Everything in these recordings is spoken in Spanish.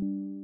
thank you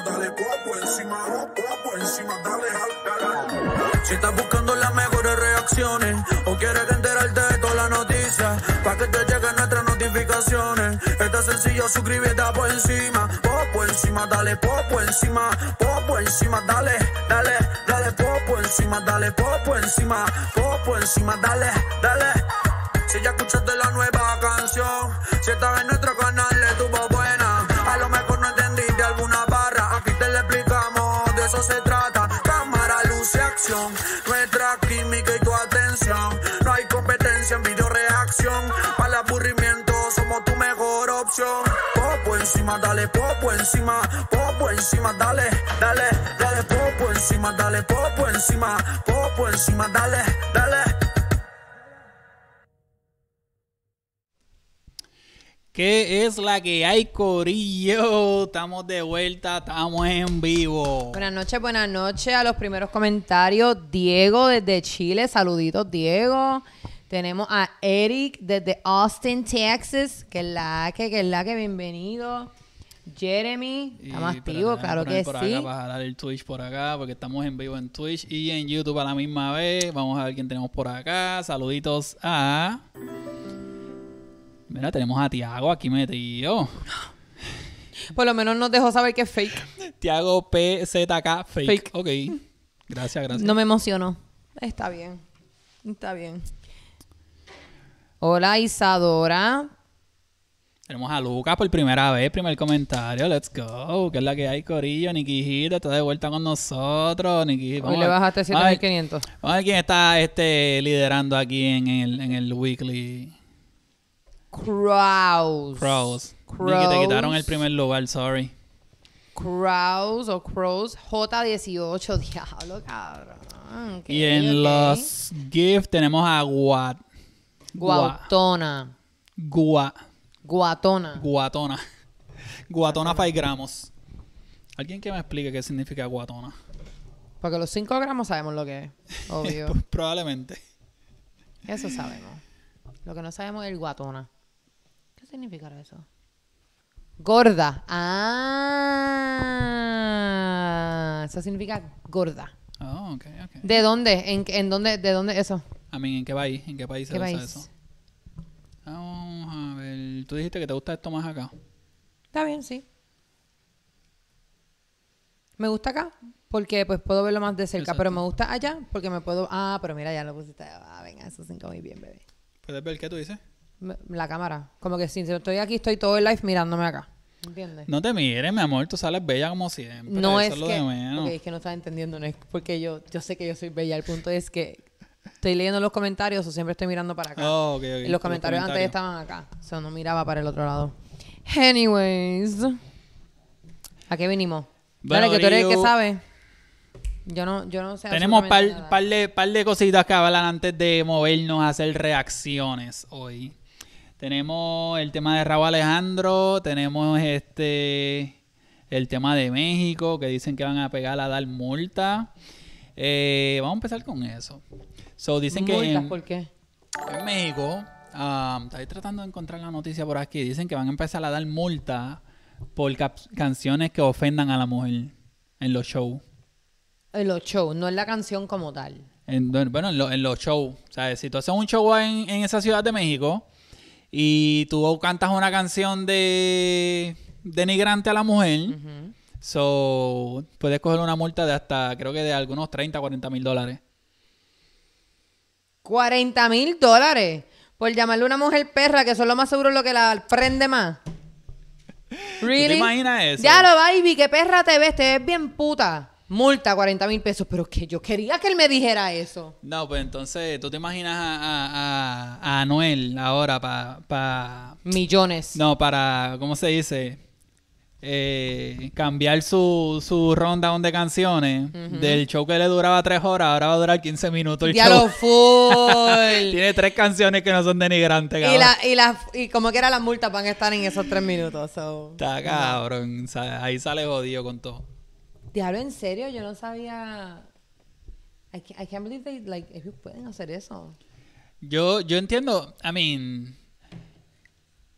dale encima, encima, dale Si estás buscando las mejores reacciones o quieres enterarte de todas las noticias, para que te lleguen nuestras notificaciones, está sencillo, suscríbete por encima, popo encima, dale popo encima, popo encima, dale, dale, dale popo encima, dale popo encima, popo encima, dale, dale. Si ya escuchaste la nueva canción, si estás en nuestro canal eso se trata. Cámara, luz y acción. Nuestra química y tu atención. No hay competencia en video reacción. Para aburrimiento somos tu mejor opción. Popo encima, dale, popo encima. Popo encima, dale, dale, dale, popo encima, dale, popo encima. Popo encima, dale, dale. ¿Qué es la que hay, Corillo? Estamos de vuelta, estamos en vivo. Buenas noches, buenas noches a los primeros comentarios. Diego desde Chile, saluditos, Diego. Tenemos a Eric desde Austin, Texas, que es la que, que es la que, bienvenido. Jeremy, estamos activos, claro que sí. para jalar el Twitch por acá, porque estamos en vivo en Twitch y en YouTube a la misma vez. Vamos a ver quién tenemos por acá. Saluditos a. Mira, tenemos a Tiago aquí metido. Por lo menos nos dejó saber que es fake. Tiago PZK, fake. Ok. Gracias, gracias. No me emocionó. Está bien. Está bien. Hola, Isadora. Tenemos a Lucas por primera vez, primer comentario. Let's go. ¿Qué es la que hay, Corillo? Nikijita está de vuelta con nosotros. Nikijita. Hoy le bajaste 7500. a quién está este, liderando aquí en el, en el weekly Krause. Krause. Y Que te quitaron el primer lugar, sorry. Krause o Krause J18, diablo, cabrón. y en los GIF tenemos a Guat. Guatona Gua. Guatona. Guatona. Guatona 5 gramos. ¿Alguien que me explique qué significa guatona? Porque los 5 gramos sabemos lo que es, obvio. Pues probablemente. Eso sabemos. Lo que no sabemos es el guatona significa eso? Gorda. Ah, eso significa gorda. Oh, ok, ok. ¿De dónde? ¿En, en dónde? ¿De dónde eso? A mí, ¿en qué país? ¿En qué país se país? usa eso? Vamos a ver. Tú dijiste que te gusta esto más acá. Está bien, sí. Me gusta acá porque pues puedo verlo más de cerca, pero me gusta allá porque me puedo... Ah, pero mira, ya lo pusiste. Ah, venga, eso se muy bien, bebé. ¿Puedes ver qué tú dices? la cámara. Como que si estoy aquí, estoy todo el live mirándome acá. ¿Entiendes? No te mires, mi amor, tú sales bella como siempre. No es, que, es que no estás entendiendo, porque yo, yo sé que yo soy bella. El punto es que estoy leyendo los comentarios o siempre estoy mirando para acá. Oh, los, comentarios antes estaban acá, o sea, no miraba para el otro lado. Anyways, ¿a qué vinimos? Bueno, que tú eres que sabe. Yo no, yo no sé. Tenemos un par, de, par de cositas que hablar antes de movernos a hacer reacciones hoy. Tenemos el tema de Rabo Alejandro, tenemos este el tema de México, que dicen que van a pegar a dar multa. Eh, vamos a empezar con eso. dicen que en, por qué? En México, ah, estoy tratando de encontrar la noticia por aquí, dicen que van a empezar a dar multa por canciones que ofendan a la mujer en los shows. En los shows, no en la canción como tal. bueno, en, los shows. O sea, si tú haces un show en, en esa ciudad de México y tú cantas una canción de denigrante a la mujer. So, puedes coger una multa de hasta, creo que de algunos 30, 40 mil dólares. 40 mil dólares por llamarle una mujer perra, que es lo más seguro lo que la prende más. ¿Te imaginas eso? Ya lo, baby, qué perra te ves, te ves bien puta multa 40 mil pesos, pero que yo quería que él me dijera eso. No, pues entonces, ¿tú te imaginas a, a, Anuel ahora para... Millones. No, para, ¿cómo se dice? Eh, cambiar su, su ronda de canciones del show que le duraba tres horas, ahora va a durar 15 minutos el ya full. Tiene tres canciones que no son denigrantes, cabrón. Y, la, y, la, y como las multas van a estar en esos tres minutos. Está cabrón, ahí sale jodido con todo. Diablo, en serio, yo no sabía. I can't, believe they, like, ellos pueden hacer eso. Yo, yo entiendo, I mean.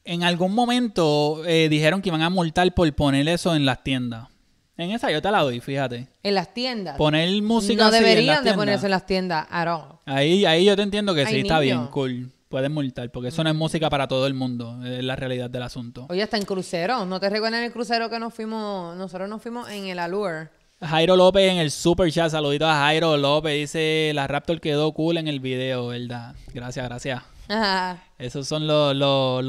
En algún momento eh, dijeron que iban a multar por poner eso en las tiendas. En esa yo te la doy, fíjate. En las tiendas. Poner música. No así deberían en las de ponerse en las tiendas, Aaron. Ahí, ahí yo te entiendo que sí, está bien, cool pueden multar, porque eso no es música para todo el mundo, es la realidad del asunto. Oye, está en crucero, ¿no te recuerdan el crucero que nos fuimos, nosotros nos fuimos en el Allure? Jairo López en el super chat, saluditos a Jairo López, dice, la Raptor quedó cool en el video, ¿verdad? Gracias, gracias. Ajá. Esos son los, los,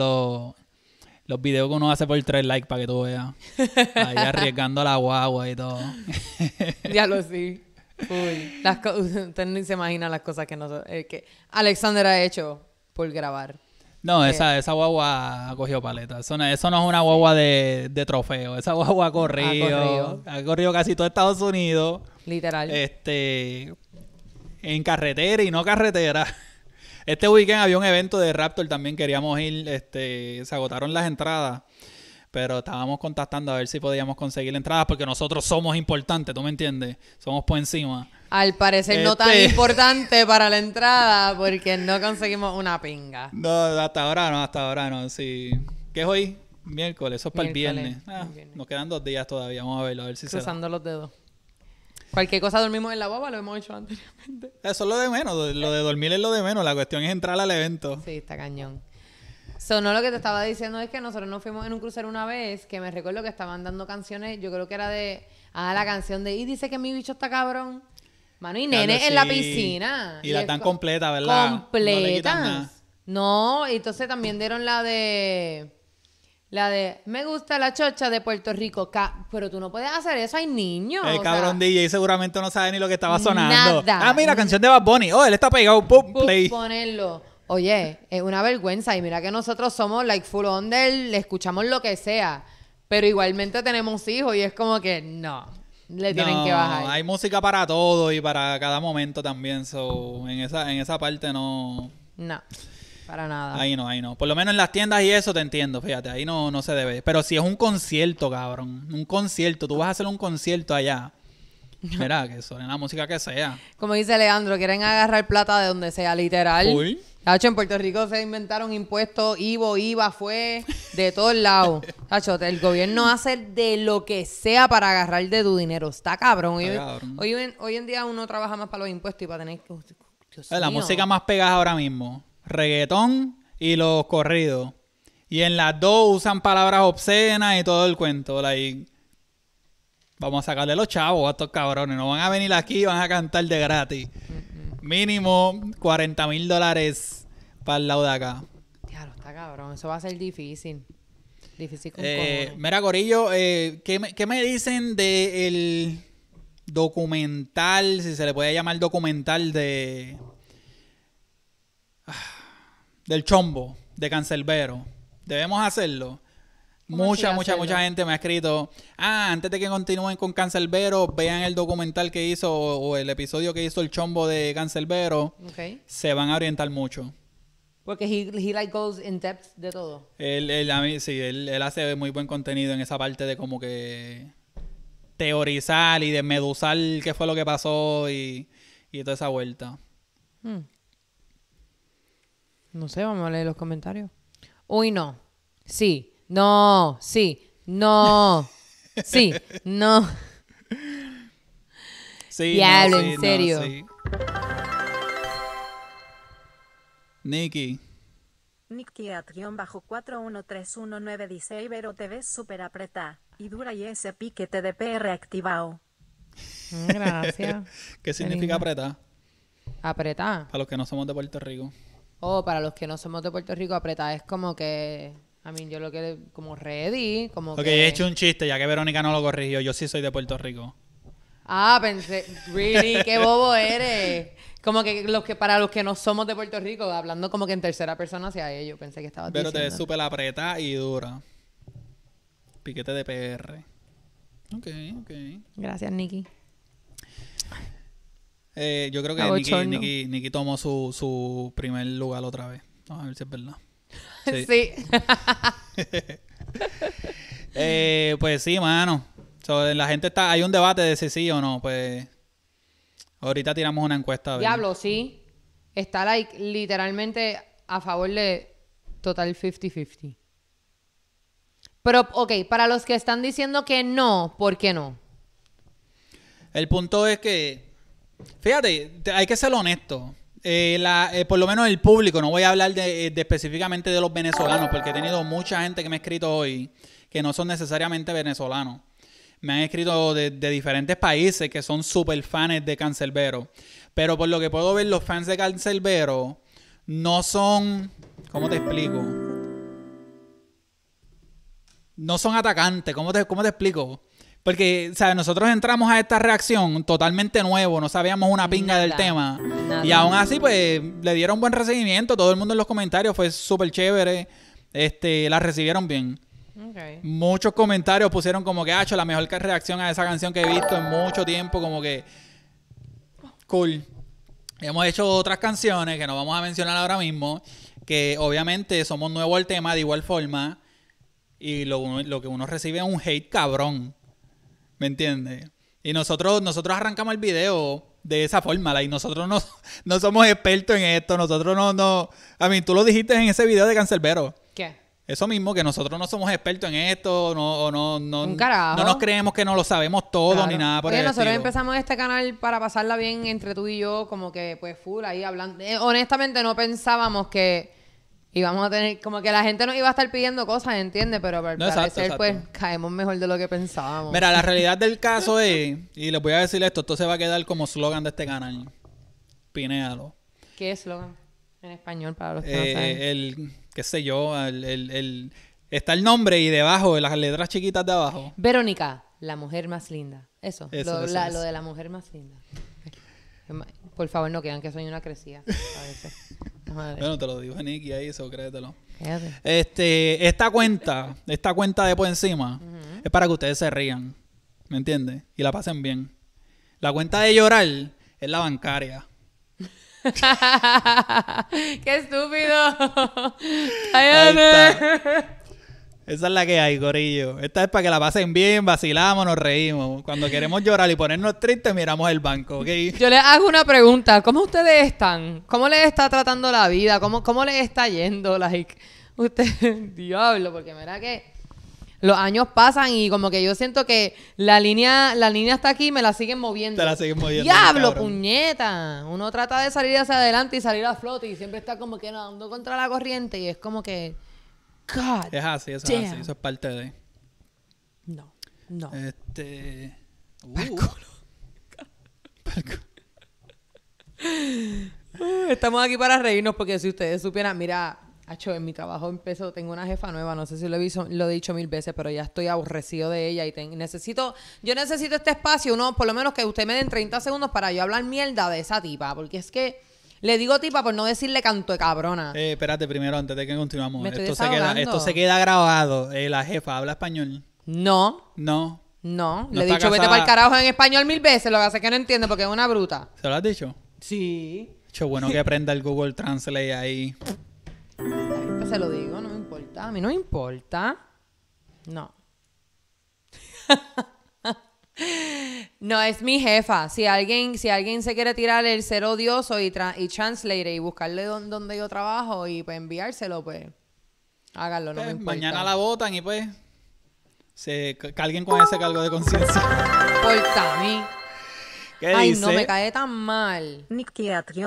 los, videos que uno hace por tres likes para que tú veas. Ahí arriesgando la guagua y todo. ya lo sí. Uy, usted ni se imagina las cosas que, no... Eh, que Alexander ha hecho por grabar. No, eh, esa, esa guagua cogido paleta. Eso no, eso no es una guagua de, trofeo. Esa guagua ha corrido, ha corrido. casi todo Estados Unidos. Literal. Este. En carretera y no carretera. Este weekend había un evento de Raptor también. Queríamos ir. Este. Se agotaron las entradas pero estábamos contactando a ver si podíamos conseguir entradas porque nosotros somos importantes, ¿tú me entiendes? Somos por encima. Al parecer no tan este- importante para la entrada porque no conseguimos una pinga. No, hasta ahora no, hasta ahora no. Sí. ¿Qué es hoy? Miércoles, eso es para el ah, viernes. Nos quedan dos días todavía, vamos a verlo, a ver si Cruzando los dedos. Cualquier cosa dormimos en la boba, lo hemos hecho anteriormente. Eso es lo de menos, lo de dormir es lo de menos, la cuestión es entrar al evento. Sí, está cañón. Sonó lo que te estaba diciendo es que nosotros nos fuimos en un crucero una vez, que me recuerdo que estaban dando canciones, yo creo que era de, ah, la canción de, y dice que mi bicho está cabrón. Mano, y nene en la piscina. Y, la tan completa, ¿verdad? Completa. No, entonces también dieron la de... La de, me gusta la chocha de Puerto Rico. pero tú no puedes hacer eso, hay niños. El cabrón DJ seguramente no sabe ni lo que estaba sonando. Nada. Ah, mira, canción de Bad Bunny. Oh, él está pegado. Ponerlo. Oye, es una vergüenza. Y mira que nosotros somos like full on del, le escuchamos lo que sea. Pero igualmente tenemos hijos y es como que no le tienen que bajar. Hay música para todo y para cada momento también. So, en esa, en esa parte no. No. Para nada. Ahí no, ahí no. Por lo menos en las tiendas y eso te entiendo, fíjate, ahí no, no se debe. Pero si es un concierto, cabrón, un concierto, tú vas a hacer un concierto allá. verá que suene la música que sea. Como dice Leandro, quieren agarrar plata de donde sea, literal. Uy. Hacho, en Puerto Rico se inventaron impuestos, IVO, IVA, fue de todos lados. el gobierno hace de lo que sea para agarrar de tu dinero. Está cabrón. Hoy, hoy, en, día uno trabaja más para los impuestos y para tener... Eh, la música más pegada ahora mismo. Reggaetón y los corridos. Y en las dos usan palabras obscenas y todo el cuento. Like, vamos a sacarle los chavos a estos cabrones. No van a venir aquí y van a cantar de gratis. Mm. Mínimo 40 mil dólares para el lado de acá. Diablo, está cabrón. Eso va a ser difícil. Difícil con eh, Mira, Gorillo, eh, ¿qué, me, dicen del documental, si se le puede llamar documental, de. Ah, del chombo, de Cancelbero? Debemos hacerlo. Mucha, mucha, mucha gente me ha escrito, ah, antes de que continúen con Cancelbero, vean el documental que hizo o el episodio que hizo el chombo de Cancelbero. Okay. Se van a orientar mucho. Porque he, like goes in depth de todo. Él, él a mí, sí, él, hace muy buen contenido en esa parte de como que teorizar y desmeduzar qué fue lo que pasó y, y toda esa vuelta. Hmm. No sé, vamos a leer los comentarios. Uy, no. Sí. No, sí, no, sí, no. Sí, Diablo, en serio. No, sí. Nikki. bajo 41319 dice Ibero te ves súper apretá y dura y ese pique TDP reactivado. Ah, gracias. ¿Qué significa apretar? Apretar. Para los que no somos de Puerto Rico. Oh, para los que no somos de Puerto Rico, apretar es como que a mí, yo lo que. Como ready, como. Ok, que... he hecho un chiste, ya que Verónica no lo corrigió. Yo sí soy de Puerto Rico. Ah, pensé. Really, qué bobo eres. Como que los que para los que no somos de Puerto Rico, hablando como que en tercera persona hacia ellos, pensé que estaba Pero te supe la preta y dura. Piquete de PR. Ok, ok. Gracias, Nicky. Eh, yo creo que Nicky, tomó su, su primer lugar otra vez. Vamos a ver si es verdad. Sí. Eh, pues sí, mano. la gente está, hay un debate de si sí o no, pues. Ahorita tiramos una encuesta. Diablo, sí. Está like, literalmente a favor de total 50-50. Pero, ok, para los que están diciendo que no, ¿por qué no? El punto es que, fíjate, hay que ser honesto. Eh, eh, por lo menos el público, no voy a hablar eh, de, específicamente de los venezolanos, porque he tenido mucha gente que me ha escrito hoy que no son necesariamente venezolanos. Me han escrito de, diferentes países que son super fans de Cancelbero. Pero por lo que puedo ver, los fans de Cancelbero no son. ¿Cómo te explico? No son atacantes. ¿Cómo te, cómo te explico? Porque, o sea, nosotros entramos a esta reacción totalmente nuevo, no sabíamos una pinga del tema. Y aún así, pues, le dieron buen recibimiento, todo el mundo en los comentarios fue súper chévere, este, la recibieron bien. Muchos comentarios pusieron como que, ha hecho la mejor reacción a esa canción que he visto en mucho tiempo, como que, cool. Hemos hecho otras canciones que no vamos a mencionar ahora mismo, que obviamente somos nuevos al tema de igual forma, y lo, lo que uno recibe es un hate cabrón. ¿Me entiendes? Y nosotros, nosotros arrancamos el video de esa forma, y nosotros no, no somos expertos en esto, nosotros no, no, a mí tú lo dijiste en ese video de Cancelbero. ¿Qué? Eso mismo, que nosotros no somos expertos en esto, no, no, no, no nos creemos que no lo sabemos todo ni nada por nosotros empezamos este canal para pasarla bien entre tú y yo, como que pues full ahí hablando. Eh, honestamente no pensábamos que y vamos a tener, como que la gente nos iba a estar pidiendo cosas, ¿entiendes? Pero al no, pues, caemos mejor de lo que pensábamos. Mira, la realidad del caso es, y les voy a decir esto, esto se va a quedar como slogan de este canal. Pinéalo. ¿Qué es slogan? En español, para los que no eh, saben. Eh, el, qué sé yo, el, el, está el nombre y debajo, las letras chiquitas de abajo. Verónica, la mujer más linda. Eso, lo, lo de la mujer más linda. Por favor, no crean que soy una crecida a veces. Bueno, te lo digo Nicky ahí, eso créetelo. Este, esta cuenta, esta cuenta de por encima, es para que ustedes se rían. ¿Me entiendes? Y la pasen bien. La cuenta de llorar es la bancaria. ¡Qué estúpido! Ahí esa es la que hay, gorillo. Esta es para que la pasen bien, vacilamos, nos reímos. Cuando queremos llorar y ponernos tristes, miramos el banco, ¿ok? Yo les hago una pregunta. ¿Cómo ustedes están? ¿Cómo les está tratando la vida? ¿Cómo, cómo les está yendo? usted, diablo, porque mira que los años pasan y como que yo siento que la línea, la línea está aquí y me la siguen moviendo. Te la siguen moviendo. Diablo, puñeta. Uno trata de salir hacia adelante y salir a flote y siempre está como que nadando contra la corriente y es como que... Es así, eso es así. Eso es parte de. No, no. Este. Uh. Uh, estamos aquí para reírnos porque si ustedes supieran, mira, Hacho, en mi trabajo empezó, tengo una jefa nueva, no sé si lo he, dicho mil veces, pero ya estoy aborrecido de ella y necesito, yo necesito este espacio, uno, por lo menos que usted me den 30 segundos para yo hablar mierda de esa tipa, porque es que le digo tipa por no decirle canto de cabrona. Eh, espérate, primero, antes de que continuamos. esto, se queda, grabado. Eh, la jefa habla español. No. No. No. le he dicho, vete para el carajo en español mil veces. Lo que hace que no entiende porque es una bruta. ¿Se lo has dicho? Sí. Hecho bueno que aprenda el Google Translate ahí. Pues se lo digo, no me importa. A mí no me importa. No. No, es mi jefa. Si alguien, si alguien se quiere tirar el ser odioso y, tra y translator y buscarle donde yo trabajo y pues enviárselo, pues háganlo. no pues, me importa. Mañana la botan y pues se carguen con ese cargo de conciencia. por Ay, no me cae tan mal.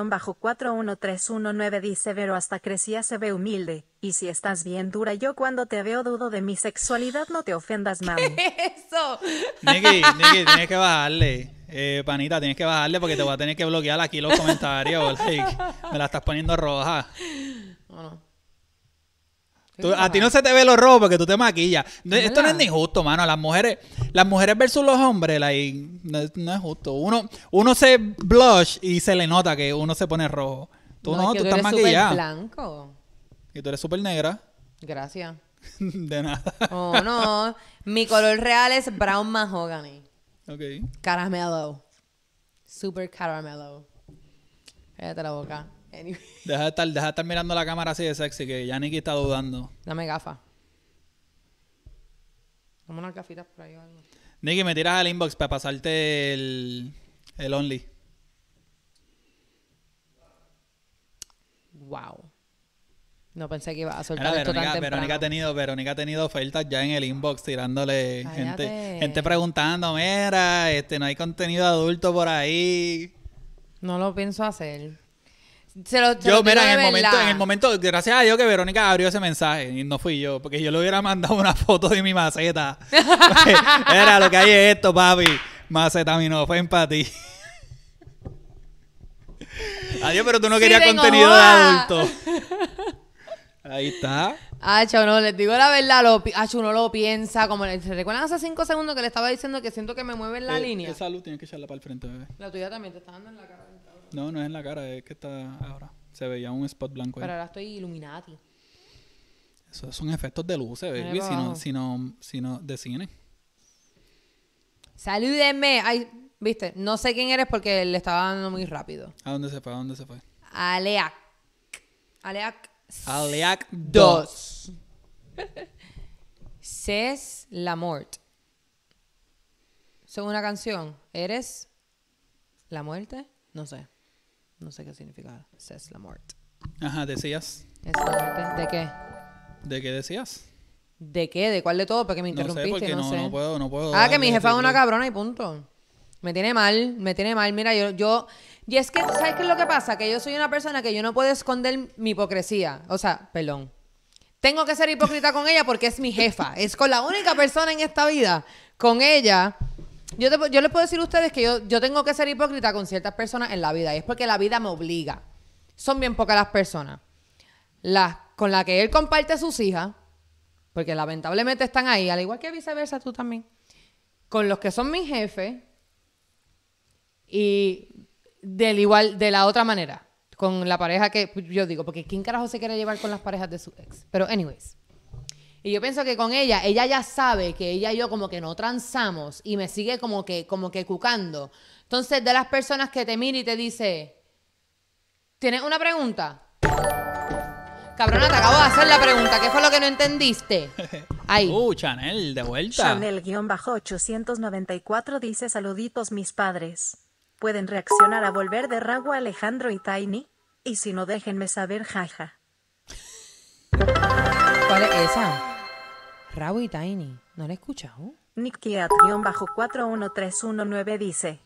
bajo 41319 dice, pero hasta crecía se ve humilde. Y si estás bien dura, yo cuando te veo dudo de mi sexualidad, no te ofendas, mami. eso? Nicky, Nicky, tienes que bajarle. Eh, panita, tienes que bajarle porque te voy a tener que bloquear aquí los comentarios. me la estás poniendo roja. Bueno a ti no se te ve lo rojo porque tú te maquillas. esto no es ni justo, mano. Las mujeres, las mujeres versus los hombres, no, es justo. Uno, uno se blush y se le nota que uno se pone rojo. Tú no, no es que tú, tú estás blanco. Y tú eres súper negra. Gracias. De nada. Oh, no. Mi color real es brown mahogany. Ok. Caramelo. Super caramelo. Cállate la boca. Deja, de estar, deja mirando la cámara así de sexy, que ya Nicky está dudando. Dame gafas. Dame unas gafitas por ahí o algo. Nicky, me tiras al inbox para pasarte el, el Only. Wow. No pensé que iba a soltar esto Verónica, ha tenido, Verónica ha tenido ofertas ya en el inbox tirándole gente, gente preguntando, mira, este, no hay contenido adulto por ahí. No lo pienso hacer. Se yo, mira, en el, momento, en el momento, gracias a Dios que Verónica abrió ese mensaje y no fui yo, porque yo le hubiera mandado una foto de mi maceta. Era lo que hay es esto, papi. Maceta, no, fue ti. Adiós, pero tú no querías contenido de adulto. Ahí está. Hacho, no, les digo la verdad, lo, Hacho, uno lo piensa, como ¿se recuerdan hace cinco segundos que le estaba diciendo que siento que me mueven la eh, línea? Esa luz tienes que echarla para el frente, bebé. La tuya también, te está dando en la cara. No, no es en la cara, es que está ahora. Se veía un spot blanco ahí. Pero ahora estoy iluminada Esos son efectos de luces, baby, si no, si no, de cine. Salúdenme. Ay, viste, no sé quién eres porque le estaba dando muy rápido. ¿A dónde se fue? ¿A dónde se fue? Aleac. Aleac. Aleac 2. Cés la muerte. Según una canción, ¿eres la muerte? No sé. No sé qué significa. Es la muerte. Ajá, decías. ¿Es ¿De qué? ¿De qué decías? ¿De qué? ¿De cuál de todo? Porque me interrumpiste. No sé, no, puedo, Ah, que mi jefa es una cabrona y punto. Me tiene mal, me tiene mal. Mira, yo, yo. Y es que, ¿sabes qué es lo que pasa? Que yo soy una persona que yo no puedo esconder mi hipocresía. O sea, perdón. Tengo que ser hipócrita con ella porque es mi jefa. Es con la única persona en esta vida. Con ella yo, yo les puedo decir a ustedes que yo, tengo que ser hipócrita con ciertas personas en la vida. Y es porque la vida me obliga. Son bien pocas las personas. Las con las que él comparte sus hijas, porque lamentablemente están ahí, al igual que viceversa tú también. Con los que son mis jefes y del igual, de la otra manera. Con la pareja que yo digo, porque ¿quién carajo se quiere llevar con las parejas de su ex? Pero, anyways. Y yo pienso que con ella, ella ya sabe que ella y yo como que no transamos y me sigue como que, como que cucando. Entonces, de las personas que te mira y te dice, ¿tienes una pregunta? Cabrona, te acabo de hacer la pregunta. ¿Qué fue lo que no entendiste? Ahí. Uh, Chanel, de vuelta. Chanel-894 dice saluditos mis padres. ¿Pueden reaccionar a volver de ragua Alejandro y Tiny? Y si no, déjenme saber, jaja. ¿Cuál es esa? Raúl y Tiny. ¿No la he escuchado? bajo 41319 dice: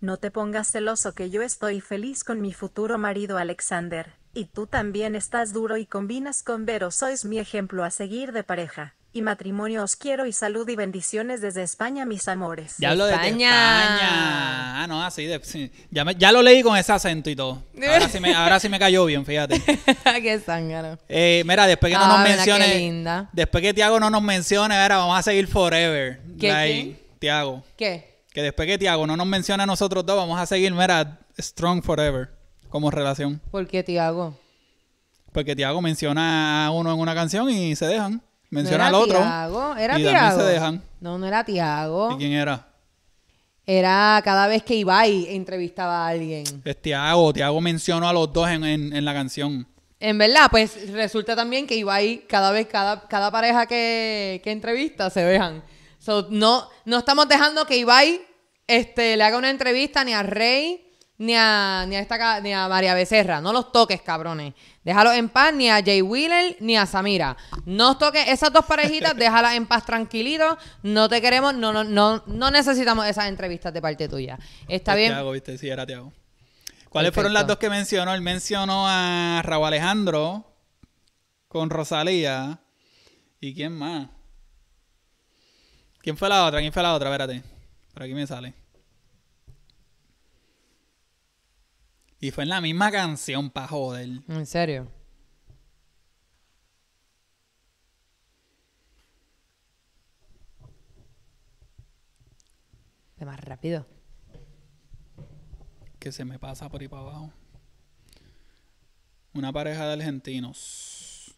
No te pongas celoso que yo estoy feliz con mi futuro marido Alexander. Y tú también estás duro y combinas con Vero. Sois mi ejemplo a seguir de pareja y matrimonio os quiero y salud y bendiciones desde España, mis amores. Ya hablo de España. Ah, no, así ya, lo leí con ese acento y todo. Ahora sí me, cayó bien, fíjate. qué sangre. Eh, mira, después que no nos ah, mencione. Después que Tiago no nos mencione, vamos a seguir forever. ¿Qué? Like, ¿qué? ¿Qué? Que después que Tiago no nos mencione a nosotros dos, vamos a seguir, mira, strong forever como relación. ¿Por qué Tiago? Porque Tiago menciona a uno en una canción y se dejan menciona al otro. Tiago. Era y Tiago. No, no era Tiago. ¿Y quién era? Era cada vez que Ibai entrevistaba a alguien. Es Tiago. Tiago mencionó a los dos en, la canción. En verdad, pues resulta también que Ibai, cada vez, cada, cada pareja que, entrevista, se dejan. no, no estamos dejando que Ibai este, le haga una entrevista ni a Rey ni a, ni a, esta, ni a María Becerra. No los toques, cabrones. Déjalo en paz ni a Jay Wheeler ni a Samira. No toques esas dos parejitas, déjalas en paz tranquilito. No te queremos, no, no, no, no necesitamos esas entrevistas de parte tuya. Está bien. hago viste, sí, era ¿Cuáles fueron las dos que mencionó? Él mencionó a Raúl Alejandro con Rosalía. ¿Y quién más? ¿Quién fue la otra? ¿Quién fue la otra? Espérate. Por aquí me sale. Y fue en la misma canción, pa' joder. ¿En serio? De más rápido. Que se me pasa por ahí para abajo. Una pareja de argentinos.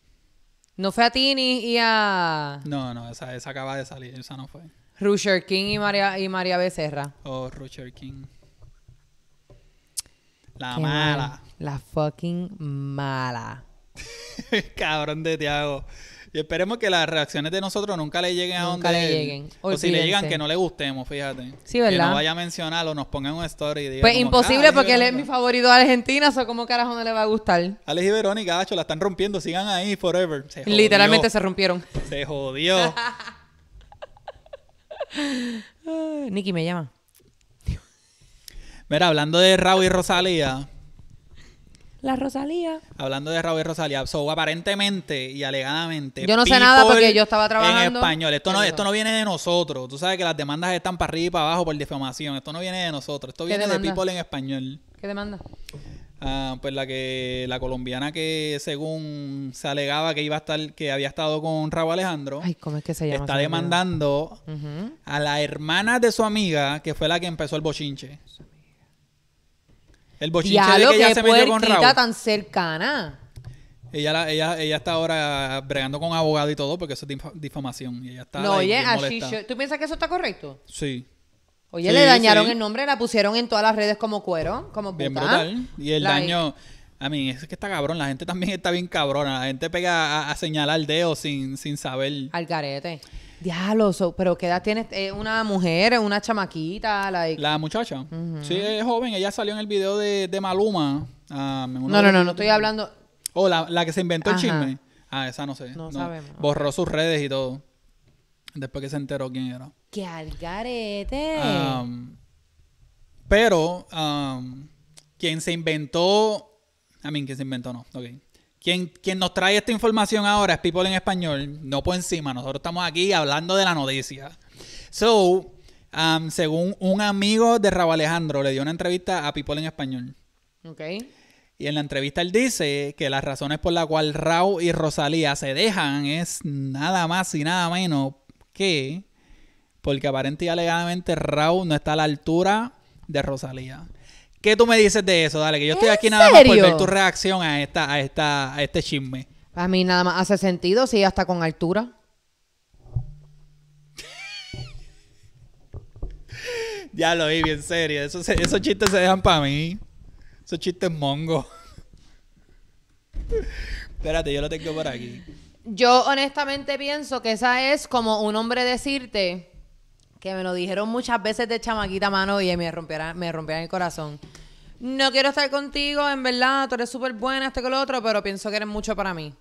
¿No fue a Tini y a...? No, no, esa, acaba de salir, esa no fue. Rusher King y María, y María Becerra. Oh, Rusher King. La mala. La fucking mala. Cabrón de Tiago. Y esperemos que las reacciones de nosotros nunca le lleguen a donde. le lleguen. O si le llegan, que no le gustemos, fíjate. Sí, ¿verdad? Que no vaya a mencionar o nos pongan un story. pues imposible, ah, porque él es mi favorito de Argentina, o como carajo no le va a gustar. Alex y Verónica, la están rompiendo, sigan ahí forever. Literalmente se rompieron. Se jodió. Nicky me llama. Mira, hablando de Raúl y Rosalía. La Rosalía. Hablando de Raúl y Rosalía. So, aparentemente y alegadamente. Yo no sé nada porque yo estaba trabajando. En español. Esto no, esto no viene de nosotros. Tú sabes que las demandas están para arriba y para abajo por difamación. Esto no viene de nosotros. Esto viene de People en español. ¿Qué demanda? Ah, pues la que la colombiana que según se alegaba que iba a estar que había estado con Raúl Alejandro Ay, ¿cómo es que se llama está demandando a la hermana de su amiga que fue la que empezó el bochinche el bochinche de que ella se metió con Raúl. tan cercana. Ella, ella, ella está ahora bregando con abogado y todo porque eso es difamación. No, oye, ¿tú piensas que eso está correcto? Sí. Oye, le dañaron el nombre, la pusieron en todas las redes como cuero, como puta. Y el daño. A mí, es que está cabrón. La gente también está bien cabrona. La gente pega a, señalar el dedo sin, sin saber. Al carete. Diablo, pero ¿qué edad tiene? Eh, ¿Una mujer, eh, una chamaquita? La muchacha. Sí, es joven. Ella salió en el video de, Maluma. Um, no, no, no, no, estoy hablando... O oh, la, que se inventó el chisme. Ah, esa no sé. No, sabemos. Borró sus redes y todo. Después que se enteró quién era. ¡Qué algarete! Um, pero, quién um, quien se inventó... A mí, quien se inventó no. Ok. Quien, nos trae esta información ahora es People en Español, no por encima. Nosotros estamos aquí hablando de la noticia. So, um, según un amigo de Raúl Alejandro, le dio una entrevista a People en Español. Ok. Y en la entrevista él dice que las razones por las cuales Raúl y Rosalía se dejan es nada más y nada menos que porque aparentemente y alegadamente Raúl no está a la altura de Rosalía. ¿Qué tú me dices de eso? Dale, que yo estoy aquí nada más por ver tu reacción a esta, a esta, este chisme. A mí nada más hace sentido si hasta con altura. ya lo vi, bien serio. Esos, esos chistes se dejan para mí. Esos chistes mongo. Espérate, yo lo tengo por aquí. Yo honestamente pienso que esa es como un hombre decirte que me lo dijeron muchas veces de chamaquita mano y me rompieron, me el corazón. No quiero estar contigo, en verdad, tú eres súper buena, este que lo otro, pero pienso que eres mucho para mí.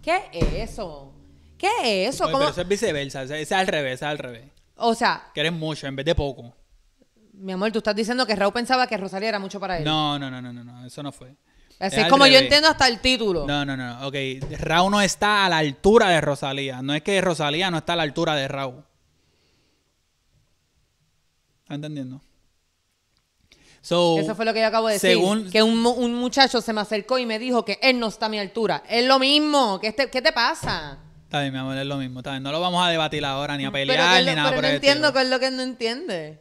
¿Qué es eso? ¿Qué es eso? como eso es viceversa, es al revés, es al revés. O sea. Que eres mucho en vez de poco. Mi amor, tú estás diciendo que Raúl pensaba que Rosalía era mucho para él. No, no, no, no, no, eso no fue. Así es, como yo entiendo hasta el título. No, no, no. Ok, Raúl no está a la altura de Rosalía. No es que Rosalía no está a la altura de Raúl. ¿Entendiendo? Eso fue lo que yo acabo de según, decir. Que un, muchacho se me acercó y me dijo que él no está a mi altura. Es lo mismo. Este, ¿Qué, te pasa? Está bien, mi amor, es lo mismo. Está No lo vamos a debatir ahora, ni a pelear, ni nada. Pero no entiendo qué es lo que no entiende.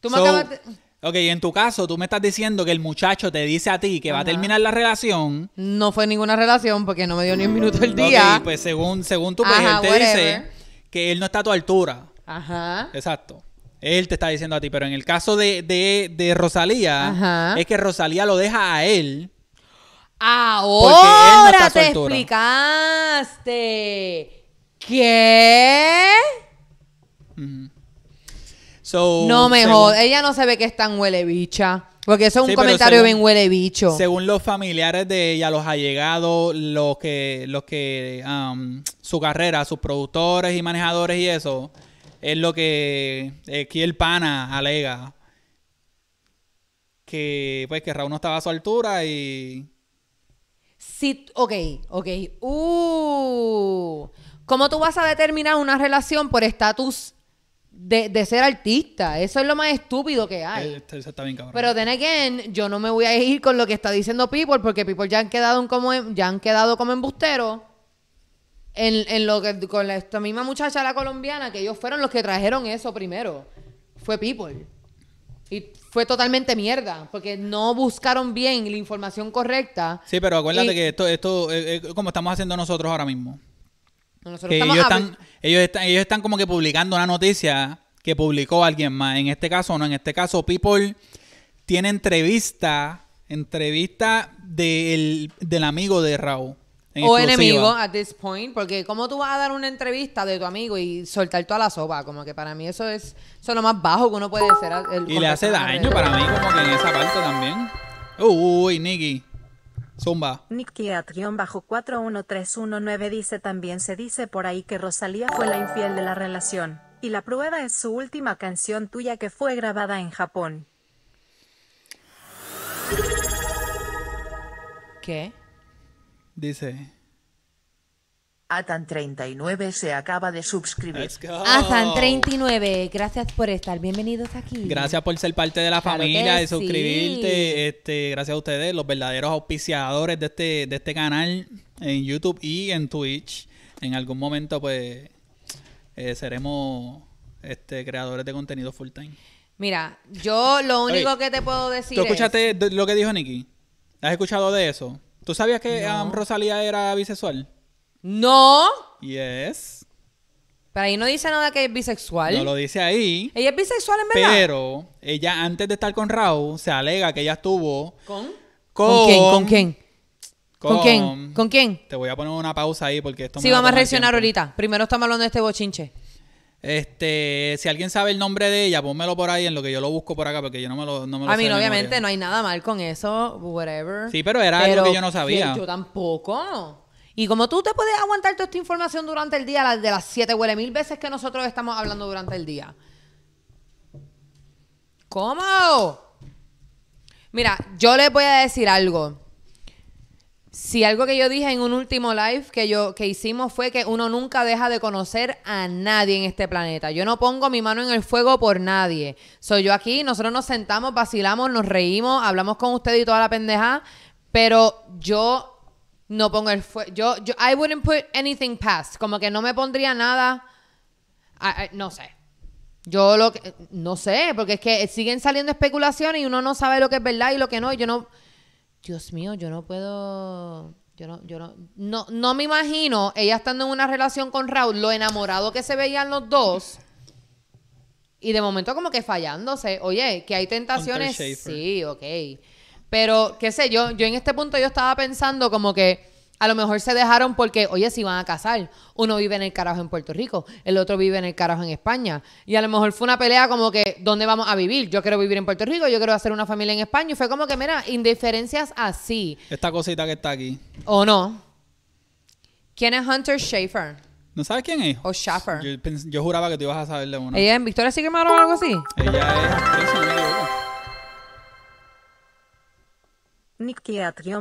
Tú me acabas de... Ok, en tu caso, tú me estás diciendo que el muchacho te dice a ti que va a terminar la relación. No fue ninguna relación porque no me dio ni un minuto el día. Ok, pues según, según tu pues él dice que él no está a tu altura. Ajá. Exacto. Él te está diciendo a ti, pero en el caso de, Rosalía, es que Rosalía lo deja a él. Ahora te explicaste. ¿Qué? no mejor. Ella no se ve que es tan huele bicha. Porque eso es un comentario bien huele bicho. Según los familiares de ella, los allegados, los que, los que, um, su carrera, sus productores y manejadores y eso, es lo que aquí eh, el pana alega. Que pues que Raúl no estaba a su altura y. Sí, ok, ok. Uh, ¿Cómo tú vas a determinar una relación por estatus de, ser artista. Eso es lo más estúpido que hay. Eh, está bien, Pero then again, yo no me voy a ir con lo que está diciendo People, porque People ya han quedado como ya han quedado como embusteros en, lo que con esta misma muchacha la colombiana, que ellos fueron los que trajeron eso primero. Fue People. Y fue totalmente mierda, porque no buscaron bien la información correcta. Sí, pero acuérdate que esto, es, eh, eh, como estamos haciendo nosotros ahora mismo. ellos, están, ellos, están, como que publicando una noticia que publicó alguien más. En este caso, no. En este caso, People tiene entrevista, entrevista del, del amigo de Raúl o enemigo at this point, porque cómo tú vas a dar una entrevista de tu amigo y soltar toda la sopa, como que para mí eso es, eso lo más bajo que uno puede hacer. y le hace daño para mí como que en esa parte también. Uy, Nicky. Zumba. bajo 41319 dice también se dice por ahí que Rosalía fue la infiel de la relación. Y la prueba es su última canción tuya que fue grabada en Japón. ¿Qué? dice. Atan39 se acaba de suscribir. Atan 39 gracias por estar. Bienvenidos aquí. Gracias por ser parte de la familia, de suscribirte. Este, gracias a ustedes, los verdaderos auspiciadores de este, de este canal en YouTube y en Twitch. En algún momento, pues, eh, seremos este, creadores de contenido full time. Mira, yo lo único que te puedo decir. ¿Tú escuchaste lo que dijo Nicky? ¿Has escuchado de eso? ¿Tú sabías que um, Rosalía era bisexual? No. Yes. Pero ahí no dice nada que es bisexual. No lo dice ahí. Ella es bisexual en verdad. Pero ella antes de estar con Raúl se alega que ella estuvo con con, ¿Con quién, con quién. Con, quién? ¿Con quién? Te voy a poner una pausa ahí porque esto Sí, me vamos a reaccionar ahorita. Primero estamos hablando de este bochinche. Este, si alguien sabe el nombre de ella, pónmelo por ahí en lo que yo lo busco por acá, porque yo no me lo, no A mí, obviamente, no hay nada mal con eso, whatever. Sí, pero era algo que yo no sabía. Yo tampoco. Y como tú te puedes aguantar toda esta información durante el día, de las siete huele mil veces que nosotros estamos hablando durante el día. ¿Cómo? Mira, yo le voy a decir algo. Si algo que yo dije en un último live que yo que hicimos fue que uno nunca deja de conocer a nadie en este planeta. Yo no pongo mi mano en el fuego por nadie. Soy yo aquí, nosotros nos sentamos, vacilamos, nos reímos, hablamos con usted y toda la pendeja, pero yo no pongo el fuego. Yo, yo, I wouldn't put anything past. Como que no me pondría nada. no sé. Yo lo que, no sé, porque es que siguen saliendo especulaciones y uno no sabe lo que es verdad y lo que no. yo no, Dios mío, yo no puedo. Yo no, yo no, no, no me imagino ella estando en una relación con Raúl, lo enamorado que se veían los dos. Y de momento como que fallándose. Oye, que hay tentaciones. Sí, ok. Pero, qué sé yo, yo en este punto yo estaba pensando como que a lo mejor se dejaron porque, oye, si van a casar, uno vive en el carajo en Puerto Rico, el otro vive en el carajo en España. Y a lo mejor fue una pelea como que, ¿dónde vamos a vivir? Yo quiero vivir en Puerto Rico, yo quiero hacer una familia en España. Y fue como que, mira, indiferencias así. Esta cosita que está aquí. ¿O no? ¿Quién es Hunter Schaefer? ¿No sabes quién es? O Schaefer. Yo, juraba que tú ibas a saber de uno ¿Ella en Victoria o algo así? Ella es...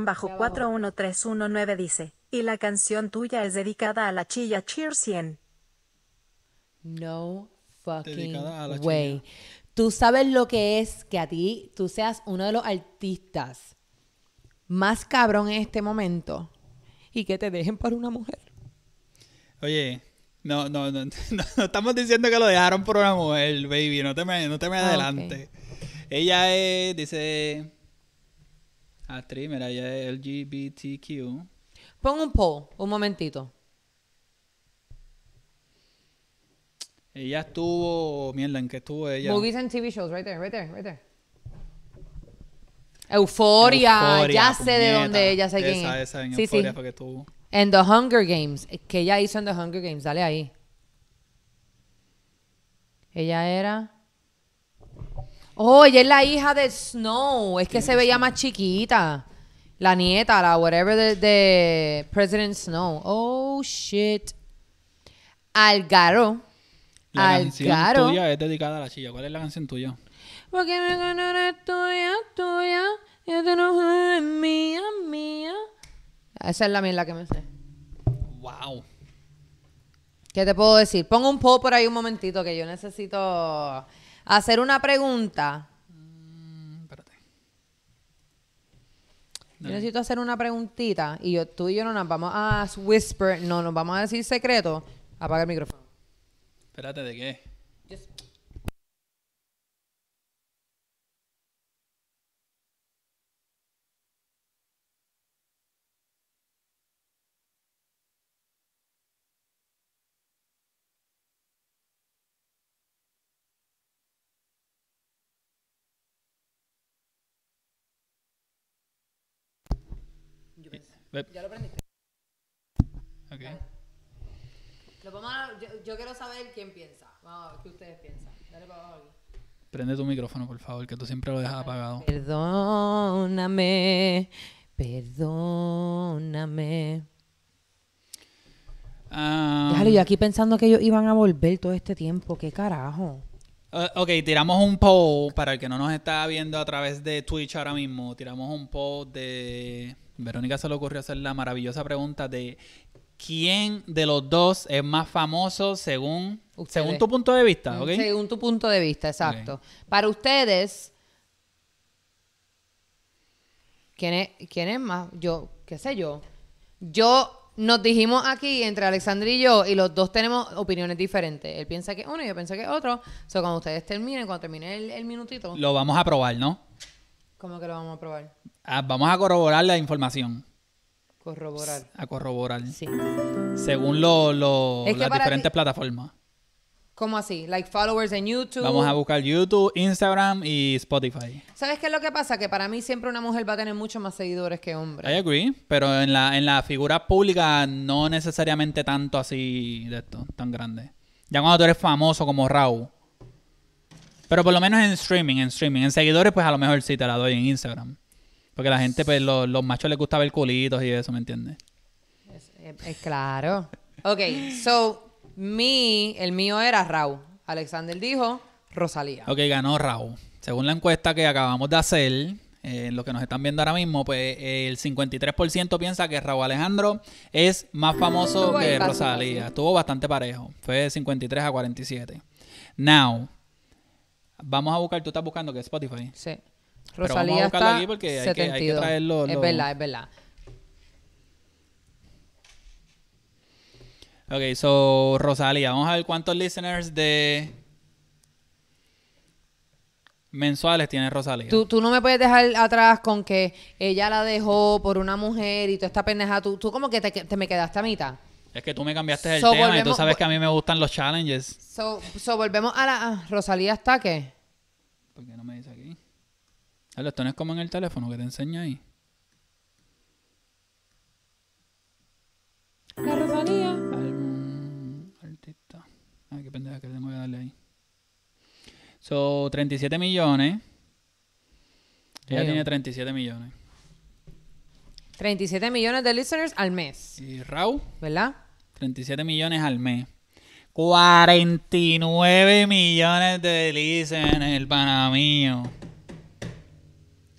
bajo 41319 dice, y la canción tuya es dedicada a la chilla Cheer No fucking way. Tú sabes lo que es que a ti tú seas uno de los artistas más cabrón en este momento y que te dejen por una mujer. Oye, no, no, no, estamos diciendo que lo dejaron por una mujer, baby, no te me, no te ah, adelante. Ella es, dice, Actriz, mira, ella es LGBTQ. Pon un poll, un momentito. Ella estuvo, mierda, ¿en qué estuvo ella? Movies and TV shows, right there, right there, right there. Euforia, ya sé de dónde, ella se Esa, en sí, sí. estuvo. En The Hunger Games, que ella hizo en The Hunger Games, dale ahí. Ella era... Oh, ella es la hija de Snow. Es que se veía más chiquita. La nieta, la whatever de, President Snow. Oh, shit. Algaro. La canción tuya es dedicada a la chilla. ¿Cuál es la canción tuya? Porque me es tuya, tuya. Y te no es mía, mía. Esa es la mía la que me sé. Wow. ¿Qué te puedo decir? Pongo un poll por ahí un momentito que yo necesito hacer una pregunta. Mm, espérate. Yo necesito hacer una preguntita y yo, tú y yo no nos vamos a whisper, no, nos vamos a decir secreto. Apaga el micrófono. Espérate, ¿de qué? Ya lo prendiste. Ok. Lo yo, quiero saber quién piensa. Vamos a ver qué ustedes piensan. Dale para abajo Prende tu micrófono, por favor, que tú siempre lo dejas apagado. Perdóname, perdóname. Um, ah, Déjalo, yo aquí pensando que ellos iban a volver todo este tiempo. ¿Qué carajo? Ah, ok, tiramos un poll para el que no nos está viendo a través de Twitch ahora mismo. Tiramos un poll de Verónica se le ocurrió hacer la maravillosa pregunta de quién de los dos es más famoso según, mm, según tu punto de vista, ¿ok? Según tu punto de vista, exacto. Para ustedes, ¿quién es, ¿quién es más? Yo, qué sé yo. Yo nos dijimos aquí entre Alexandra y yo, y los dos tenemos opiniones diferentes. Él piensa que uno y yo pienso que otro. sea, cuando ustedes terminen, cuando termine el minutito. Lo vamos a probar, ¿no? ¿Cómo que lo vamos a probar? Ah, vamos a corroborar la información. Corroborar. A corroborar. Sí. Según lo, las diferentes plataformas. ¿Cómo así? Like followers en YouTube. Vamos a buscar YouTube, Instagram y Spotify. ¿Sabes qué es lo que pasa? Que para mí siempre una mujer va a tener mucho más seguidores que hombre. I agree, pero en la, en la figura pública no necesariamente tanto así de esto, tan grande. Ya cuando tú eres famoso como Raúl. Pero por lo menos en streaming, en streaming. En seguidores, pues a lo mejor sí te la doy en Instagram. Porque la gente, pues, los, machos les gusta ver culitos y eso, ¿me entiendes? Es, claro. ok, so, mi, el mío era Raúl. Alexander dijo Rosalía. Ok, ganó Raúl. Según la encuesta que acabamos de hacer, en eh, lo que nos están viendo ahora mismo, pues el 53% piensa que Raúl Alejandro es más famoso que Rosalía. Estuvo bastante parejo. Fue de 53 a 47. Now, vamos a buscar, tú estás buscando que Spotify. Sí. Rosalía está aquí porque hay Que, traerlo, Es verdad, es verdad. Ok, so Rosalía, vamos a ver cuántos listeners de mensuales tiene Rosalía. Tú, no me puedes dejar atrás con que ella la dejó por una mujer y tú esta pendeja. Tú, como que te, me quedaste a mitad. Es que tú me cambiaste el tema y tú sabes que a mí me gustan los challenges. So, volvemos a la... Ah, ¿Rosalía está qué? ¿Por no me dice aquí? Esto no como en el teléfono que te enseña ahí. La Al, artista. Ay, qué pendeja que tengo que darle ahí. So, 37 millones. Ella tiene 37 millones. 37 millones de listeners al mes. Y Raúl. ¿Verdad? 37 millones al mes. 49 millones de listeners, pana mío.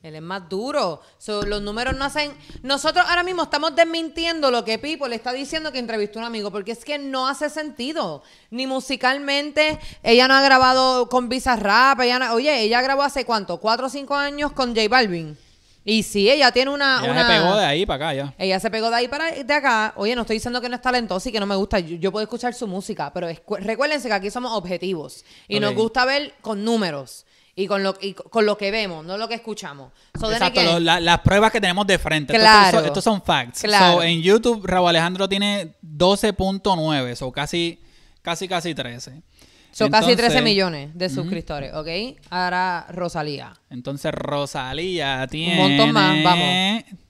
Él es más duro. los números no hacen. Nosotros ahora mismo estamos desmintiendo lo que Pipo le está diciendo que entrevistó a un amigo, porque es que no hace sentido. Ni musicalmente, ella no ha grabado con Visa Rap. Oye, ella grabó hace cuánto? ¿Cuatro o cinco años con J Balvin? Y sí, ella tiene una. Ella se pegó de ahí para acá ya. Ella se pegó de ahí para de acá. Oye, no estoy diciendo que no es talentosa y que no me gusta. Yo, puedo escuchar su música, pero recuérdense que aquí somos objetivos y nos gusta ver con números y con lo, con lo que vemos, no lo que escuchamos. Exacto, las pruebas que tenemos de frente. Claro. Estos, son facts. en YouTube, Raúl Alejandro tiene 12.9, o casi, casi, casi 13. Son casi 13 millones de suscriptores, ¿ok? Ahora Rosalía. Entonces Rosalía tiene... Un montón más, vamos.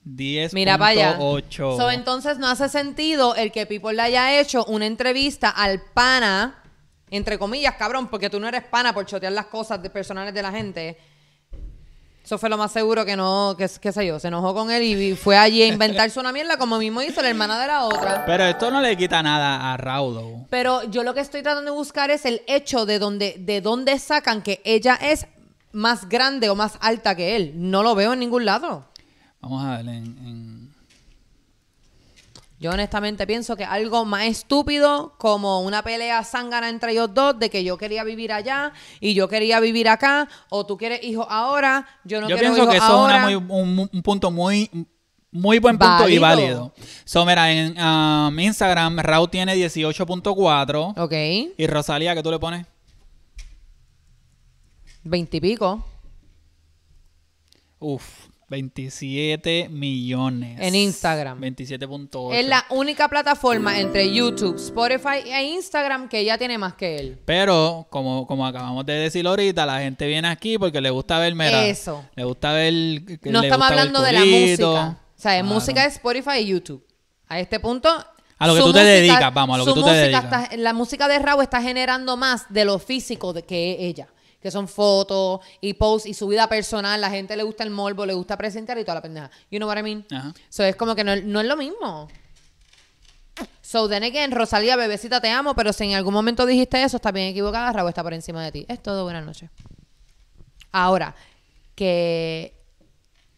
10.8. Mira, entonces no hace sentido el que People le haya hecho una entrevista al pana entre comillas, cabrón, porque tú no eres pana por chotear las cosas personales de la gente. Eso fue lo más seguro que no, que, qué sé yo, se enojó con él y fue allí a inventarse una mierda como mismo hizo la hermana de la otra. Pero esto no le quita nada a Raudo. Pero yo lo que estoy tratando de buscar es el hecho de dónde de dónde sacan que ella es más grande o más alta que él. No lo veo en ningún lado. Vamos a ver en... Yo honestamente pienso que algo más estúpido como una pelea zángana entre ellos dos de que yo quería vivir allá y yo quería vivir acá o tú quieres hijos ahora, yo no quiero Yo pienso que eso es un, punto muy muy buen punto y válido. So, mira, en mi um, Instagram, Raúl tiene 18.4. Ok. Y Rosalía, ¿qué tú le pones? veintipico. y Uf. 27 millones. En Instagram. 27.8. Es la única plataforma entre YouTube, Spotify e Instagram que ella tiene más que él. Pero, como, como acabamos de decir ahorita, la gente viene aquí porque le gusta ver, Eso. Le gusta ver... No estamos hablando de la música. O sea, es ah, música de Spotify y YouTube. A este punto... A lo que tú te dedicas, vamos, a lo que tú te dedicas. la música de Raúl está generando más de lo físico de que ella que son fotos y posts y su vida personal. La gente le gusta el morbo, le gusta presentar y toda la pendeja. You know what I mean? So es como que no, es lo mismo. So then again, Rosalía, bebecita, te amo, pero si en algún momento dijiste eso, está bien equivocada, Rabo está por encima de ti. Es todo, buenas noches. Ahora, que...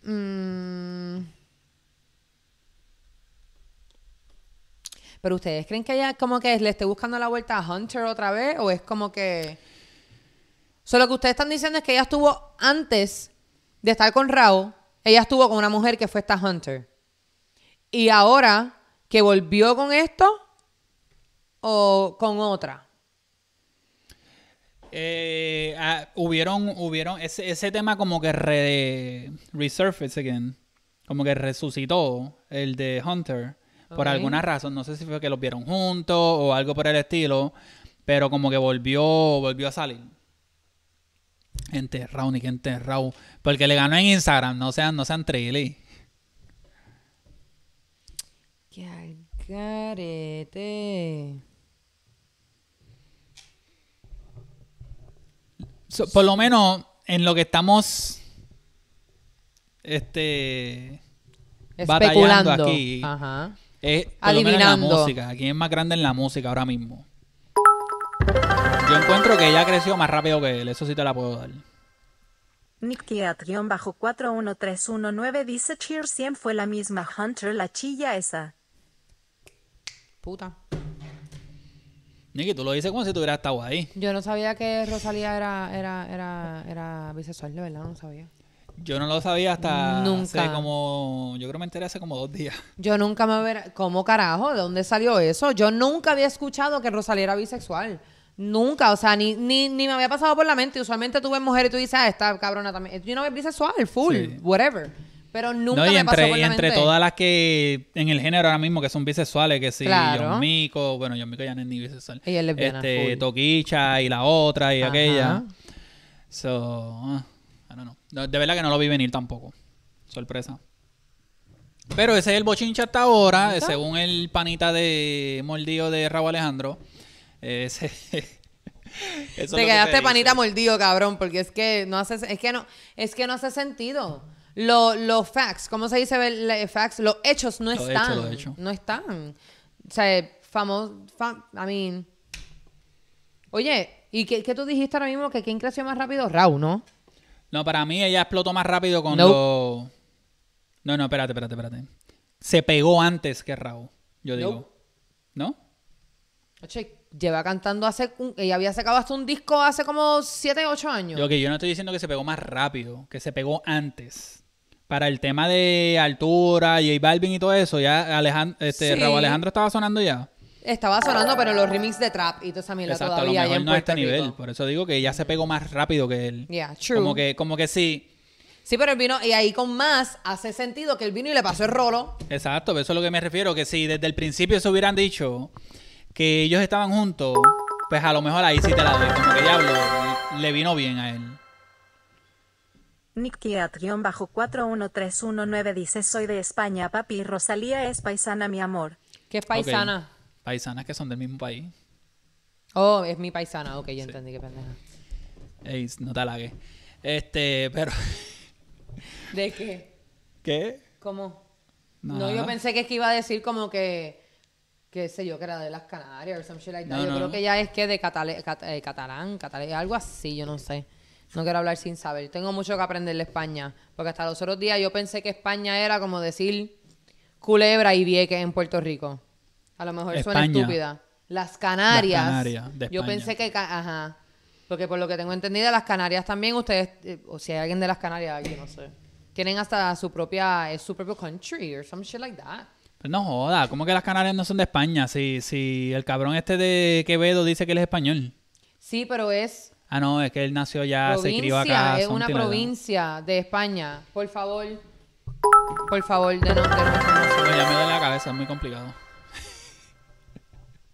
Mm, pero ustedes creen que ella como que le esté buscando la vuelta a Hunter otra vez o es como que... Solo que ustedes están diciendo es que ella estuvo antes de estar con Raúl, ella estuvo con una mujer que fue esta Hunter. Y ahora que volvió con esto o con otra. Eh, ah, hubieron, hubieron, ese, ese, tema como que resurfaced again, como que resucitó el de Hunter por alguna razón, no sé si fue que los vieron juntos o algo por el estilo, pero como que volvió, volvió a salir. Enterrado, ni que enterrado. Porque le ganó en Instagram, no sean, no sean Que por lo menos en lo que estamos este batallando aquí. Ajá. la música. ¿Quién es más grande en la música ahora mismo? encuentro que ella creció más rápido que él, eso sí te la puedo dar. bajo 41319 dice Cheer 100 fue la misma Hunter, la chilla esa. Puta. Nicky tú lo dices como si tú hubieras estado ahí. Yo no sabía que Rosalía era, era, era, era bisexual, de verdad, no sabía. Yo no lo sabía hasta nunca. como. Yo creo que me enteré hace como dos días. Yo nunca me hubiera. ¿Cómo carajo? ¿De dónde salió eso? Yo nunca había escuchado que Rosalía era bisexual. Nunca, o sea, ni, ni, me había pasado por la mente. Usualmente tú ves mujer y tú dices, ah, esta cabrona también. no know, dice bisexual, full, whatever. Pero nunca me entre, pasó por y entre todas las que en el género ahora mismo que son bisexuales, que sí, yo Mico, bueno, yo Mico ya no es ni bisexual. Ella es este, Toquicha y la otra y aquella. So, ah, I don't know. De verdad que no lo vi venir tampoco. Sorpresa. Pero ese es el bochincha hasta ahora, según el panita de mordido de Raúl Alejandro. Eh, te quedaste panita mordido, cabrón, porque es que no hace, es que no, es que no hace sentido. Los facts, ¿cómo se dice facts? Los hechos no están. No están. O sea, famoso, fam, I mean. Oye, ¿y qué, tú dijiste ahora mismo? ¿Que quién creció más rápido? Raúl, ¿no? No, para mí ella explotó más rápido cuando... No, no, espérate, espérate, espérate. Se pegó antes que Raúl, yo digo. ¿No? Oye, lleva cantando hace. ella había sacado hasta un disco hace como 7, 8 años. lo que yo no estoy diciendo que se pegó más rápido, que se pegó antes. Para el tema de altura, J Balvin y todo eso, ya Alejandro, este, Raúl Alejandro estaba sonando ya. Estaba sonando, pero los remix de trap y toda esa mierda A lo no a este nivel. Por eso digo que ya se pegó más rápido que él. Como que, como que sí. Sí, pero él vino, y ahí con más hace sentido que él vino y le pasó el rolo. Exacto, eso es lo que me refiero, que si desde el principio se hubieran dicho, que ellos estaban juntos, pues a lo mejor ahí sí te la doy. Como que habló, le vino bien a él. Nick bajo 41319 dice, soy de España, papi, Rosalía es paisana, mi amor. ¿Qué es paisana? Paisanas que son del mismo país. Oh, es mi paisana, ok, ya entendí, qué pendeja. Ey, no te halagues. Este, pero... ¿De qué? ¿Qué? ¿Cómo? No, yo pensé que es que iba a decir como que que sé yo, que era de las Canarias o some shit like that. yo creo que ya es que de eh, catalán, algo así, yo no sé. No quiero hablar sin saber. Tengo mucho que aprender de España. Porque hasta los otros días yo pensé que España era como decir culebra y vieques en Puerto Rico. A lo mejor suena estúpida. Las Canarias. Las Canarias yo pensé que. Ajá. Porque por lo que tengo entendido, las Canarias también, ustedes. Eh, o si hay alguien de las Canarias, aquí, no sé. Tienen hasta su propia. su propio country o some shit like that. No joda, ¿cómo que las Canarias no son de España? Si, si el cabrón este de Quevedo dice que él es español. Sí, pero es. Ah, no, es que él nació ya, se crió acá. Es una provincia de España. Por favor. Por favor, de no, Ya me la cabeza, es muy complicado.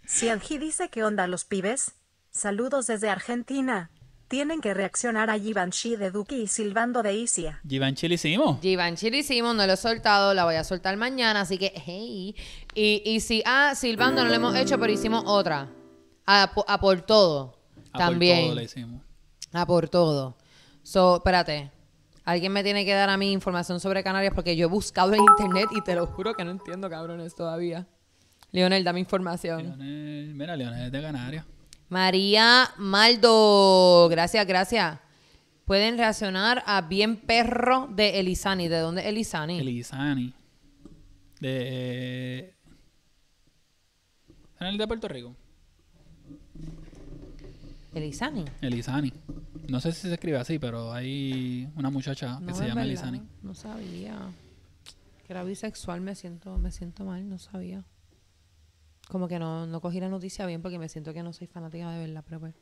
Si Angie dice que onda los pibes, saludos desde Argentina. Tienen que reaccionar a Givenchy de Duque y Silvando de Isia. Givenchy lo hicimos. Givenchy lo hicimos, no lo he soltado, la voy a soltar mañana, así que hey. Y, si, ah, Silvando no lo hemos hecho, pero hicimos otra. A, por todo. A también. por todo la hicimos. A por todo. So, espérate. Alguien me tiene que dar a mí información sobre Canarias porque yo he buscado en internet y te lo juro que no entiendo, cabrones, todavía. Leonel, dame información. mira, Leonel es de Canarias. María Maldo, gracias, gracias. Pueden reaccionar a Bien Perro de Elizani. ¿De dónde es Elizani? Elizani. De. Eh, el de Puerto Rico? Elizani. Elizani. No sé si se escribe así, pero hay una muchacha que se llama Elisani. No sabía. Que era bisexual, me siento, me siento mal, no sabía como que no, no cogí la noticia bien porque me siento que no soy fanática de verla, pero pues.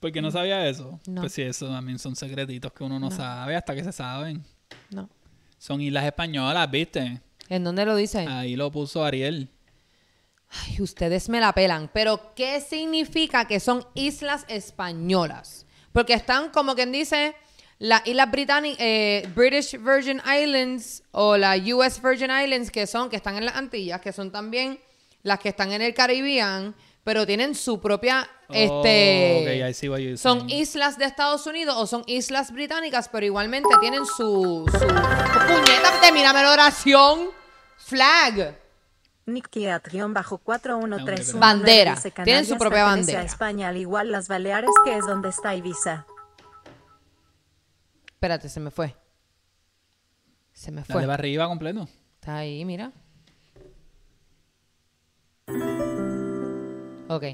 Porque no sabía eso. No. Pues sí, eso también son secretitos que uno no, sabe hasta que se saben. No. Son islas españolas, ¿viste? ¿En dónde lo dicen? Ahí lo puso Ariel. Ay, ustedes me la pelan. Pero, ¿qué significa que son islas españolas? Porque están, como quien dice, las islas británicas, eh, British Virgin Islands o las US Virgin Islands, que son, que están en las Antillas, que son también las que están en el Caribbean, pero tienen su propia oh, este son islas de Estados Unidos o son islas británicas, pero igualmente tienen su, su puñeta, mírame la oración flag. bajo ah, bandera. tienen su propia bandera. España al igual las Baleares que es donde está Ibiza. Espérate, se me fue. Se me fue. va arriba completo. Está ahí, mira. Ok.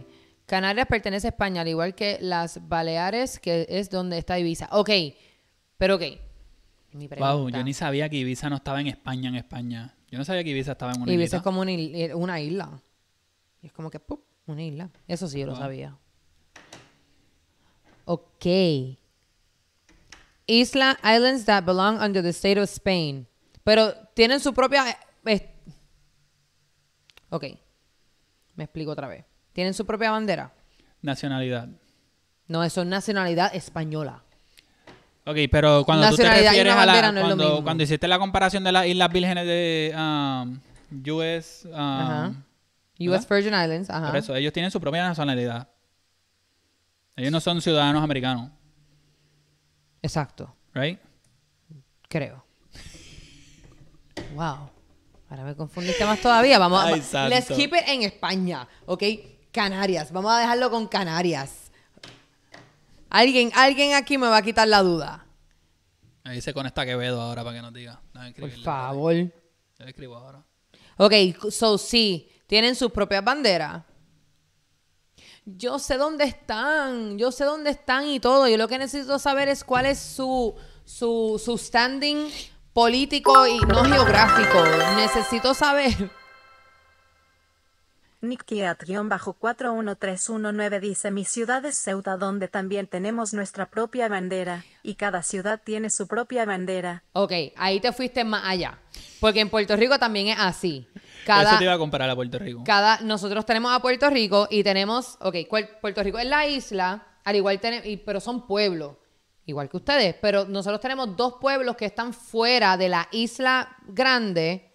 Canarias pertenece a España, al igual que las Baleares, que es donde está Ibiza. Ok, pero ok. Mi Wow, yo ni sabía que Ibiza no estaba en España, en España. Yo no sabía que Ibiza estaba en una Ibiza es como una, eh, isla. es como que, ¡pup! Una isla. Eso sí, yo lo sabía. Ok. Isla, islands that belong under the state of Spain. Pero tienen su propia... Eh, eh. Ok. Me explico otra vez. ¿Tienen su propia bandera? Nacionalidad. No, eso es nacionalidad española. Ok, pero cuando tú te refieres a la... cuando, hiciste la comparación de las Islas Vírgenes de US... Um, US um, Virgin Islands, ajá. Por eso, ellos tienen su propia nacionalidad. Ellos no son ciudadanos americanos. Exacto. Right? Creo. wow. Ahora me confundiste más todavía. Vamos a... Let's keep it en España, ¿ok? Canarias. Vamos a dejarlo con Canarias. Alguien, alguien aquí me va a quitar la duda. Ahí se conecta Quevedo ahora para que nos diga. Por favor. Yo escribo ahora. Ok, so sí, tienen sus propias banderas. Yo sé dónde están, yo sé dónde están y todo. Yo lo que necesito saber es cuál es su, su, su standing político y no geográfico. Necesito saber bajo 41319 dice mi ciudad es Ceuta donde también tenemos nuestra propia bandera y cada ciudad tiene su propia bandera. Ok, ahí te fuiste más allá. Porque en Puerto Rico también es así. Cada, Eso te iba a comparar a Puerto Rico. Cada, nosotros tenemos a Puerto Rico y tenemos, ok, Puerto Rico es la isla, al igual tenemos, pero son pueblos, igual que ustedes, pero nosotros tenemos dos pueblos que están fuera de la isla grande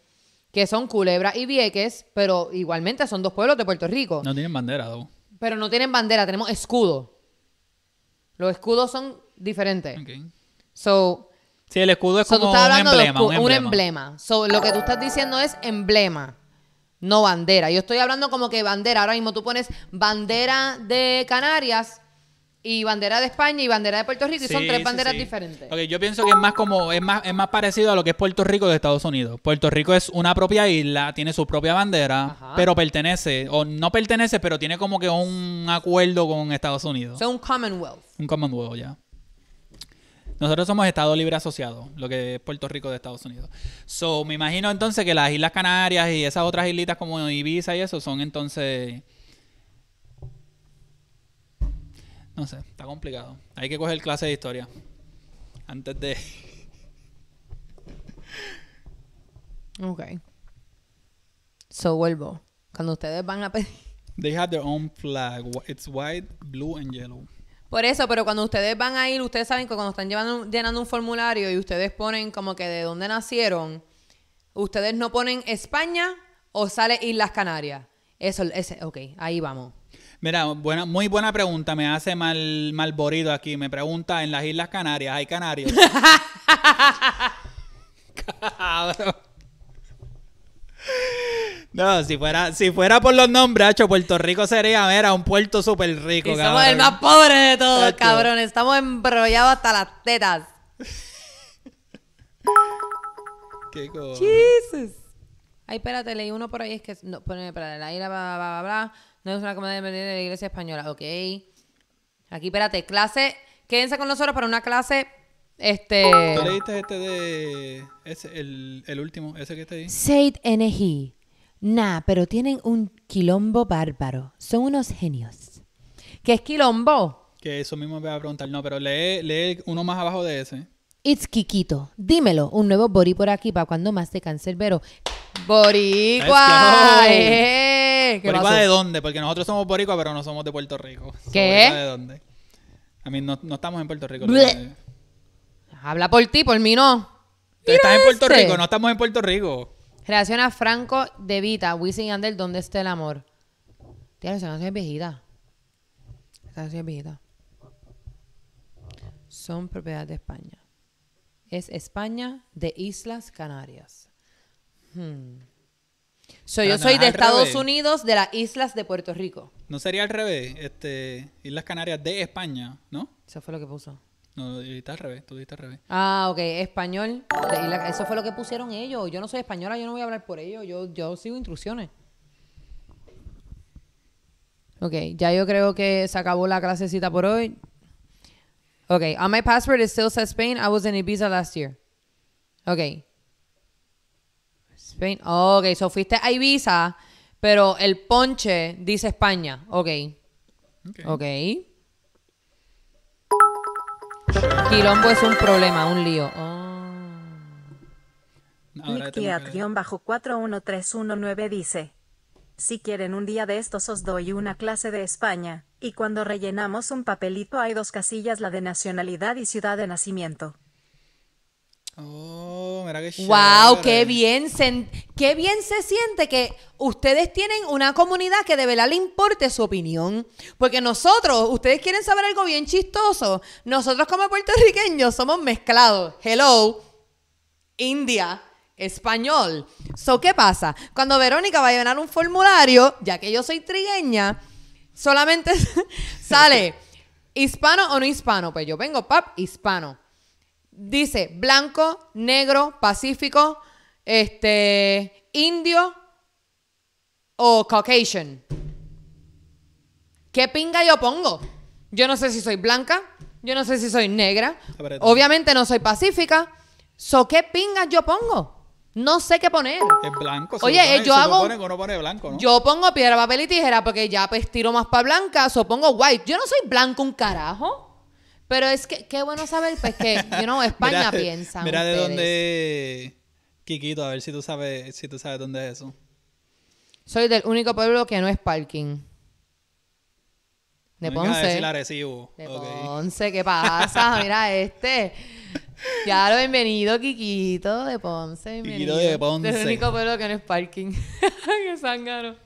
que son Culebra y Vieques, pero igualmente son dos pueblos de Puerto Rico. No tienen bandera, ¿no? Pero no tienen bandera, tenemos escudo. Los escudos son diferentes. Okay. So, sí, el escudo es como un, emblema, un, emblema. So, lo que tú estás diciendo es emblema, no bandera. Yo estoy hablando como que bandera. Ahora mismo tú pones bandera de Canarias y bandera de España y bandera de Puerto Rico y son tres banderas diferentes. Okay, yo pienso que es más como es más es más parecido a lo que es Puerto Rico de Estados Unidos. Puerto Rico es una propia isla, tiene su propia bandera, pero pertenece o no pertenece, pero tiene como que un acuerdo con Estados Unidos. Es un Commonwealth. Un Commonwealth, ya. Nosotros somos Estado Libre Asociado, lo que es Puerto Rico de Estados Unidos. So, me imagino entonces que las Islas Canarias y esas otras islitas como Ibiza y eso son entonces No sé, está complicado. Hay que coger clase de historia. Antes de. ok. So vuelvo. Cuando ustedes van a pedir. They have their own flag. It's white, blue and yellow. Por eso, pero cuando ustedes van a ir, ustedes saben que cuando están llenando un formulario y ustedes ponen como que de dónde nacieron, ustedes no ponen España o sale Islas Canarias. Eso, ese, ok, ahí vamos. Mira, buena, muy buena pregunta. Me hace mal, mal borido aquí. Me pregunta, ¿en las Islas Canarias hay canarios? Cabrón. No, si fuera, si fuera por los nombres, hecho, Puerto Rico sería, mira, un puerto súper rico, cabrón. Somos el más pobre de todos, cabrón. Estamos embrollados hasta las tetas. Qué cojones. Ay, espérate, leí uno por ahí, es que. No, espérate, la isla, bla, bla, bla. No es una comedia de la iglesia española. Ok. Aquí, espérate, clase. Quédense con nosotros para una clase. Este. ¿Tú leíste este de. Ese, el, último, ese que te di? Said NG. Nah, pero tienen un quilombo bárbaro. Son unos genios. ¿Qué es quilombo? Que eso mismo me voy a preguntar. No, pero lee, uno más abajo de ese. It's Kikito. Dímelo, un nuevo Bori por aquí para cuando más te te cancelero. ¡Boricua! ¿Por de dónde? Porque nosotros somos boricua, pero no somos de Puerto Rico. ¿Qué? de dónde? A mí no, estamos en Puerto Rico. Habla por ti, por mí no. Tú estás en Puerto este. Rico, no estamos en Puerto Rico. Relaciona Franco de Vita, Wisin Ander, ¿dónde está el amor? Tía, esa canción es viejita. Esa canción es viejita. Son propiedad de España. Es España de Islas Canarias. Hmm. So, yo soy de Estados Unidos, de las islas de Puerto Rico. No sería al revés, este, Islas Canarias de España, ¿no? Eso fue lo que puso. No, está al revés, tú dijiste al revés. Ah, ok, español. eso fue lo que pusieron ellos. Yo no soy española, yo no voy a hablar por ellos, yo, yo sigo instrucciones. Ok, ya yo creo que se acabó la clasecita por hoy. Ok, my passport is still says Spain. I was in Ibiza last year. Ok, Oh, ok, so fuiste a Ibiza, pero el ponche dice España. Ok. Ok. okay. Quilombo es un problema, un lío. Oh. bajo 41319 dice. Si quieren un día de estos os doy una clase de España, y cuando rellenamos un papelito hay dos casillas la de nacionalidad y ciudad de nacimiento. Oh, mira qué Wow, qué bien, se, qué bien se siente que ustedes tienen una comunidad que de verdad le importe su opinión. Porque nosotros, ustedes quieren saber algo bien chistoso. Nosotros como puertorriqueños somos mezclados. Hello, India, español. So, ¿qué pasa? Cuando Verónica va a llenar un formulario, ya que yo soy trigueña, solamente sale hispano o no hispano. Pues yo vengo, pap, hispano Dice blanco, negro, pacífico, este, indio o caucasian. ¿Qué pinga yo pongo? Yo no sé si soy blanca, yo no sé si soy negra, obviamente no soy pacífica. So, ¿qué pingas yo pongo? No sé qué poner. Es blanco. Oye, yo hago. blanco, ¿no? Yo pongo piedra, papel y tijera porque ya pues tiro más para blanca, supongo pongo white. Yo no soy blanco un carajo. Pero es que qué bueno saber, pues que, you know, España piensa. Mira de dónde, Kikito, a ver si tú sabes, si tú sabes dónde es eso. Soy del único pueblo que no es parking. De Ponce. De Ponce, ¿qué pasa? Mira este. Claro, bienvenido, Kikito de Ponce. Bienvenido. Kikito de Ponce. Del único pueblo que no es parking. Qué sangaro.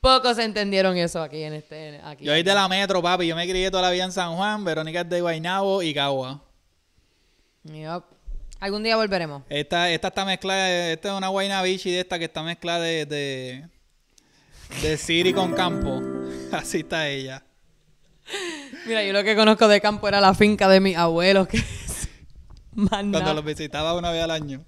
Pocos entendieron eso aquí en este. Yo soy de la metro, papi. Yo me crié toda la vida en San Juan. Verónica es de Guaynabo y Cagua. Algún día volveremos. Esta, esta está mezclada. Esta es una Guaynabichi de esta que está mezclada de. de, de Siri con campo. Así está ella. Mira, yo lo que conozco de campo era la finca de mis abuelos, que Cuando los visitaba una vez al año.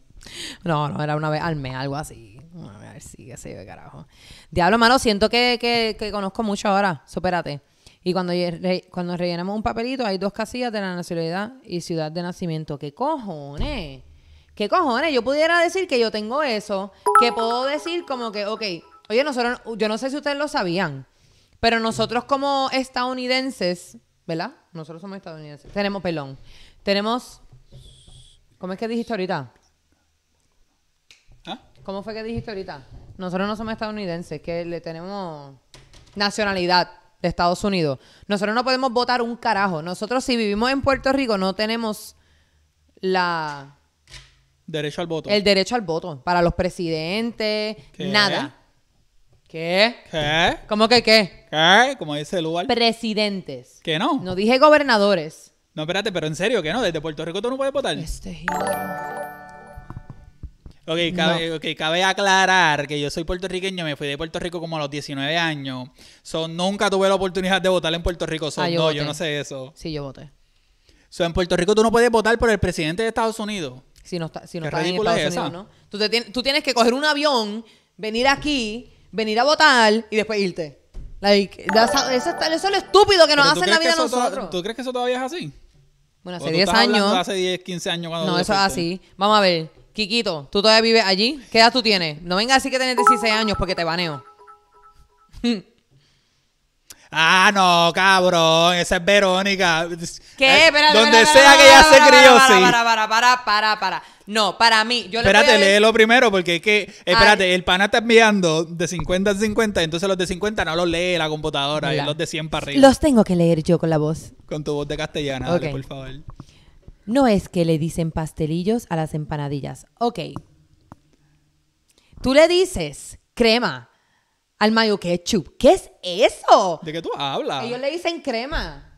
No, no, era una vez al mes, algo así. Una vez se carajo. Diablo, malo, siento que, conozco mucho ahora. Supérate. Y cuando, cuando rellenamos un papelito, hay dos casillas de la nacionalidad y ciudad de nacimiento. ¿Qué cojones? ¿Qué cojones? Yo pudiera decir que yo tengo eso, que puedo decir como que, ok, oye, nosotros, yo no sé si ustedes lo sabían, pero nosotros como estadounidenses, ¿verdad? Nosotros somos estadounidenses. Tenemos, pelón. tenemos, ¿cómo es que dijiste ahorita? ¿Ah? ¿Cómo fue que dijiste ahorita? Nosotros no somos estadounidenses, que le tenemos nacionalidad de Estados Unidos. Nosotros no podemos votar un carajo. Nosotros si vivimos en Puerto Rico no tenemos la... Derecho al voto. El derecho al voto para los presidentes, nada. ¿Qué? ¿Qué? ¿Cómo que qué? ¿Qué? Como dice el lugar. Presidentes. ¿Qué no? No dije gobernadores. No, espérate, pero en serio, ¿qué no? Desde Puerto Rico tú no puedes votar. Este... Okay ok, cabe, aclarar que yo soy puertorriqueño, me fui de Puerto Rico como a los 19 años. So, nunca tuve la oportunidad de votar en Puerto Rico. Ah, yo no, yo no sé eso. Sí, yo voté. sea, en Puerto Rico tú no puedes votar por el presidente de Estados Unidos. Si no, está, si no está. en Estados ¿no? Tú, te, tú tienes que coger un avión, venir aquí, venir a votar y después irte. eso, eso, es lo estúpido que nos hacen la vida a nosotros. ¿Tú crees que eso todavía es así? Bueno, hace 10 años. Hace 10, 15 años cuando No, eso es así. Vamos a ver. Kikito, ¿tú todavía vives allí? ¿Qué edad tú tienes? No vengas así que tenés 16 años porque te baneo. Ah, no, cabrón, esa es Verónica. ¿Qué? Eh, espérate, Donde sea que ella se crió, para, sí. Para, para, para, para, para. No, para mí. Yo espérate, lee léelo primero porque es que. Espérate, el pana está enviando de 50 a 50, entonces los de 50 no los lee la computadora, y los de 100 para arriba. Los tengo que leer yo con la voz. Con tu voz de castellana, por favor. No es que le dicen pastelillos a las empanadillas. Ok. Tú le dices crema al mayo ketchup. ¿Qué es eso? ¿De qué tú hablas? Ellos le dicen crema.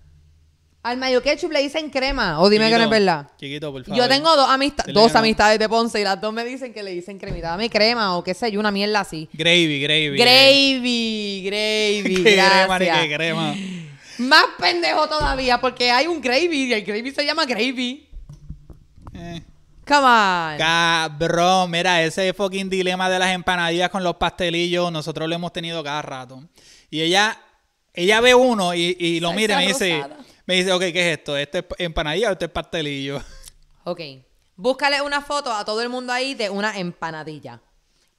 Al mayo ketchup le dicen crema. O dime que no es verdad. Chiquito, por favor. Yo tengo dos, dos amistades de Ponce y las dos me dicen que le dicen cremita. Dame crema o qué sé yo, una mierda así. Gravy, gravy. Eh. Gravy, gravy. Crema, ni qué crema. Más pendejo todavía, porque hay un gravy y el gravy se llama gravy. Eh. Come on. Cabrón, mira, ese fucking dilema de las empanadillas con los pastelillos, nosotros lo hemos tenido cada rato. Y ella, ella ve uno y, lo mira y me dice, me dice, ok, ¿qué es esto? ¿Este es empanadilla o este es pastelillo? Ok. Búscale una foto a todo el mundo ahí de una empanadilla.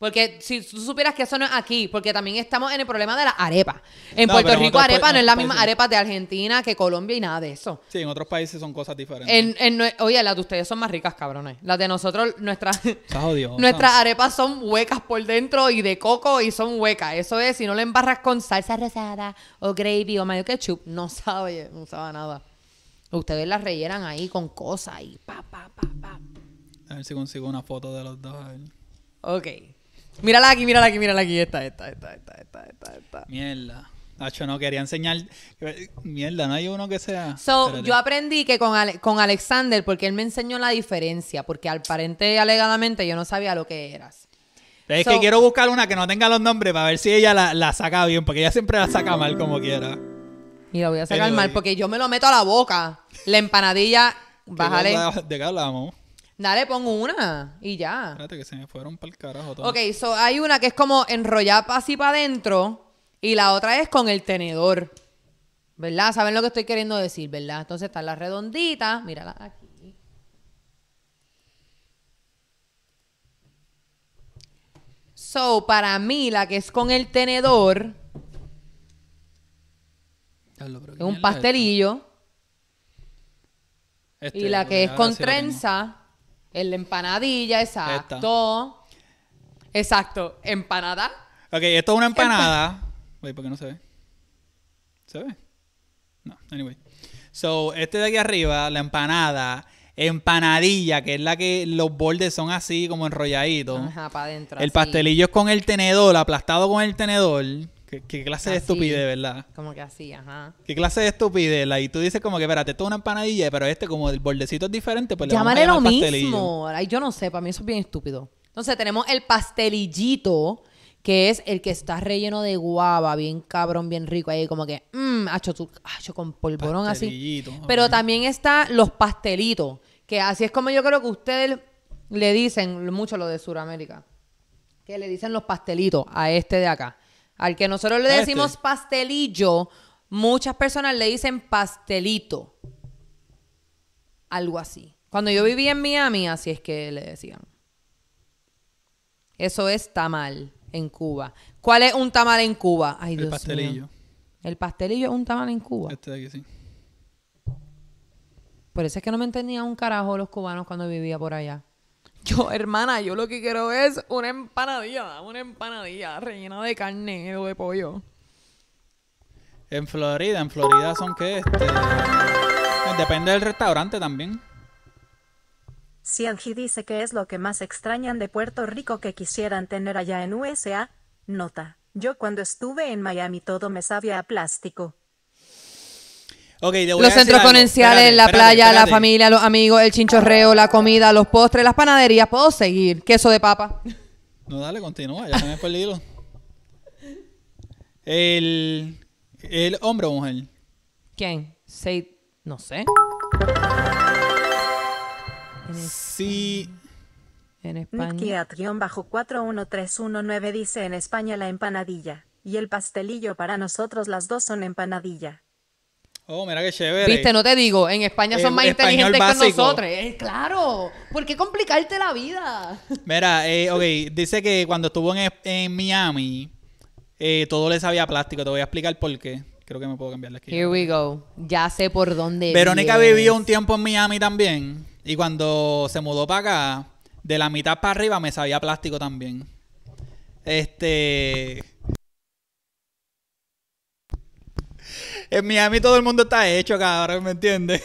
Porque si tú supieras que eso no es aquí, porque también estamos en el problema de la arepa. En Puerto Rico, arepa no es la misma arepa de Argentina que Colombia y nada de eso. Sí, en otros países son cosas diferentes. En, oye, las de ustedes son más ricas, cabrones. Las de nosotros, nuestras, nuestras arepas son huecas por dentro y de coco y son huecas. Eso es, si no le embarras con salsa rosada o gravy o mayo ketchup, no sabe, no sabe nada. Ustedes las reyeran ahí con cosas y pa, pa, pa, A ver si consigo una foto de los dos. A Ok. Mírala aquí, mírala aquí, mírala aquí. Esta, esta, esta, esta, esta, esta. Mierda. Nacho, no quería enseñar. Mierda, no hay uno que sea. So, yo aprendí que con, Alexander, porque él me enseñó la diferencia, porque al parente alegadamente yo no sabía lo que eras. Es que quiero buscar una que no tenga los nombres para ver si ella la, la saca bien, porque ella siempre la saca mal como quiera. Y la voy a sacar mal porque yo me lo meto a la boca. La empanadilla, bájale. ¿De qué hablamos? Dale, pon una y ya. Espérate que se me fueron para el carajo todo. Ok, so hay una que es como enrollar así para adentro y la otra es con el tenedor. ¿Verdad? ¿Saben lo que estoy queriendo decir, verdad? Entonces está la redondita, mírala aquí. So, para mí, la que es con el tenedor es un pastelillo. Este, y la que es con trenza el empanadilla, exacto. Exacto. Empanada. Ok, esto es una empanada. ¿por qué no se ve? ¿Se ve? No, anyway. So, este de aquí arriba, la empanada, empanadilla, que es la que los bordes son así como enrolladitos. Ajá, para adentro. El pastelillo es con el tenedor, aplastado con el tenedor. ¿Qué, clase de estupidez, verdad? Como que así, ajá. ¿Qué clase de estupidez? La? Y tú dices como que, espérate, esto es una empanadilla, pero este como el bordecito es diferente, pues le vamos a lo mismo. Ay, yo no sé, para mí eso es bien estúpido. Entonces tenemos el pastelillito, que es el que está relleno de guava, bien cabrón, bien rico. Ahí como que, mmm, hacho, tú, con polvorón así. Pero también están los pastelitos, que así es como yo creo que ustedes le dicen mucho lo de Sudamérica. Que le dicen los pastelitos a este de acá. Al que nosotros le decimos pastelillo, muchas personas le dicen pastelito. Algo así. Cuando yo vivía en Miami, así es que le decían. Eso es tamal en Cuba. ¿Cuál es un tamal en Cuba? El pastelillo. El pastelillo es un tamal en Cuba. Este de aquí sí. Por eso es que no me entendían un carajo los cubanos cuando vivía por allá. Yo, hermana, yo lo que quiero es una empanadilla, una empanadilla rellena de carne o de pollo. En Florida, en Florida son que este. Pues, depende del restaurante también. Si Angie dice que es lo que más extrañan de Puerto Rico que quisieran tener allá en USA. Nota. Yo cuando estuve en Miami todo me sabía a plástico los centros comerciales, la playa, la familia, los amigos, el chinchorreo, la comida, los postres, las panaderías. Puedo seguir. Queso de papa. No, dale, continúa. Ya me he el El, hombre o mujer. ¿Quién? Seid. No sé. Sí. En España. bajo 41319 dice en España la empanadilla. Y el pastelillo para nosotros las dos son empanadilla. Oh, mira qué chévere. Viste, no te digo, en España son eh, más inteligentes que nosotros. Eh, claro, ¿por qué complicarte la vida? Mira, eh, ok, dice que cuando estuvo en, Miami, todo le sabía plástico. Te voy a explicar por qué. Creo que me puedo cambiar la esquina. Here we go. Ya sé por dónde. Verónica vivió un tiempo en Miami también. Y cuando se mudó para acá, de la mitad para arriba me sabía plástico también. Este. En Miami todo el mundo está hecho, cabrón, ¿me entiendes?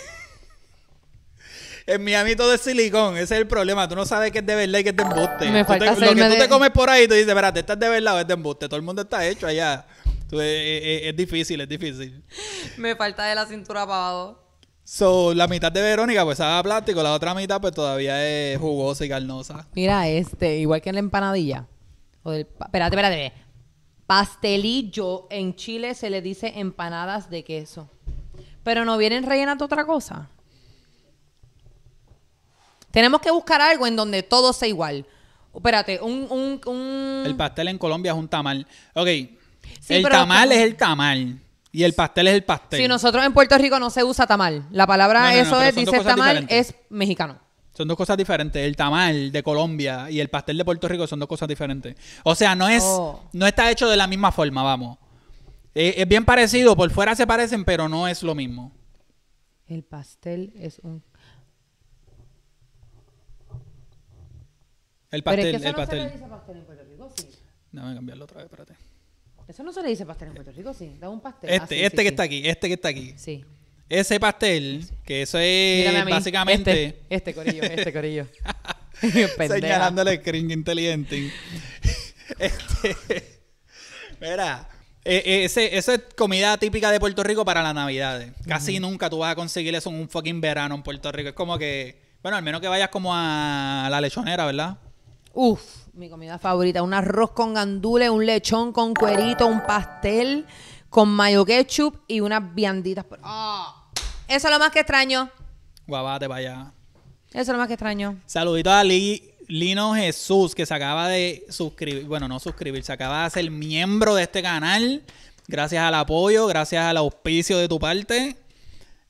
En Miami todo es silicón, ese es el problema. Tú no sabes qué es de verdad y qué es de embuste. Me falta lo que tú te comes por ahí, tú dices, espérate, ¿estás de verdad o es de embuste? Todo el mundo está hecho allá. Eh, eh, eh, es, difícil, es difícil. Me falta de la cintura para abajo. So, la mitad de Verónica pues sabe plástico, la otra mitad pues todavía es jugosa y carnosa. Mira este, igual que en la empanadilla. Espérate, espérate, espérate. Pastelillo en Chile se le dice empanadas de queso. Pero no vienen rellenando otra cosa. Tenemos que buscar algo en donde todo sea igual. Espérate, un, un, un... El pastel en Colombia es un tamal. Ok. el tamal es el tamal. Y el pastel es el pastel. Si nosotros en Puerto Rico no se usa tamal. La palabra eso es, dice tamal, es mexicano. Son dos cosas diferentes. El tamal de Colombia y el pastel de Puerto Rico son dos cosas diferentes. O sea, no es, oh. no está hecho de la misma forma, vamos. Eh, es bien parecido, por fuera se parecen, pero no es lo mismo. El pastel es un. El pastel, pero es que eso no Se le dice pastel en Puerto Rico, sí. Déjame cambiarlo otra vez, espérate. Eso no se le dice pastel en Puerto Rico, sí. Da un pastel. Ah, este, este que está aquí, este que está aquí. Sí. Ese pastel, que eso es básicamente. Este, este, corillo, este corillo. Señalándole cringe inteligente. este, mira, e, e, ese, esa es comida típica de Puerto Rico para las navidades. Casi nunca tú vas a conseguir eso en un fucking verano en Puerto Rico. Es como que, bueno, al menos que vayas como a la lechonera, ¿verdad? Uf, mi comida favorita. Un arroz con gandules, un lechón con cuerito, un pastel con mayo ketchup y unas vianditas. Por... Ah. Eso es lo más que extraño. Guabate vaya. Eso es lo más que extraño. Saludito a Lino Jesús, que se acaba de suscribir. Bueno, no suscribir, se acaba de ser miembro de este canal. Gracias al apoyo, gracias al auspicio de tu parte.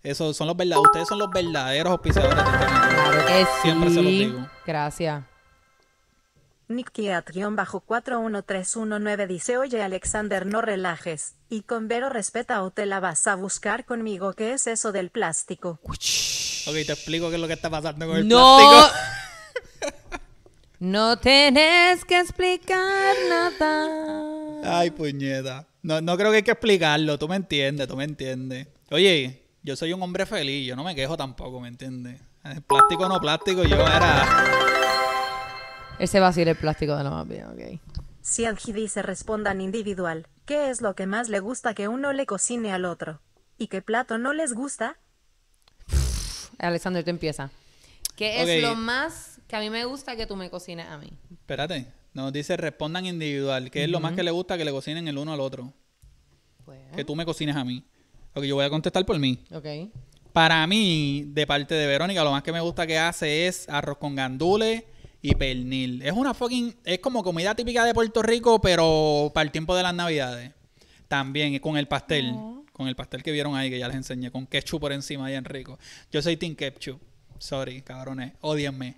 Eso son los verdaderos, ustedes son los verdaderos auspiciadores de este canal. Claro Siempre se los digo. Gracias bajo 41319 dice Oye Alexander no relajes, y con Vero respeta o te la vas a buscar conmigo ¿qué es eso del plástico? Ok, te explico qué es lo que está pasando con el no. plástico. no tienes que explicar nada. Ay, puñeta. No, no creo que hay que explicarlo, tú me entiendes, tú me entiendes. Oye, yo soy un hombre feliz, yo no me quejo tampoco, ¿me entiendes? Plástico no plástico, yo era... Ese va a ser el plástico de la más ok. Si Angie dice respondan individual, ¿qué es lo que más le gusta que uno le cocine al otro? ¿Y qué plato no les gusta? Alexander, te empieza. ¿Qué es lo más que a mí me gusta que tú me cocines a mí? Espérate, nos dice respondan individual, ¿qué es lo más que le gusta que le cocinen el uno al otro? Pues. Que tú me cocines a mí. Ok, yo voy a contestar por mí. Ok. Para mí, de parte de Verónica, lo más que me gusta que hace es arroz con gandules y pernil. Es una fucking. Es como comida típica de Puerto Rico, pero para el tiempo de las Navidades. También, con el pastel. Oh. Con el pastel que vieron ahí, que ya les enseñé. Con ketchup por encima, en rico. Yo soy Team Ketchup. Sorry, cabrones. Odienme.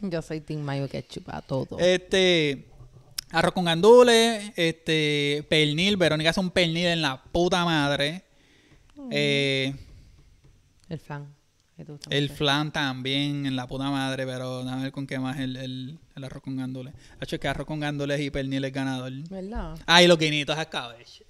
Yo soy Team Mayo Ketchup a todo. Este. Arroz con gandules, este, pernil. Verónica hace un pernil en la puta madre. Mm. Eh, el flan el flan también, en la puta madre, pero nada ver con qué más el, arroz con gandules. Ha que arroz con gandules y pernil es ganador. ¿Verdad? Ah, y los guinitos a escabeche.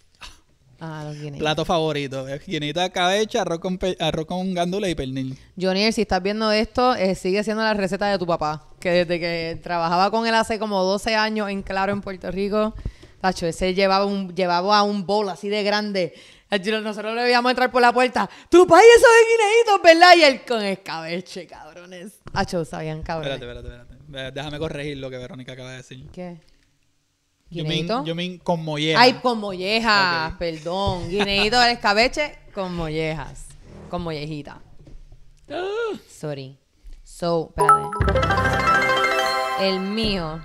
Ah, los guinitos. Plato favorito. Guinitos a hecho arroz con, arroz con y pernil. Johnny, si estás viendo esto, eh, sigue siendo la receta de tu papá. Que desde que trabajaba con él hace como 12 años en Claro, en Puerto Rico... Tacho, ese llevaba un, llevaba a un bol así de grande nosotros le veíamos entrar por la puerta. Tu país de guineitos, ¿verdad? Y él con escabeche, cabrones. Acho, sabían, cabrones. Espérate, espérate, espérate. Déjame corregir lo que Verónica acaba de decir. ¿Qué? ¿Guineito? Yo me con mollejas. Ay, con mollejas, perdón. Guineito del escabeche con mollejas. Con mollejita. Ah. Sorry. So, espérate. El mío.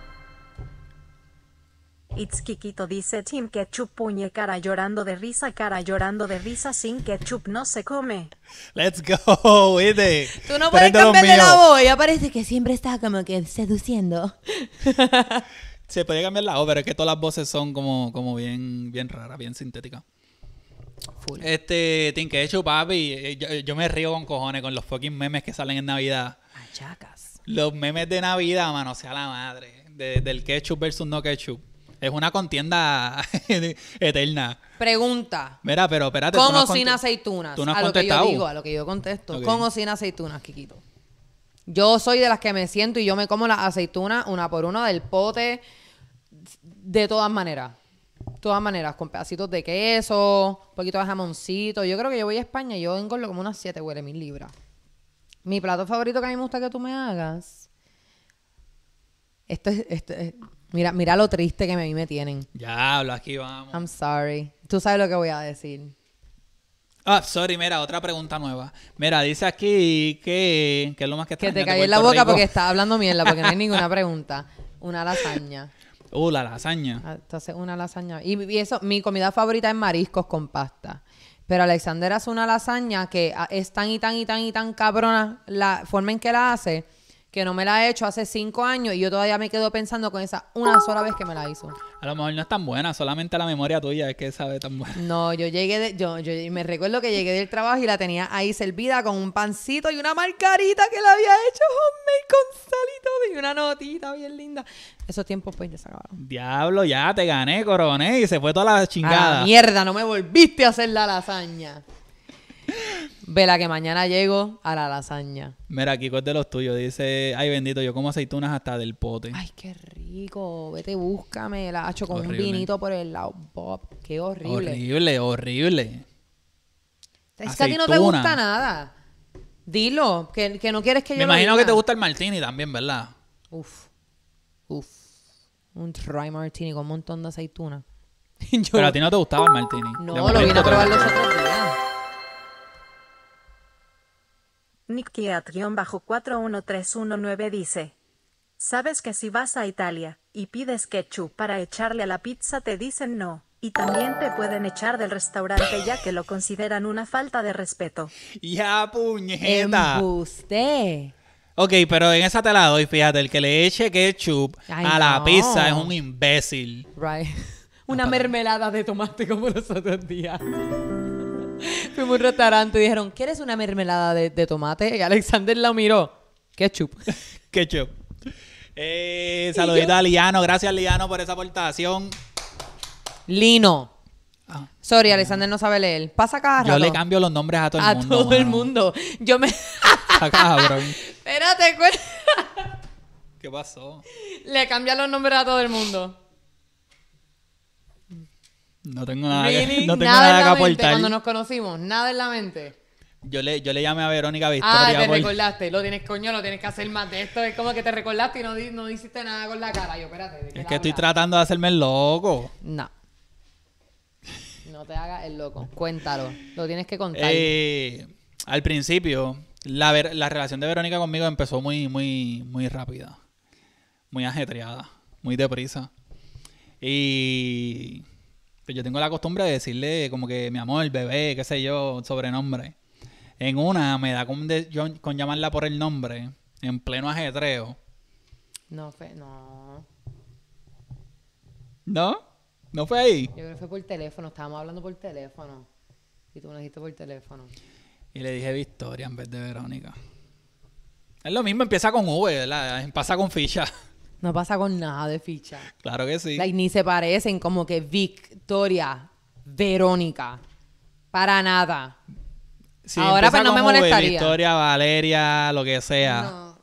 It's Kikito dice Tim Ketchup puñe cara llorando de risa, cara llorando de risa, sin ketchup no se come. Let's go, ¿viste? Tú no puedes cambiar la voz, ya parece que siempre estás como que seduciendo. Se puede cambiar la voz, pero es que todas las voces son como, como bien, bien raras, bien sintéticas. Este, Tim Ketchup, papi, eh, eh, yo, me río con cojones con los fucking memes que salen en Navidad. Achacas. Los memes de Navidad, mano, sea la madre. del ketchup versus no ketchup. Es una contienda eterna. Pregunta. Mira, pero espérate. ¿Con o sin aceitunas? Tú no a contestado. lo que yo digo, a lo que yo contesto. sin aceitunas, Kikito? Yo soy de las que me siento y yo me como las aceitunas una por una del pote de todas maneras. Todas maneras, con pedacitos de queso, un poquito de jamoncito. Yo creo que yo voy a España y yo engordo como unas 7 huele mil libras. Mi plato favorito que a mí me gusta que tú me hagas. este es, este Mira, mira lo triste que a mí me tienen. Ya, hablo, aquí vamos. I'm sorry. Tú sabes lo que voy a decir. Ah, sorry, mira, otra pregunta nueva. Mira, dice aquí que, que es lo más que Que te caí en la boca porque está hablando mierda, porque no hay ninguna pregunta. Una lasaña. Uh, la lasaña. Ah, entonces, una lasaña. Y, eso, mi comida favorita es mariscos con pasta. Pero Alexander hace una lasaña que ah, es tan y tan y tan y tan cabrona la forma en que la hace que no me la he hecho hace cinco años y yo todavía me quedo pensando con esa una sola vez que me la hizo. A lo mejor no es tan buena, solamente la memoria tuya es que sabe tan buena. No, yo llegué yo, me recuerdo que llegué del trabajo y la tenía ahí servida con un pancito y una margarita que la había hecho homemade con sal y todo y una notita bien linda. Esos tiempos pues ya se acabaron. Diablo, ya te gané, coroné y se fue toda la chingada. mierda, no me volviste a hacer la lasaña. Vela que mañana llego a la lasaña. Mira, Kiko es de los tuyos. Dice, ay bendito, yo como aceitunas hasta del pote. Ay, qué rico. Vete, búscame. La hacho con un vinito por el lado. Bob, qué horrible. Horrible, horrible. Es que a ti no te gusta nada. Dilo, que, que no quieres que yo Me imagino que te gusta el martini también, ¿verdad? Uf, uf. Un dry martini con un montón de aceitunas. Pero a ti no te gustaba el martini. No, lo vine a probar los otros bajo 41319 dice. Sabes que si vas a Italia y pides ketchup para echarle a la pizza te dicen no, y también te pueden echar del restaurante ya que lo consideran una falta de respeto. Ya puñeta. usted Ok, pero en esa te la doy, fíjate, el que le eche ketchup a la pizza es un imbécil. Right. Una mermelada de tomate como los otros días. Fuimos a un restaurante y dijeron, ¿quieres una mermelada de, tomate? Y Alexander la miró. Ketchup. Ketchup. Eh, saludito a Liano. Gracias, Liano, por esa aportación. Lino. Ah. Sorry, Alexander no sabe leer. Pasa caja. Yo le cambio los nombres a todo el mundo. A todo el mundo. Yo me... Espérate, ¿Qué pasó? Le cambia los nombres a todo el mundo. No tengo nada, que, no tengo nada, en que cuando nos conocimos, nada en la mente. Yo le, yo le llamé a Verónica Victoria. Ah, te recordaste. Lo tienes, coño, lo tienes que hacer más de esto. Es como que te recordaste y no, no hiciste nada con la cara. Yo, espérate. Es que estoy tratando de hacerme el loco. No. No te hagas el loco. Cuéntalo. Lo tienes que contar. Eh, al principio, la, la, relación de Verónica conmigo empezó muy, muy, muy rápida. Muy ajetreada. Muy deprisa. Y pues yo tengo la costumbre de decirle como que mi amor, bebé, qué sé yo, sobrenombre. En una me da con, con llamarla por el nombre, en pleno ajetreo. No, fue, no. ¿No? ¿No fue ahí? Yo creo que fue por teléfono, estábamos hablando por teléfono. Y tú me dijiste por teléfono. Y le dije Victoria en vez de Verónica. Es lo mismo, empieza con V, ¿verdad? Pasa con ficha. No pasa con nada de ficha. Claro que sí. ni se parecen como que Victoria, Verónica. Para nada. Ahora pues no me molestaría. Victoria, Valeria, lo que sea. No.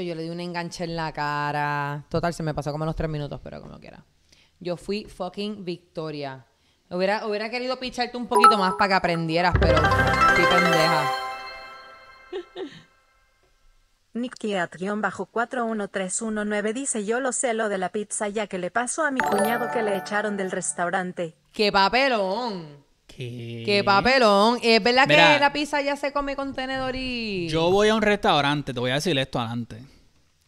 yo le di un enganche en la cara. Total, se me pasó como los tres minutos, pero como quiera. Yo fui fucking Victoria. Hubiera, hubiera querido picharte un poquito más para que aprendieras, pero qué pendeja bajo 41319 dice yo lo sé lo de la pizza ya que le pasó a mi cuñado que le echaron del restaurante. ¡Qué papelón! ¿Qué? papelón! Es eh, verdad que la pizza ya se come con y... Yo voy a un restaurante, te voy a decir esto adelante.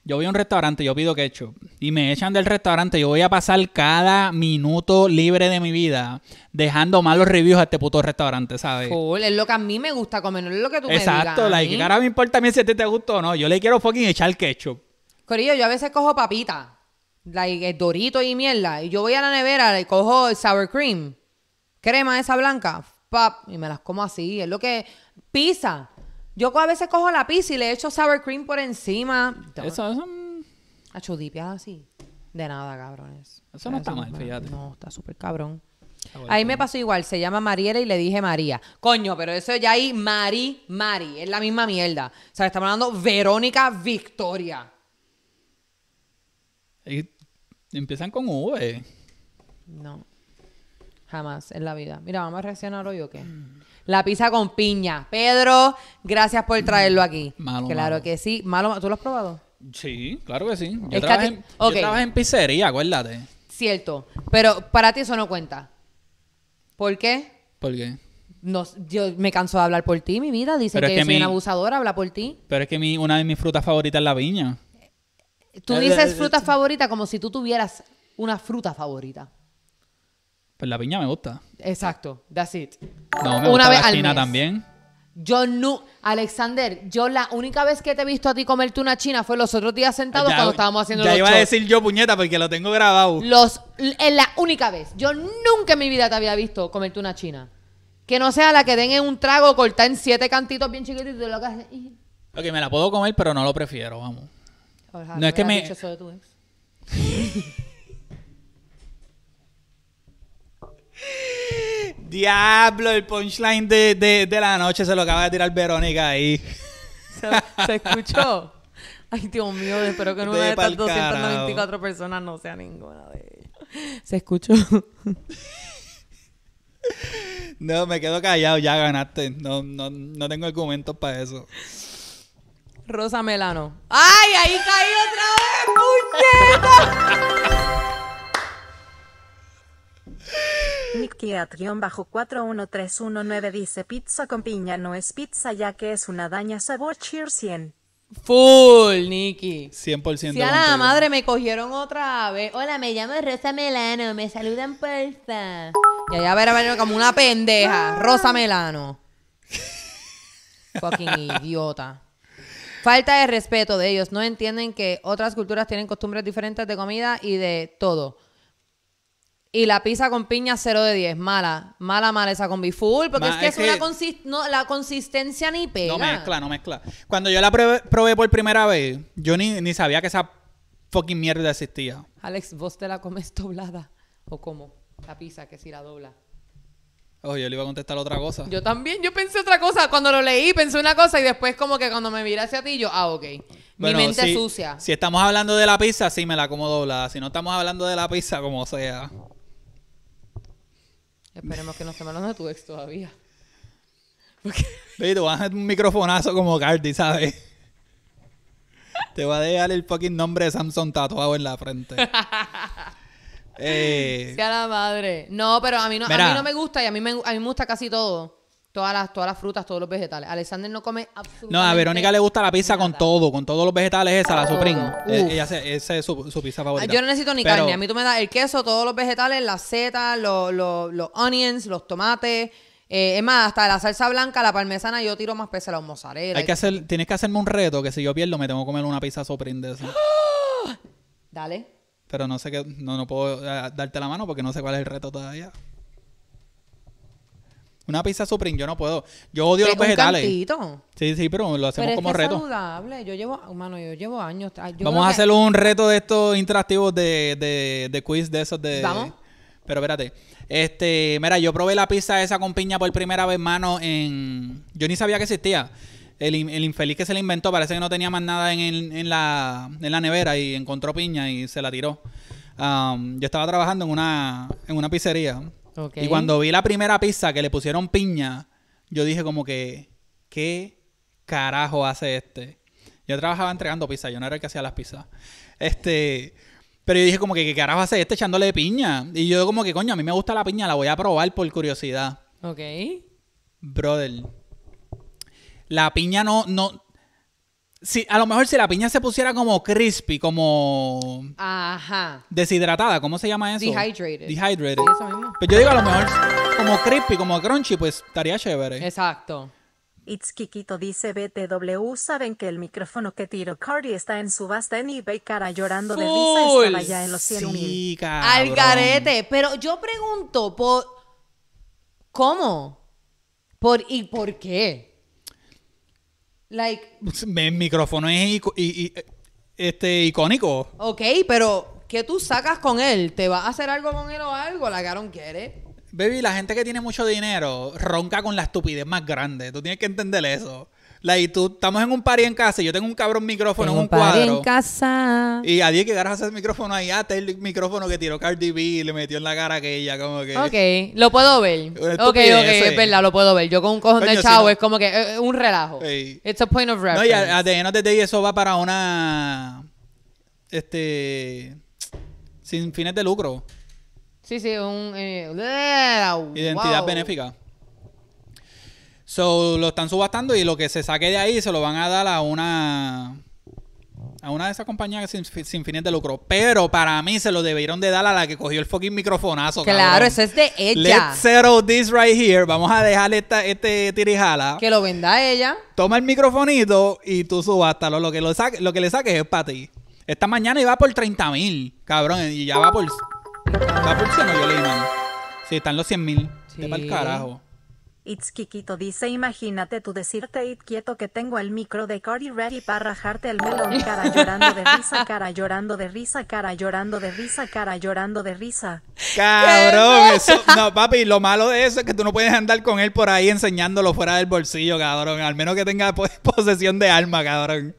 Yo voy a un restaurante, yo pido ketchup y me echan del restaurante, yo voy a pasar cada minuto libre de mi vida dejando malos reviews a este puto restaurante, ¿sabes? Cool, es lo que a mí me gusta comer, no es lo que tú Exacto, me digas. Exacto, like, ahora me importa a mí si a ti te gustó o no, yo le quiero fucking echar ketchup. Corillo, yo a veces cojo papitas, like eh, dorito y mierda, y yo voy a la nevera y cojo el sour cream, crema esa blanca, pap, y me las como así, es lo que pizza yo a veces cojo la pizza y le echo sour cream por encima. Eso es un... Mm. así. De nada, cabrones. Eso no está mal, fíjate. No, está súper cabrón. Ahí me pasó igual, se llama Mariela y le dije María. Coño, pero eso ya ahí, Mari, Mari, es la misma mierda. O sea, estamos hablando Verónica Victoria. Y empiezan con V. No, jamás en la vida. Mira, vamos a reaccionar hoy o qué. La pizza con piña. Pedro, gracias por traerlo aquí. Malo, Claro que sí. Malo, ¿Tú lo has probado? Sí, claro que sí. Yo, en- pizzería, acuérdate. Cierto. Pero para ti eso no cuenta. ¿Por qué? ¿Por qué? No, yo me canso de hablar por ti, mi vida. Dice que, soy una abusadora, habla por ti. Pero es que mi, una de mis frutas favoritas es la piña. Tú eh, dices eh, eh, fruta favorita como si tú tuvieras una fruta favorita. Pues la piña me gusta. Exacto, that's it. No, me Una gusta vez la china también. Yo no, Alexander, yo la única vez que te he visto a ti comerte una china fue los otros días sentados cuando estábamos haciendo Ya iba a decir yo puñeta porque lo tengo grabado. Los, es la única vez. Yo nunca en mi vida te había visto comerte una china. Que no sea la que den en un trago, cortar en siete cantitos bien chiquititos y lo que Ok, me la puedo comer, pero no lo prefiero, vamos. No, es que me- Diablo, el punchline de, de, de, la noche se lo acaba de tirar Verónica ahí. ¿Se, escuchó? Ay, Dios mío, espero que en una de estas 294 personas no sea ninguna de ellas. ¿Se escuchó? no, me quedo callado, ya ganaste. No, no, no tengo argumentos para eso. Rosa Melano. ¡Ay, ahí caí otra vez, puñeta! bajo 41319 dice pizza con piña no es pizza ya que es una daña sabor cheer 100. Full, Nicky. 100%. Si a la madre me cogieron otra vez. Hola, me llamo Rosa Melano. Me saludan porfa. Y allá verá ver, como una pendeja. Rosa Melano. Fucking idiota. Falta de respeto de ellos. No entienden que otras culturas tienen costumbres diferentes de comida y de todo. Y la pizza con piña 0 de 10. Mala. Mala, mala esa combi. Full. Porque es que es, una no, la consistencia ni pega. No mezcla, no mezcla. Cuando yo la probé, por primera vez, yo ni, ni, sabía que esa fucking mierda existía. Alex, ¿vos te la comes doblada? ¿O cómo? La pizza que si la dobla. Oh, yo le iba a contestar otra cosa. Yo también, yo pensé otra cosa. Cuando lo leí, pensé una cosa y después como que cuando me miré hacia ti, yo, ah, ok. Mi mente sucia. Si estamos hablando de la pizza, sí me la como doblada. Si no estamos hablando de la pizza, como sea. Esperemos que no se hablando de tu ex todavía. Pero Te vas a un microfonazo como Cardi, ¿sabes? Te voy a dejar el fucking nombre de Samson tatuado en la frente. eh, sea la madre. No, pero a mí no, a mí no me gusta y a mí me, a mí me gusta casi todo todas las, todas las frutas, todos los vegetales. Alexander no come absolutamente. No, a Verónica le gusta la pizza con todo, con todos los vegetales, esa, la Supreme. Eh, ella esa es su, su, pizza favorita. Yo no necesito ni carne. A mí tú me das el queso, todos los vegetales, las setas, los, onions, los tomates. Eh, es más, hasta la salsa blanca, la parmesana, yo tiro más pese a los mozzarella. Hay que hacer, tienes que hacerme un reto que si yo pierdo me tengo que comer una pizza Supreme Dale. Pero no sé qué, no, puedo eh, darte la mano porque no sé cuál es el reto todavía. Una pizza Supreme, yo no puedo. Yo odio los vegetales. Sí, sí, pero lo hacemos como reto. Es saludable. Yo llevo, mano, yo llevo años. Ah, Vamos a hacer un reto de estos interactivos de, de, de quiz de esos de. Vamos. Pero espérate. Este, mira, yo probé la pizza esa con piña por primera vez, mano, en. Yo ni sabía que existía. El, infeliz que se la inventó, parece que no tenía más nada en, en, la, en la nevera y encontró piña y se la tiró. Um, yo estaba trabajando en una, en una pizzería y cuando vi la primera pizza que le pusieron piña, yo dije como que, ¿qué carajo hace este? Yo trabajaba entregando pizza, yo no era el que hacía las pizzas. Este, pero yo dije como que, ¿qué carajo hace este echándole piña? Y yo como que, coño, a mí me gusta la piña, la voy a probar por curiosidad. Ok. Brother. La piña no, no, a lo mejor si la piña se pusiera como crispy, como. Deshidratada, ¿cómo se llama eso? Dehydrated. Dehydrated. Pero pues yo digo, a lo mejor como crispy, como crunchy, pues estaría chévere. Exacto. It's Kikito dice BTW, saben que el micrófono que tiro Cardi está en subasta en eBay, cara, llorando de risa, estaba ya en los 100 mil. Al garete, pero yo pregunto, ¿por ¿cómo? ¿Por, ¿Y por qué? Like. Pues, el micrófono es este, icónico. Ok, pero ¿qué tú sacas con él? ¿Te vas a hacer algo con él o algo? La Garon quiere. Baby, la gente que tiene mucho dinero ronca con la estupidez más grande. Tú tienes que entender eso y tú, estamos en un party en casa y yo tengo un cabrón micrófono en un party cuadro. en casa. Y a 10 que agarras ese micrófono ahí, hasta ah, el micrófono que tiró Cardi B y le metió en la cara aquella, como que... Ok, lo puedo ver. Ok, ok, es verdad, lo puedo ver. Yo con un cojón de chavo es como que eh, eh, un relajo. It's a point of reference. No, y a, 10 no te eso va para una... Este... Sin fines de lucro. Sí, sí, un... Eh, identidad benéfica. So, lo están subastando y lo que se saque de ahí se lo van a dar a una a una de esas compañías sin, sin, fines de lucro. Pero para mí se lo debieron de dar a la que cogió el fucking microfonazo. Claro, cabrón. es de ella. Let's settle this right here. Vamos a dejarle esta, este tirijala. Que lo venda ella. Toma el microfonito y tú subástalo. Lo que, lo saque, lo que le saques es para ti. Esta mañana iba por 30 mil, cabrón. Y ya va por. Va por 100 mil. Sí, están los 100 mil. para el carajo. It's Kikito dice, imagínate tú decirte it quieto que tengo el micro de Cardi ready para rajarte el melón, cara llorando de risa, cara llorando de risa, cara llorando de risa, cara llorando de risa. Cabrón, eso, no papi, lo malo de eso es que tú no puedes andar con él por ahí enseñándolo fuera del bolsillo, cabrón, al menos que tenga posesión de alma cabrón.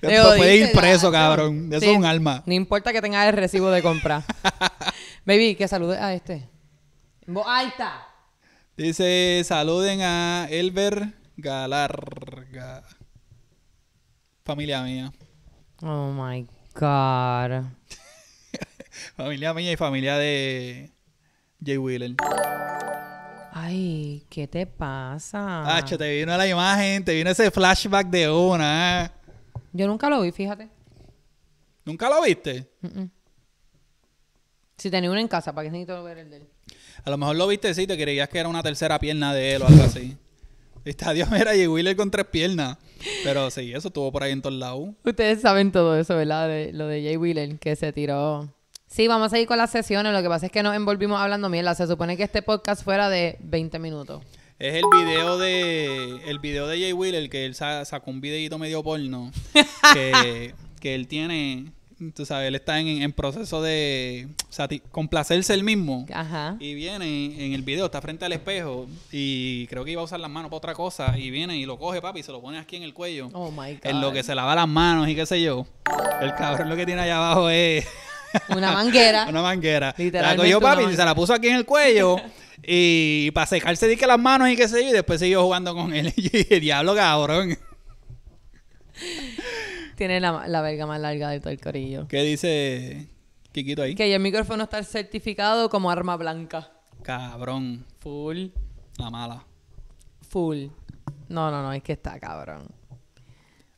Te puede ir preso, cabrón, eso es un alma. No importa que tenga el recibo de compra. Baby, que saludes a este. Ahí está Dice, saluden a Elber Galarga. Familia mía. Oh my God. familia mía y familia de Jay Wheeler. Ay, ¿qué te pasa? Hacho, te vino la imagen, te vino ese flashback de una. Yo nunca lo vi, fíjate. ¿Nunca lo viste? Si tenía uno en casa, ¿para qué necesito ver el de él? A lo mejor lo viste sí, te creías que era una tercera pierna de él o algo así. Está Dios, era Jay Wheeler con tres piernas. Pero sí, eso estuvo por ahí en todos lados. Ustedes saben todo eso, ¿verdad? lo de Jay Wheeler que se tiró. Sí, vamos a ir con las sesiones. Lo que pasa es que nos envolvimos hablando mierda. Se supone que este podcast fuera de 20 minutos. Es el video de el video de Jay Wheeler que él sacó un videito medio porno que, que él tiene tú sabes, él está en, en proceso de complacerse él mismo. Ajá. Y viene en el video, está frente al espejo y creo que iba a usar las manos para otra cosa y viene y lo coge, papi, y se lo pone aquí en el cuello. Oh, my God. En lo que se lava las manos y qué sé yo. El cabrón lo que tiene allá abajo es... Una manguera. una manguera. La cogió papi y se la puso aquí en el cuello. y para secarse dique las manos y qué sé yo. Y después siguió jugando con él. y diablo, cabrón tiene la, la verga más larga de todo el corillo. ¿Qué dice Kikito ahí? Que el micrófono está certificado como arma blanca. Cabrón. Full. La mala. Full. No, no, no, es que está cabrón.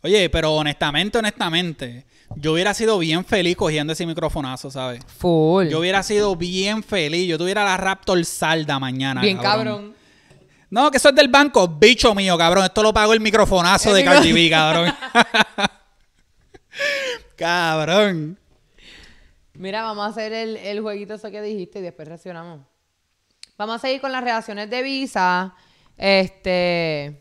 Oye, pero honestamente, honestamente, yo hubiera sido bien feliz cogiendo ese microfonazo, ¿sabes? Full. Yo hubiera sido bien feliz. Yo tuviera la Raptor salda mañana. Bien, cabrón. No, que eso es del banco. Bicho mío, cabrón. Esto lo pago el microfonazo de Cardi B, cabrón. Cabrón. Mira, vamos a hacer el, el jueguito eso que dijiste y después reaccionamos. Vamos a seguir con las reacciones de Visa. Este.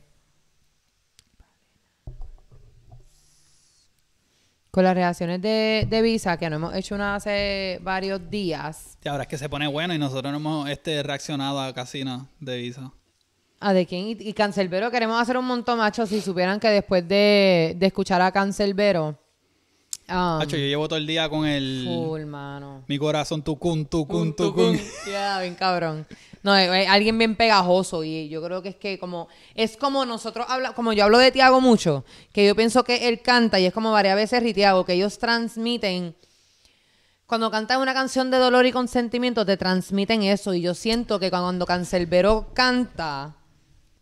Con las reacciones de, Visa, que no hemos hecho una hace varios días. Y ahora es que se pone bueno y nosotros no hemos este, reaccionado a casino de Visa. ¿A de quién? Y, Cancelvero Cancelbero, queremos hacer un montón, macho. Si supieran que después de, de escuchar a Cancelbero Um, yo llevo todo el día con el. Full, Mi corazón, tucun, tucun, Ya, bien cabrón. No, eh, eh, alguien bien pegajoso y yo creo que es que como. Es como nosotros hablamos. Como yo hablo de Tiago mucho, que yo pienso que él canta y es como varias veces Ritiago, que ellos transmiten. Cuando cantan una canción de dolor y consentimiento, te transmiten eso. Y yo siento que cuando Cancelbero canta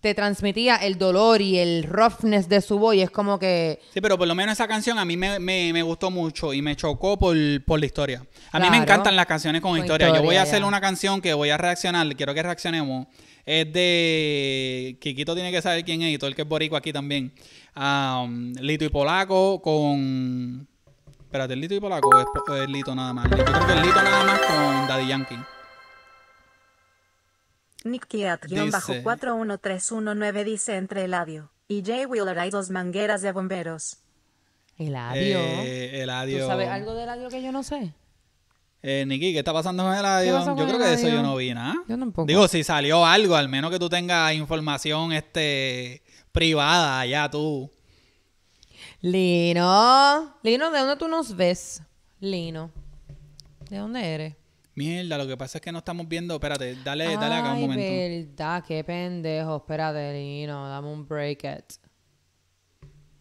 te transmitía el dolor y el roughness de su voz y es como que... Sí, pero por lo menos esa canción a mí me, gustó mucho y me chocó por, la historia. A mí me encantan las canciones con, historia. Yo voy a hacer una canción que voy a reaccionar, quiero que reaccionemos. Es de... Kikito tiene que saber quién es y todo el que es borico aquí también. Um, Lito y Polaco con... Espérate, ¿el Lito y Polaco es, es Lito nada más? Yo creo que es Lito nada más con Daddy Yankee. Nick Kiat-41319 dice entre el Eladio y Jay Wheeler hay dos mangueras de bomberos. Eladio. Eh, ¿Tú sabes algo del adio que yo no sé? Eh, Nicky, ¿qué está pasando con Eladio? Yo creo que eso yo no vi nada. Digo, si salió algo, al menos que tú tengas información este, privada allá tú. Lino. Lino, ¿de dónde tú nos ves? Lino. ¿De dónde eres? Mierda, lo que pasa es que no estamos viendo. Espérate, dale, dale acá un momento. verdad, qué pendejo. Espérate, Lino, dame un break it.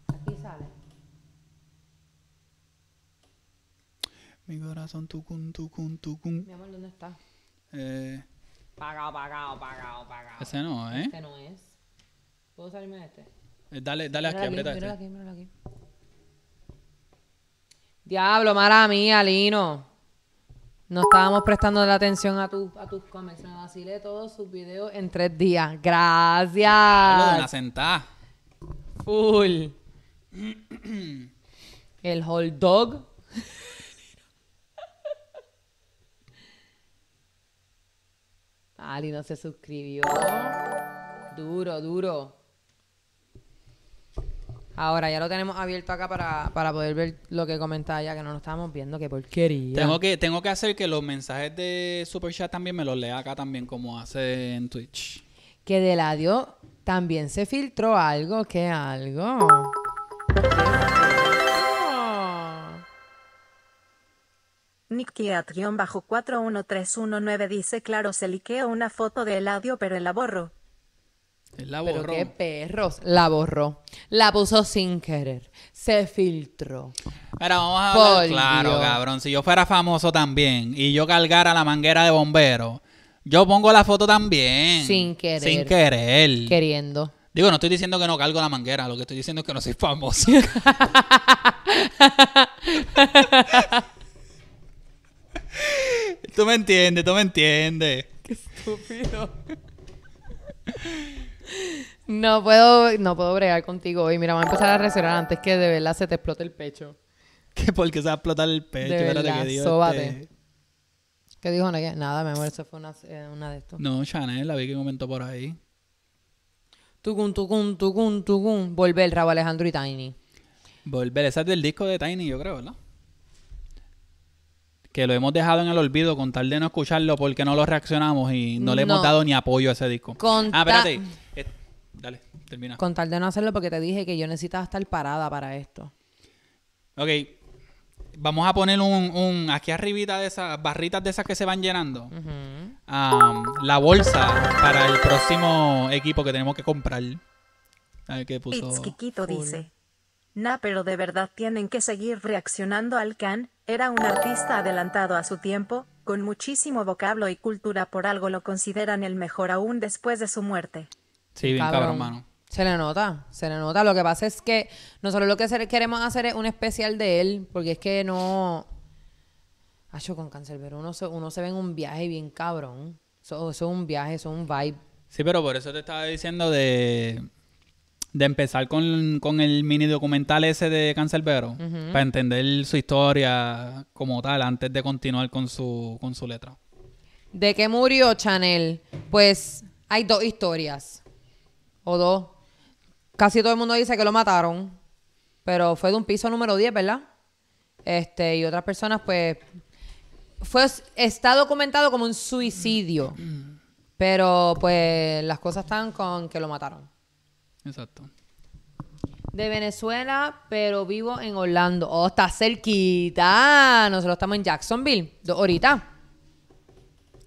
Aquí sale. Mi corazón tucun, tucun, tucun. Mi amor, ¿dónde está? Eh. Pagado, pagado, pagado, pagado. Ese no, ¿eh? Ese no es. ¿Puedo salirme de este? Eh, dale, dale a aquí, aprieta este. Míralo aquí, míralo aquí. Diablo, mala mía, Lino. No estábamos prestando la atención a, a tus comments. Así vacilé todos sus videos en tres días. Gracias. Full. El hot dog. Ali no se suscribió. Duro, duro. Ahora ya lo tenemos abierto acá para, poder ver lo que comentaba ya, que no lo estábamos viendo, qué porquería. Tengo que, tengo que hacer que los mensajes de Super Chat también me los lea acá también, como hace en Twitch. Que del audio también se filtró algo, que algo. Ah. Nikiatrion bajo 41319 dice claro se liqueó una foto del audio pero la borro. La borró. Pero qué perros. La borró. La puso sin querer. Se filtró. Pero vamos a hablar, claro, cabrón. Si yo fuera famoso también y yo cargara la manguera de bombero, yo pongo la foto también. Sin querer. Sin querer. Queriendo. Digo, no estoy diciendo que no cargo la manguera, lo que estoy diciendo es que no soy famoso. tú me entiendes, tú me entiendes. Qué estúpido. No puedo, no puedo bregar contigo hoy. Mira, vamos a empezar a reaccionar antes que de verdad se te explote el pecho. que Porque se va a explotar el pecho. que este- ¿Qué dijo? Nada, mi amor, eso fue una, eh, una de estas. No, Chanel, la vi que comentó por ahí. Tugun, tugun, tugun, tugun. Volver, Rabo Alejandro y Tiny. Volver, esa es del disco de Tiny, yo creo, ¿verdad? Que lo hemos dejado en el olvido con tal de no escucharlo porque no lo reaccionamos y no le hemos dado ni apoyo a ese disco. Con ah, Dale, termina. Con tal de no hacerlo porque te dije que yo necesitaba estar parada para esto. Ok. Vamos a poner un, aquí arribita de esas barritas de esas que se van llenando. la bolsa para el próximo equipo que tenemos que comprar. A ver qué puso. dice. Nah, pero de verdad tienen que seguir reaccionando al can. Era un artista adelantado a su tiempo, con muchísimo vocablo y cultura por algo lo consideran el mejor aún después de su muerte. Sí, bien cabrón, mano. Se le nota, se le nota. Lo que pasa es que nosotros lo que queremos hacer es un especial de él, porque es que no. yo con Cancelbero uno se, uno se ve en un viaje bien cabrón. Eso, es un viaje, eso es un vibe. Sí, pero por eso te estaba diciendo de, empezar con, el mini documental ese de Cancelbero, para entender su historia como tal, antes de continuar con con su letra. ¿De qué murió Chanel? Pues hay dos historias dos. Casi todo el mundo dice que lo mataron, pero fue de un piso número 10, ¿verdad? Este, y otras personas, pues, fue, está documentado como un suicidio, pero pues las cosas están con que lo mataron. Exacto. De Venezuela, pero vivo en Orlando. Oh, está cerquita. Nosotros estamos en Jacksonville, ahorita.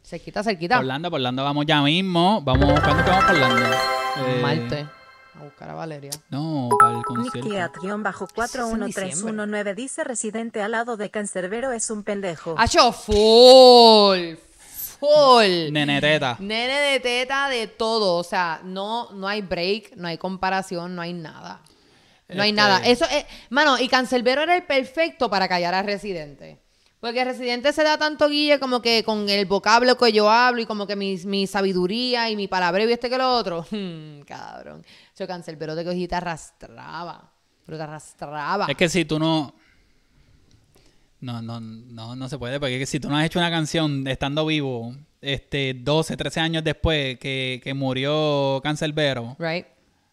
Cerquita, cerquita. Orlando, Orlando vamos ya mismo. Vamos, ¿cuándo Orlando? Eh, Malte A buscar a Valeria. No, para el concierto. bajo 41319 dice residente al lado de Cancerbero es un pendejo. hecho ah, full! Full. Nene teta. Nene de teta de todo. O sea, no, no hay break, no hay comparación, no hay nada. No hay nada. Este Eso es, mano, y Cancelbero era el perfecto para callar a Residente. Porque Residente se da tanto guía como que con el vocablo que yo hablo y como que mi, sabiduría y mi palabra y este que lo otro. Mm, cabrón. Yo cancel, pero te cogí te arrastraba. Pero te arrastraba. Es que si tú no. No, no, no, se puede, porque es que si tú no has hecho una canción estando vivo, este, 12, 13 años después que, murió Cancelbero. Right.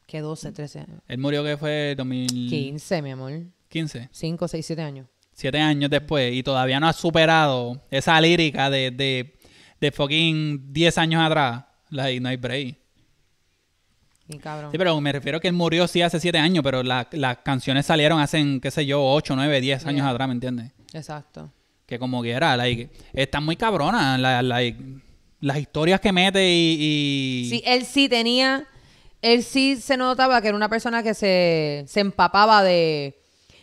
Que 12, 13 años. Él murió que fue 2015, mi amor. 15. 5, 6, 7 años siete años después, y todavía no ha superado esa lírica de, fucking 10 años atrás, like, no hay break. cabrón. Sí, pero me refiero que él murió sí hace siete años, pero las canciones salieron hace, qué sé yo, ocho, nueve, diez años atrás, ¿me entiendes? Exacto. Que como quiera, like, están muy cabronas las historias que mete y, Sí, él sí tenía... Él sí se notaba que era una persona que se empapaba de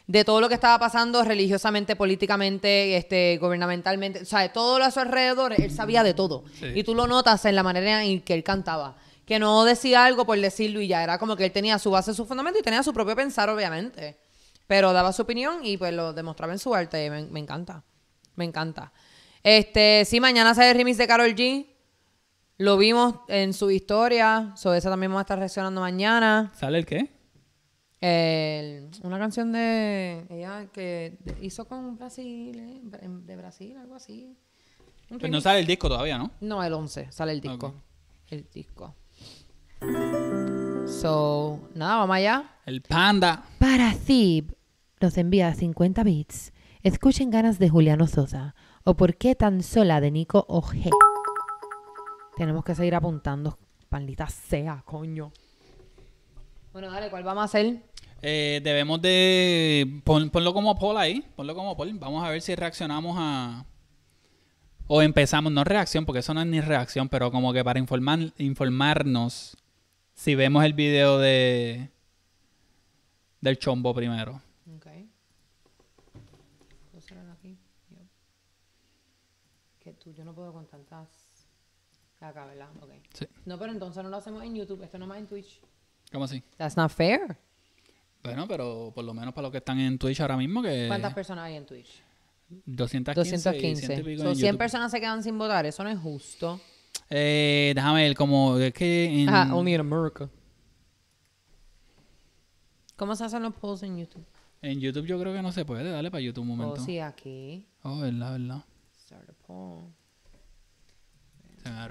de todo lo que estaba pasando religiosamente, políticamente, este, gubernamentalmente, o sea, de todo lo a su alrededor, él sabía de todo. Y tú lo notas en la manera en que él cantaba. Que no decía algo por decirlo y ya, era como que él tenía su base, su fundamento y tenía su propio pensar, obviamente. Pero daba su opinión y pues lo demostraba en su arte. me, encanta, me encanta. Este, sí, mañana sale el remix de Carol G. Lo vimos en su historia. Sobre eso también vamos a estar reaccionando mañana. ¿Sale el qué? El, una canción de ella que hizo con Brasil, eh, de Brasil, algo así. Pero pues no sale el disco todavía, ¿no? No, el 11 sale el disco. El disco. So, nada, vamos allá. El panda. Para Zip, nos envía 50 bits. Escuchen ganas de Juliano Sosa. O por qué tan sola de Nico Oje. Tenemos que seguir apuntando, palita sea, coño. Bueno, dale, ¿cuál vamos a hacer? Eh, debemos de... Pon, ponlo como Paul ahí, ponlo como Paul Vamos a ver si reaccionamos a... O empezamos, no reacción, porque eso no es ni reacción, pero como que para informar, informarnos si vemos el video de del chombo primero. Ok. aquí? Que tú, yo no puedo contar. Acá, ¿verdad? Ok. No, pero entonces no lo hacemos en YouTube, esto nomás en Twitch. ¿Cómo así? That's not fair. Bueno, pero por lo menos para los que están en Twitch ahora mismo que... ¿Cuántas personas hay en Twitch? 215. 215. Son 100 personas se quedan sin votar, eso no es justo. Eh, déjame ver, como es que en... only in America. ¿Cómo se hacen los polls en YouTube? En YouTube yo creo que no se puede, dale para YouTube un oh, momento. Oh, sí, aquí. Oh, verdad, verdad. Start a poll. Se me ha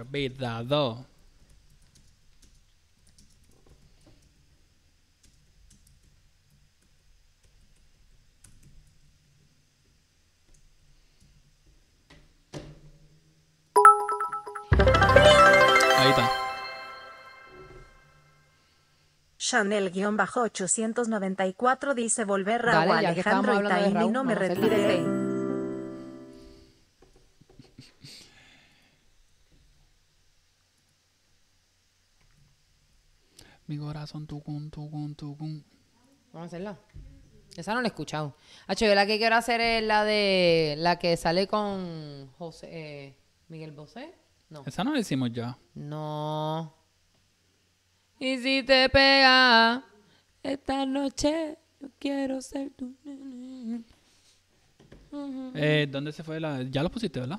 el guión bajo 894 dice volver a Alejandro y no me de. Mi corazón tucun, tucun, tucun. Vamos a hacerla. Esa no la he escuchado. Hacho, la que quiero hacer es la de la que sale con José eh, Miguel Bosé. No. Esa no la hicimos ya. No. Y si te pega, esta noche yo quiero ser tu. Eh, ¿Dónde se fue la.? Ya lo pusiste, ¿verdad?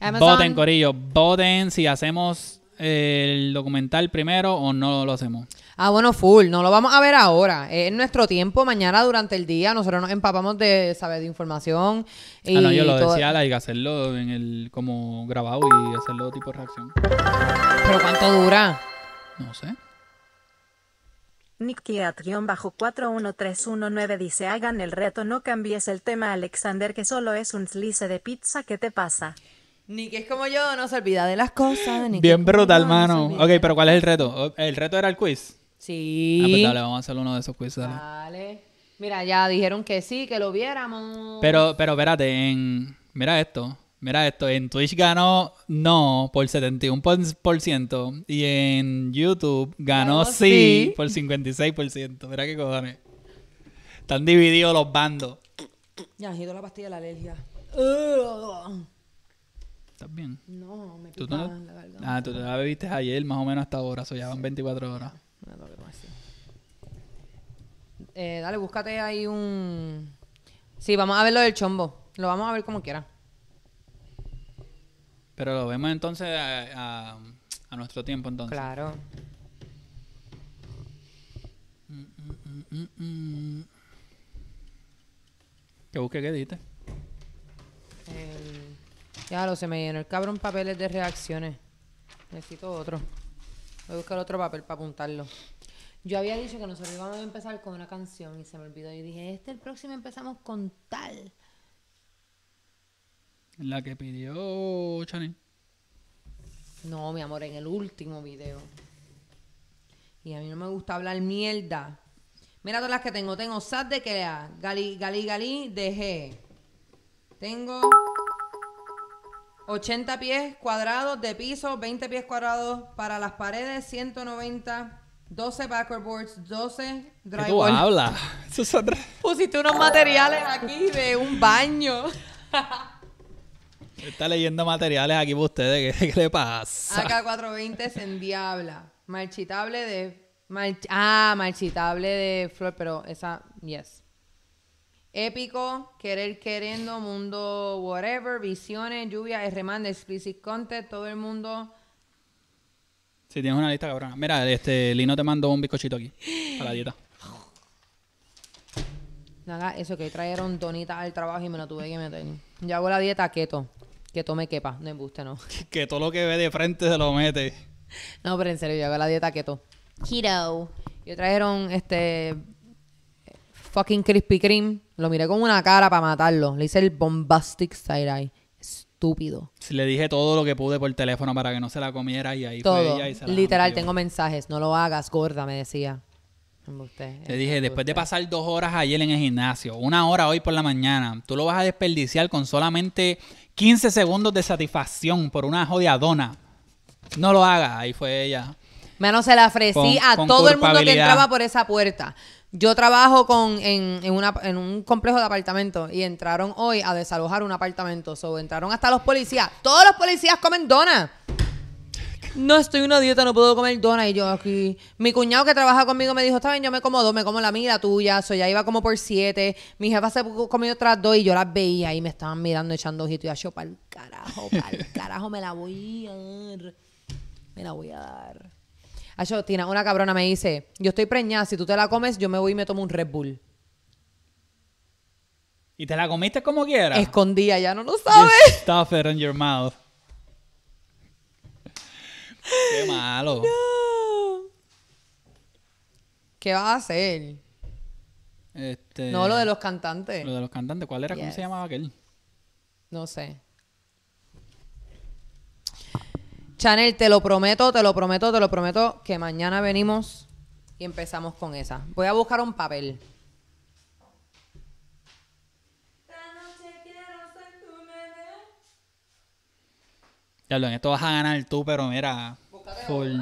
Amazon. Voten, Corillo. Voten si hacemos eh, el documental primero o no lo hacemos. Ah, bueno, full. No lo vamos a ver ahora. Es nuestro tiempo. Mañana durante el día nosotros nos empapamos de, saber De información. Y ah, no, yo lo decía, hay que hacerlo en el, como grabado y hacerlo tipo reacción. ¿Pero cuánto dura? No sé. bajo 41319 dice hagan el reto, no cambies el tema Alexander que solo es un slice de pizza, ¿qué te pasa? Ni es como yo, no se olvida de las cosas. Bien brutal, hermano. mano. ok, pero ¿cuál es el reto? ¿El reto era el quiz? Sí. Ah, pues dale, vamos a hacer uno de esos quizzes. Dale. Mira, ya dijeron que sí, que lo viéramos. Pero, pero espérate, en... Mira esto. Mira esto, en Twitch ganó no por 71% y en YouTube ganó sí, por 56%. Mira qué cojones. Están divididos los bandos. Ya, agito la pastilla de la alergia. ¿Estás bien? No, me pica la garganta. Ah, tú te la bebiste ayer más o menos hasta ahora, eso ya van 24 horas. Ah, eh, dale, búscate ahí un... Sí, vamos a ver lo del chombo. Lo vamos a ver como quieras pero lo vemos entonces a, nuestro tiempo entonces. Claro. ¿Qué busqué? qué dite Ya lo se me llenó el cabrón papeles de reacciones. Necesito otro. Voy a buscar otro papel para apuntarlo. Yo había dicho que nosotros íbamos a empezar con una canción y se me olvidó. Y dije, este el próximo empezamos con tal. La que pidió Chanel. No, mi amor, en el último video. Y a mí no me gusta hablar mierda. Mira todas las que tengo. Tengo SAT de Kea, Gali, galí, Gali de Tengo 80 pies cuadrados de piso, 20 pies cuadrados para las paredes, 190, 12 backerboards, 12 drywall. ¿Qué tú hablas? Pusiste unos materiales aquí de un baño. Está leyendo materiales aquí para ustedes. ¿Qué, le pasa? AK420 es en Diabla. Marchitable de. ah, marchitable de flor, pero esa. Yes. Épico, querer queriendo, mundo whatever, visiones, lluvia, remanda, explicit content, todo el mundo. Si sí, tienes una lista cabrona. Mira, este Lino te mandó un bizcochito aquí a la dieta. Nada, eso que trajeron tonitas al trabajo y me lo tuve que meter. Yo hago la dieta keto. Que tome quepa, no embuste, no. que todo lo que ve de frente se lo mete. No, pero en serio, yo hago la dieta keto. Keto. Yo trajeron este fucking crispy Kreme. Lo miré con una cara para matarlo. Le hice el bombastic side eye. Estúpido. Le dije todo lo que pude por teléfono para que no se la comiera y ahí fue ella y se la Literal, tengo mensajes. No lo hagas, gorda, me decía. Le dije, después de pasar dos horas ayer en el gimnasio, una hora hoy por la mañana, tú lo vas a desperdiciar con solamente 15 segundos de satisfacción por una dona. No lo haga. Ahí fue ella. Menos se la ofrecí a todo el mundo que entraba por esa puerta. Yo trabajo con, en, un complejo de apartamentos y entraron hoy a desalojar un apartamento. So, entraron hasta los policías. Todos los policías comen donas no estoy en una dieta, no puedo comer donas Y yo aquí, mi cuñado que trabaja conmigo me dijo, está bien, yo me como dos, me como la mía tuya. Soy ya iba como por siete. Mi jefa se comió otras dos y yo las veía y me estaban mirando echando ojitos. Y yo, para el carajo, para el carajo, me la voy a dar. Me la voy a dar. yo, Tina, una cabrona me dice, yo estoy preñada, si tú te la comes, yo me voy y me tomo un Red Bull. ¿Y te la comiste como quieras? Escondía, ya no lo sabes. You stuff it in your mouth. Qué malo. ¿Qué vas a hacer? Este, no, lo de los cantantes. Lo de los cantantes. ¿Cuál era? ¿Cómo se llamaba aquel? No sé. Chanel, te lo prometo, te lo prometo, te lo prometo que mañana venimos y empezamos con esa. Voy a buscar un papel. Ya lo en esto vas a ganar tú, pero mira. Full.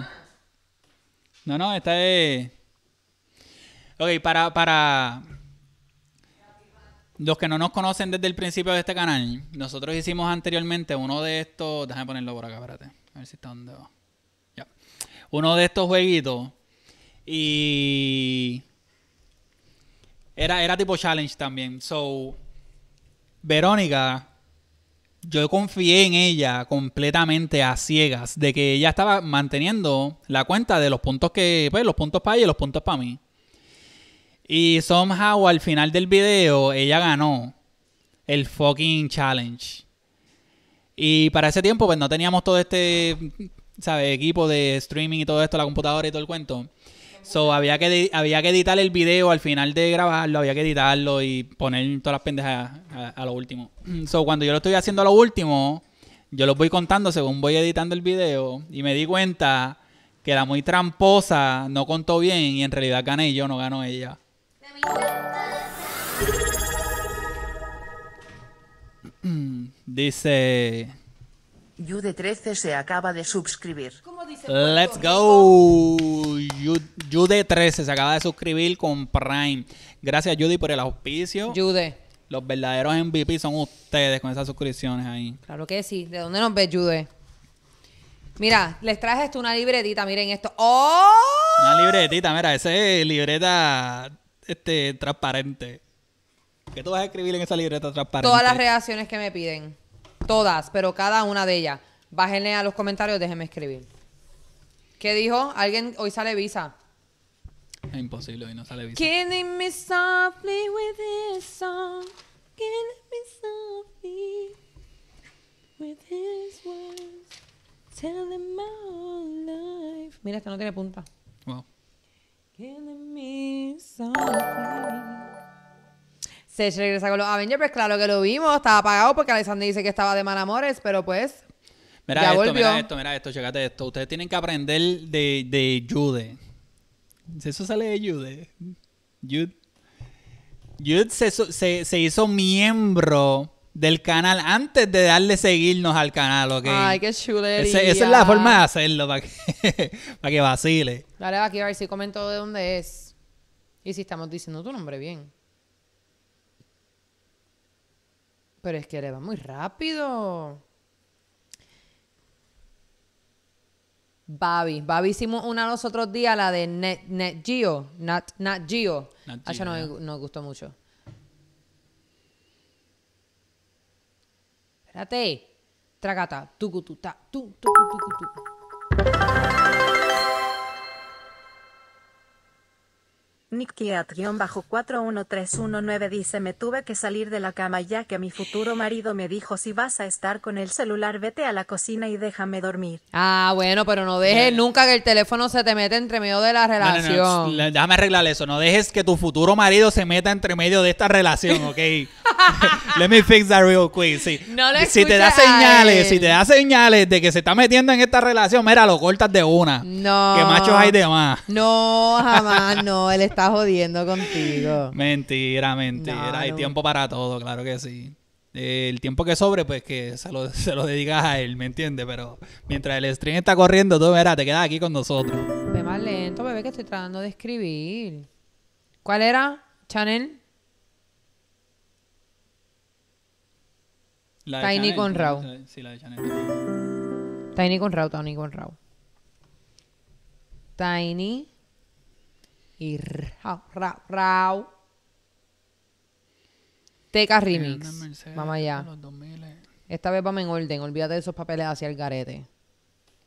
No, no, esta es. Ok, para, para. Los que no nos conocen desde el principio de este canal, nosotros hicimos anteriormente uno de estos. Déjame ponerlo por acá, espérate. A ver si está donde va. Ya. Uno de estos jueguitos. Y. Era, era tipo challenge también. So. Verónica yo confié en ella completamente a ciegas de que ella estaba manteniendo la cuenta de los puntos que, pues, los puntos para ella y los puntos para mí. Y somehow al final del video ella ganó el fucking challenge. Y para ese tiempo pues no teníamos todo este, Equipo de streaming y todo esto, la computadora y todo el cuento. So, había que, había que editar el video al final de grabarlo, había que editarlo y poner todas las pendejas a, lo último. So, cuando yo lo estoy haciendo a lo último, yo lo voy contando según voy editando el video y me di cuenta que era muy tramposa, no contó bien y en realidad gané yo, no ganó ella. Dice... Jude 13 se acaba de suscribir. Let's go. Jude 13 se acaba de suscribir con Prime. Gracias Judy por el auspicio. Jude. Los verdaderos MVP son ustedes con esas suscripciones ahí. Claro que sí. ¿De dónde nos ve Jude? Mira, les traje esto una libretita, miren esto. ¡Oh! Una libretita, mira, esa es libreta este transparente. ¿Qué tú vas a escribir en esa libreta transparente? Todas las reacciones que me piden. Todas, pero cada una de ellas. Bájenle a los comentarios, déjenme escribir. ¿Qué dijo? Alguien hoy sale visa. Es imposible, hoy no sale visa. Killing me softly with song. me softly with words. my life. Mira, esta no tiene punta. Wow. me se regresa con los Avengers, pues claro que lo vimos, estaba apagado porque Alexander dice que estaba de mal amores pero pues. Mira esto, mira esto, mira esto, checate esto. Ustedes tienen que aprender de, de Jude. Eso sale de Jude. Jude. Jude se, hizo miembro del canal antes de darle seguirnos al canal, ¿ok? Ay, qué chulería. esa es la forma de hacerlo, para que, para que vacile. Dale, aquí a ver si comento de dónde es. Y si estamos diciendo tu nombre bien. Pero es que le va muy rápido. Babi. Babi hicimos una los otros días, la de Net, Net Geo. Nat Geo. A ah, Nos, gustó mucho. Espérate. Tragata. Tucututa. Tu, tu, tu, tu, tu. bajo 41319 dice me tuve que salir de la cama ya que mi futuro marido me dijo si vas a estar con el celular vete a la cocina y déjame dormir. Ah, bueno, pero no dejes nunca que el teléfono se te meta entre medio de la relación. Déjame arreglar eso, no dejes que tu futuro marido se meta entre medio de esta relación, ¿ok? Let me fix that real quick. Sí. si te da señales, si te da señales de que se está metiendo en esta relación, mira, lo cortas de una. No. Que machos hay de más. No, jamás, no, él está jodiendo contigo. Mentira, mentira. Hay tiempo para todo, claro que sí. Eh, el tiempo que sobre, pues que se lo, dedicas a él, ¿me entiendes? Pero mientras el stream está corriendo, tú verás, te quedas aquí con nosotros. Ve más lento, bebé, que estoy tratando de escribir. ¿Cuál era, Chanel? Tiny con raúl Sí, la de Chanel. Tiny con raúl Tiny con raúl Tiny y ra, Rao, rau. Teca Remix. Vamos allá. Esta vez vamos en orden. Olvídate de esos papeles hacia el garete.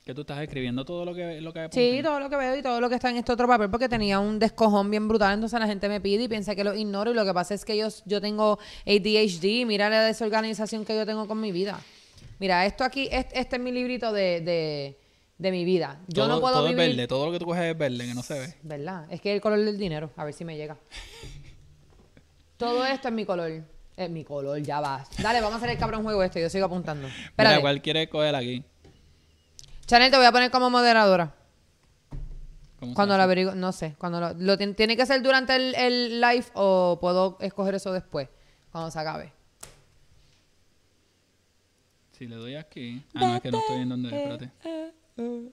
Que tú estás escribiendo todo lo que, lo que Sí, todo lo que veo y todo lo que está en este otro papel, porque tenía un descojón bien brutal, entonces la gente me pide y piensa que lo ignoro. Y lo que pasa es que yo, yo tengo ADHD, mira la desorganización que yo tengo con mi vida. Mira, esto aquí, este, este es mi librito de de mi vida. Yo no puedo todo es verde, todo lo que tú coges es verde, que no se ve. ¿Verdad? Es que es el color del dinero, a ver si me llega. todo esto es mi color. Es mi color, ya vas. Dale, vamos a hacer el cabrón juego este, yo sigo apuntando. Pero igual ¿cuál quieres coger aquí? Chanel, te voy a poner como moderadora. ¿Cómo cuando lo no sé. Cuando lo, tiene que ser durante el, live o puedo escoger eso después, cuando se acabe. Si le doy aquí. Ah, no, es que no estoy viendo dónde. Espérate. Mm.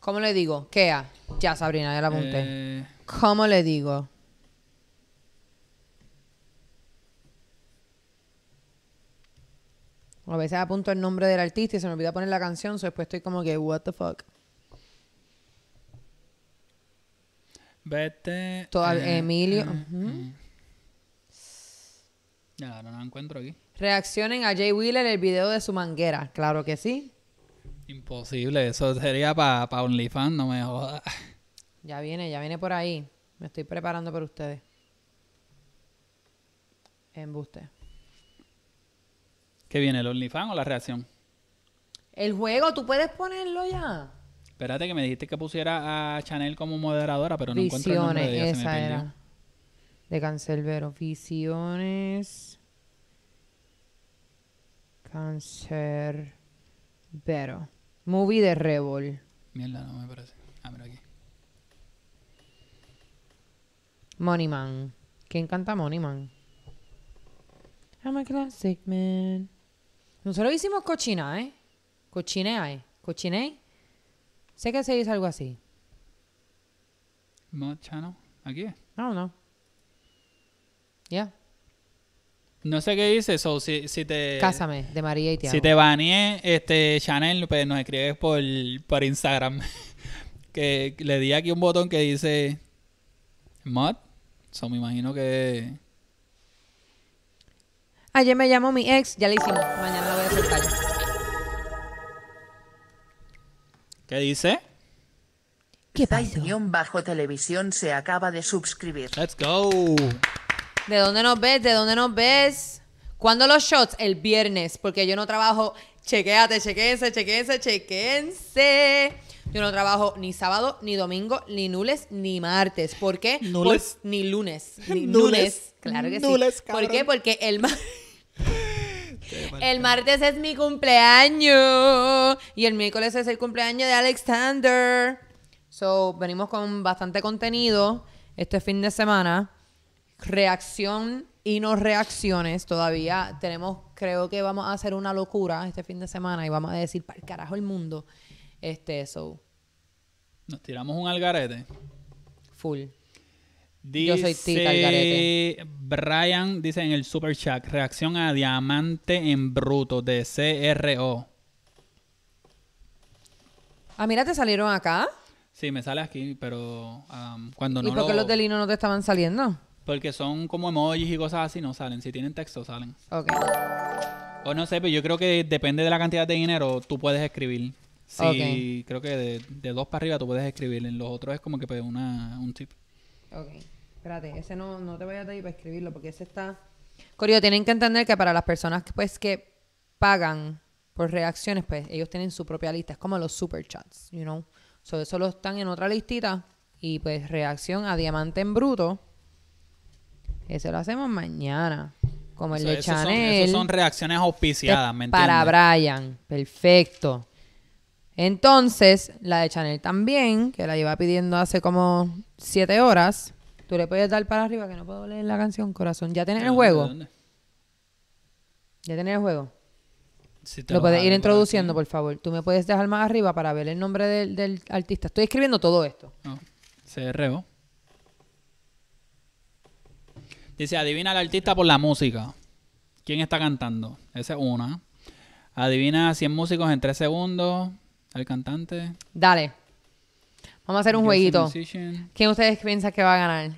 ¿Cómo le digo? ¿Qué ha? Ya, Sabrina, ya la apunté. Eh. ¿Cómo le digo? A veces apunto el nombre del artista y se me olvida poner la canción, después estoy como que, what the fuck. Vete. Eh, Emilio. Eh, ya, no la encuentro aquí. Reaccionen a Jay Wheeler el video de su manguera. Claro que sí. Imposible, eso sería para OnlyFans, no me jodas. Ya viene, ya viene por ahí. Me estoy preparando para ustedes. Embuste. ¿Qué viene, el OnlyFans o la reacción? El juego, tú puedes ponerlo ya. Espérate que me dijiste que pusiera a Chanel como moderadora, pero no encuentro el nombre de esa era. De Cancelbero. Visiones. Cancer Pero Movie de Revol Mierda, no me parece. Ah, ver aquí. Money Man. ¿Quién canta Money Man? I'm a classic man. Nosotros hicimos cochina, ¿eh? Cochine, ¿eh? Cochine. Sé que se dice algo así. ¿Mod channel? ¿Aquí? No, no. Ya. No sé qué dice, eso si, si te... Cásame, de María y Tiago. Si te baneé, este, Chanel, pues nos escribes por, Instagram. que le di aquí un botón que dice... Mod. So, me imagino que... Ayer me llamó mi ex, ya le hicimos. Mañana lo voy a aceptar. ¿Qué dice? ¿Qué La bajo televisión se acaba de suscribir. Let's go. ¿De dónde nos ves? ¿De dónde nos ves? ¿Cuándo los shots? El viernes, porque yo no trabajo. Chequéate, chequense, chequense, chequense. Yo no trabajo ni sábado, ni domingo, ni lunes, ni martes. ¿Por qué? Nules. ni lunes. Ni lunes. Claro que sí. ¿Por qué? Porque el martes. El martes es mi cumpleaños y el miércoles es el cumpleaños de Alexander. So, venimos con bastante contenido este fin de semana reacción y no reacciones. Todavía tenemos, creo que vamos a hacer una locura este fin de semana y vamos a decir para el carajo el mundo. Este, eso. Nos tiramos un algarete. Full. Yo soy Tita Algarete. Brian dice en el super chat: reacción a Diamante en Bruto de CRO. Ah, mira, te salieron acá. Sí, me sale aquí, pero um, cuando no. ¿Y por qué los de no te estaban saliendo? Porque son como emojis y cosas así, no salen. Si tienen texto, salen. Ok. O no sé, pero yo creo que depende de la cantidad de dinero, tú puedes escribir. Sí, creo que de, dos para arriba tú puedes escribir. En los otros es como que pues, una, un tip. Ok. Espérate, ese no, no te voy a pedir para escribirlo porque ese está... Corio, tienen que entender que para las personas que, pues, que pagan por reacciones, pues ellos tienen su propia lista. Es como los super chats, you know. So, están en otra listita y pues reacción a diamante en bruto ese lo hacemos mañana. Como el de Chanel. Son, son reacciones auspiciadas, ¿me entiendes? Para Brian. Perfecto. Entonces, la de Chanel también, que la lleva pidiendo hace como siete horas. Tú le puedes dar para arriba, que no puedo leer la canción, corazón. ¿Ya tienes el juego? ¿Ya tienes el juego? lo, puedes ir introduciendo, por favor. Tú me puedes dejar más arriba para ver el nombre del, artista. Estoy escribiendo todo esto. Se CRO. Dice, adivina al artista por la música. ¿Quién está cantando? Esa es una. Adivina 100 músicos en 3 segundos. Al cantante. Dale. Vamos a hacer un jueguito. ¿Quién ustedes piensan que va a ganar?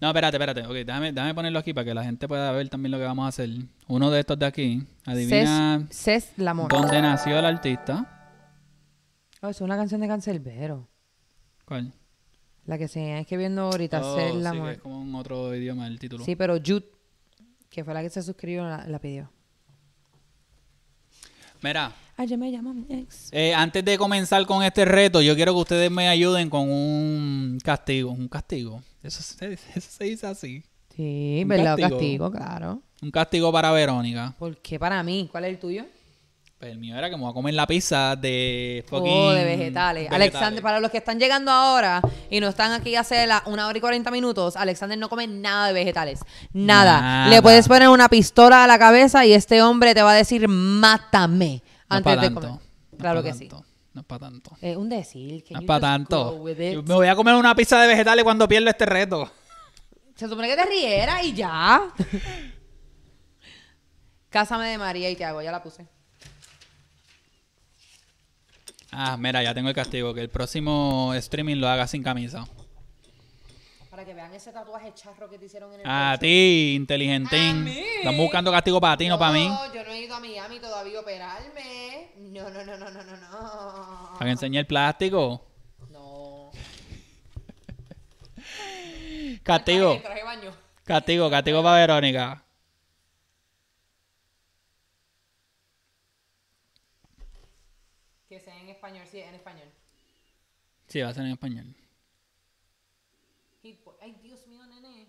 No, espérate, espérate. Ok, déjame, ponerlo aquí para que la gente pueda ver también lo que vamos a hacer. Uno de estos de aquí. Adivina. Cés, ¿Dónde nació el artista? Oh, es una canción de Cancelbero. ¿Cuál? La que se es que viendo ahorita, oh, es como un otro idioma el título. Sí, pero Jude, que fue la que se suscribió, la, pidió. Mira. Ay, me llamo eh, antes de comenzar con este reto, yo quiero que ustedes me ayuden con un castigo. ¿Un castigo? Eso se, dice así. Sí, ¿verdad? Castigo? castigo, claro. Un castigo para Verónica. ¿Por qué para mí? ¿Cuál es el tuyo? Pues el mío era que me voy a comer la pizza de fucking... Oh, de vegetales. Alexander, para los que están llegando ahora y no están aquí hace una hora y cuarenta minutos, Alexander no come nada de vegetales. Nada. Le puedes poner una pistola a la cabeza y este hombre te va a decir, mátame antes de comer. claro que sí. No es para tanto. Es un decir. Que no es para tanto. me voy a comer una pizza de vegetales cuando pierdo este reto. Se supone que te riera y ya. Cásame de María y te hago, ya la puse. Ah, mira, ya tengo el castigo. Que el próximo streaming lo haga sin camisa. Para que vean ese tatuaje charro que te hicieron en el A ti, inteligentín. Están buscando castigo para ti, no, para mí. Yo no he ido a Miami todavía a operarme. No, no, no, no, no, no, no. Para que enseñe el plástico. No. castigo. Castigo, castigo para Verónica. Sí, va a ser en español. Ay, Dios mío, nene.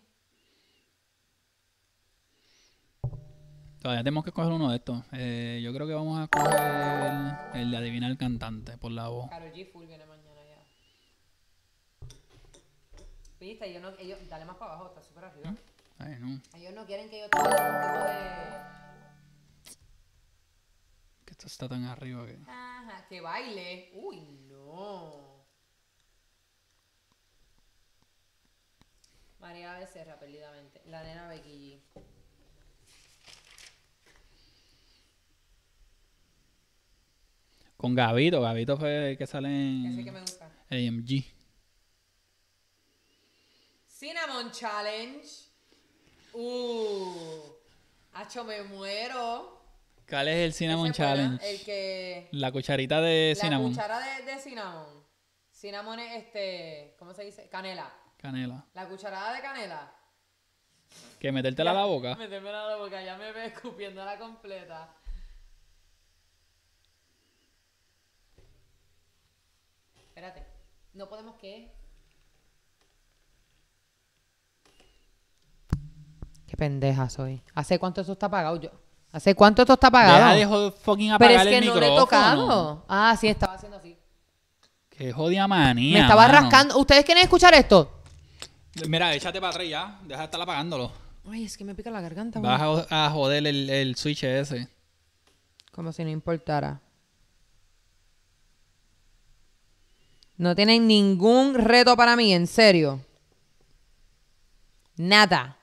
Todavía tenemos que coger uno de estos. Eh, yo creo que vamos a coger el, de adivinar el cantante por la voz. Karol G full viene mañana ya. Viste, ellos no, ellos, dale más para abajo, está súper arriba. Ay, ¿Mm? no. Ellos no quieren que yo tenga un tipo de que esto está tan arriba que. Ajá, que baile. Uy, no. María Becerra, perdidamente. La nena Becky G. Con Gabito, Gabito fue el que sale en. Ese que me gusta. AMG. Cinnamon Challenge. Uh. Hacho, me muero. ¿Cuál es el Cinnamon Challenge? el que. La cucharita de cinnamon. La cuchara de, de cinnamon. Cinnamon es este. ¿Cómo se dice? Canela. Canela. ¿La cucharada de canela? ¿Que metértela a la boca? Metérmela a la boca, ya me ve la completa. Espérate, no podemos que... Qué pendeja soy. ¿Hace cuánto esto está apagado yo? ¿Hace cuánto esto está apagado? Ya dejo fucking apagar Pero es que no le he tocado. Ah, sí, estaba haciendo así. Qué jodida manía. Me estaba rascando. ¿Ustedes quieren escuchar esto? Mira, échate para atrás ya. Deja de estar apagándolo. Ay, es que me pica la garganta. Vas a, joder el, el switch ese. Como si no importara. No tienen ningún reto para mí, en serio. Nada.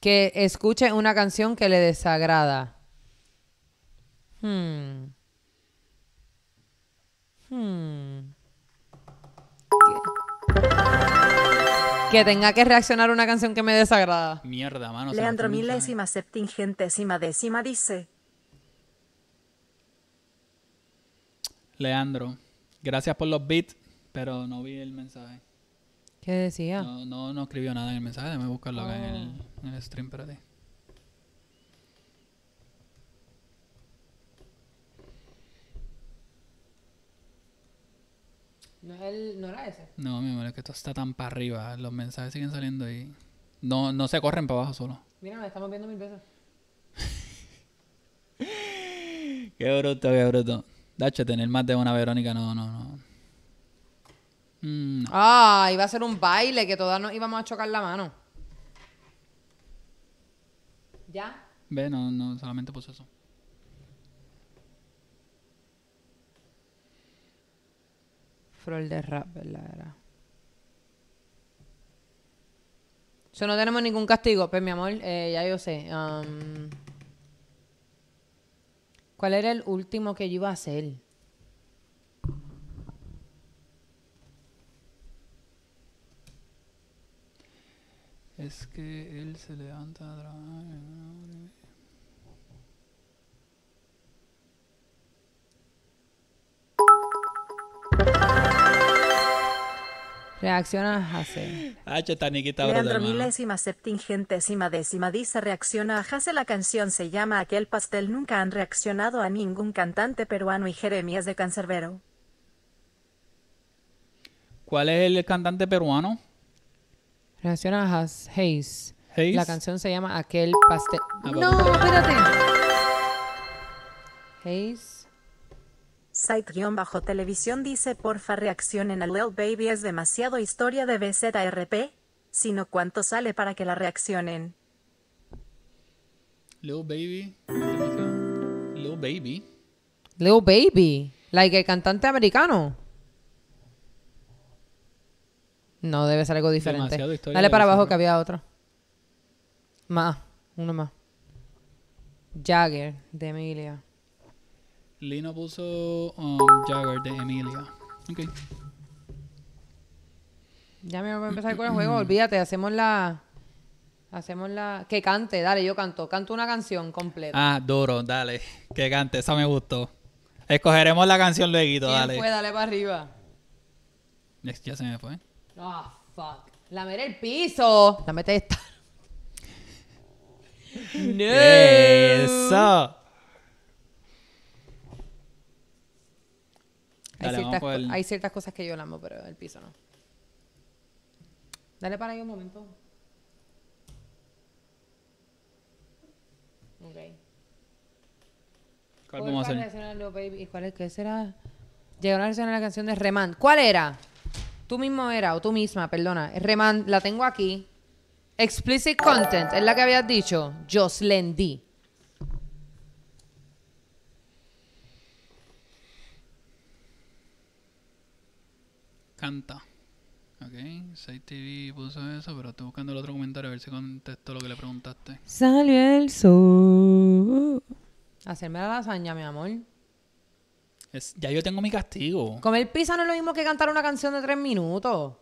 Que escuche una canción que le desagrada. Hmm. Hmm. Que tenga que reaccionar a una canción que me desagrada. Mierda, mano. Leandro milésima, septingentésima, décima dice. Leandro, gracias por los beats, pero no vi el mensaje. ¿Qué decía? No, no, escribió nada en el mensaje. Déjame buscarlo en el, stream para ti. ¿No, era ese? No, mi amor, es que esto está tan para arriba. Los mensajes siguen saliendo y. No, no se corren para abajo solo. Mira, nos estamos viendo mil veces. qué bruto, qué bruto. Dacho, tener más de una Verónica, no, no, mm, no. Ah, iba a ser un baile que todas nos íbamos a chocar la mano. ¿Ya? Ve, no, no, solamente pues eso. Froel de rap, ¿verdad? Era. no tenemos ningún castigo, pues mi amor, eh, ya yo sé. Um, ¿Cuál era el último que yo iba a hacer? Es que él se levanta a trabajar. Reacciona así. Ah, ah, Leandro milésima, septingentésima, décima dice reacciona a La canción se llama Aquel pastel. Nunca han reaccionado a ningún cantante peruano y Jeremías de Cancerbero. ¿Cuál es el cantante peruano? Reacciona a ah, Hayes. Hayes. La canción se llama Aquel pastel. no, espérate. Hayes bajo televisión dice porfa reaccionen a Lil Baby es demasiado historia de BZRP, sino cuánto sale para que la reaccionen. Lil Baby. Lil Baby. Lil Baby. Like el cantante americano. No, debe ser algo diferente. Dale para abajo que había otro. Más, uno más. Jagger de Emilia. Lino puso um, Jagger de Emilia. Ok. Ya me voy a empezar con el juego, olvídate, hacemos la. Hacemos la. Que cante, dale, yo canto. Canto una canción completa. Ah, duro, dale. Que cante, esa me gustó. Escogeremos la canción luego, dale. Fue, dale para arriba. Ya se me fue. Ah, fuck. La el piso. La mete esta. no. hay, ciertas, cosas que yo la amo, pero el piso no. Dale para ahí un momento. ¿Cuál vamos a hacer? ¿Y cuál es? ¿Qué será? Llegó una la canción de Reman. ¿Cuál era? Tú mismo era, o tú misma, perdona. Reman, la tengo aquí. Explicit content, es la que habías dicho. Jocelyn D. canta. Ok, TV puso eso, pero estoy buscando el otro comentario a ver si contesto lo que le preguntaste. Salió el sol. Hacerme la lasaña, mi amor. ya yo tengo mi castigo. Comer pizza no es lo mismo que cantar una canción de tres minutos.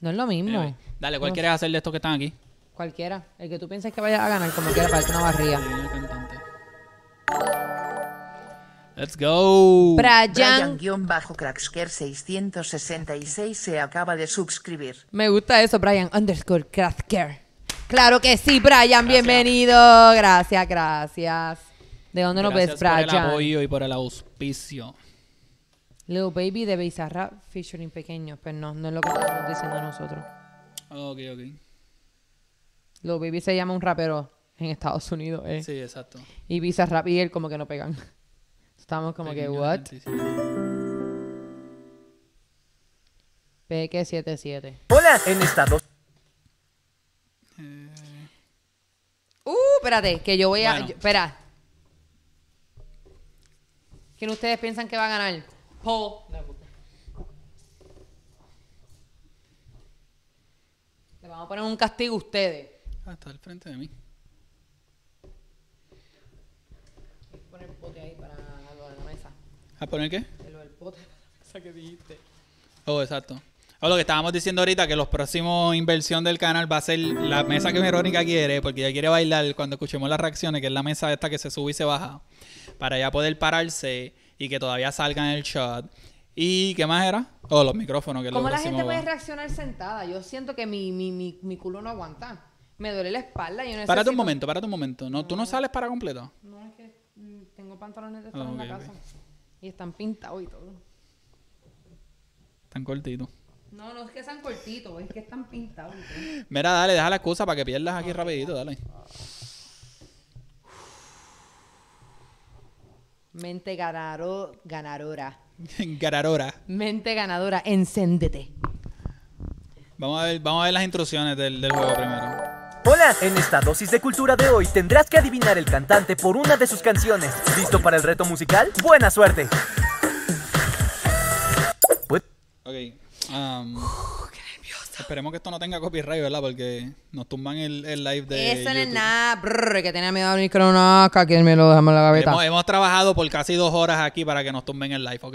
No es lo mismo. dale, ¿cuál quieres hacer de estos que están aquí? Cualquiera. El que tú pienses que vayas a ganar, como quiera, que una barría. Let's go. Brian. brian Cracksker 666 se acaba de suscribir. Me gusta eso, Brian underscore Cracksker. Claro que sí, Brian, bienvenido. Gracias, gracias. ¿De dónde nos ves, Brian? Por el apoyo y por el auspicio. Little Baby de Bizarra featuring pequeño, pero no, no es lo que estamos diciendo nosotros. Ok, ok. Little Baby se llama un rapero en Estados Unidos, ¿eh? Sí, exacto. Y Bizarra y él como que no pegan. Estamos como que, what? PQ77. Hola, en estado eh. Uh, espérate, que yo voy a. espera. ¿Quién ustedes piensan que va a ganar? Paul. Le vamos a poner un castigo a ustedes. Ah, está al frente de mí. ¿A poner qué? El, del pote esa que dijiste. Oh, exacto. O oh, lo que estábamos diciendo ahorita, que los próximos inversión del canal va a ser la mesa que Verónica quiere, porque ella quiere bailar cuando escuchemos las reacciones, que es la mesa esta que se sube y se baja, para ya poder pararse y que todavía salga en el chat. ¿Y qué más era? Oh, los micrófonos. Que ¿Cómo la gente puede reaccionar sentada? Yo siento que mi, mi, mi, mi culo no aguanta. Me duele la espalda. Yo necesito... Párate un momento, párate un momento. No, ¿Tú no sales para completo? No, es que mm, tengo pantalones de estar ah, en la casa. Y están pintados y todo. Están cortitos. No, no es que sean cortitos, es que están pintados. y todo. Mira, dale, deja la excusa para que pierdas aquí ah, rapidito, dale. Mente ganaro, ganadora. Ganadora. Mente ganadora, encéndete. Vamos a ver, vamos a ver las instrucciones del, del juego primero. Hola, en esta dosis de cultura de hoy tendrás que adivinar el cantante por una de sus canciones. ¿Listo para el reto musical? Buena suerte. Pues, okay. Um, esperemos que esto no tenga copyright, ¿verdad? Porque nos tumban el, live de. Eso no es nada, que tenía miedo al micrófono. no, que me lo dejamos en la gaveta. Hemos, trabajado por casi dos horas aquí para que nos tumben el live, ¿ok?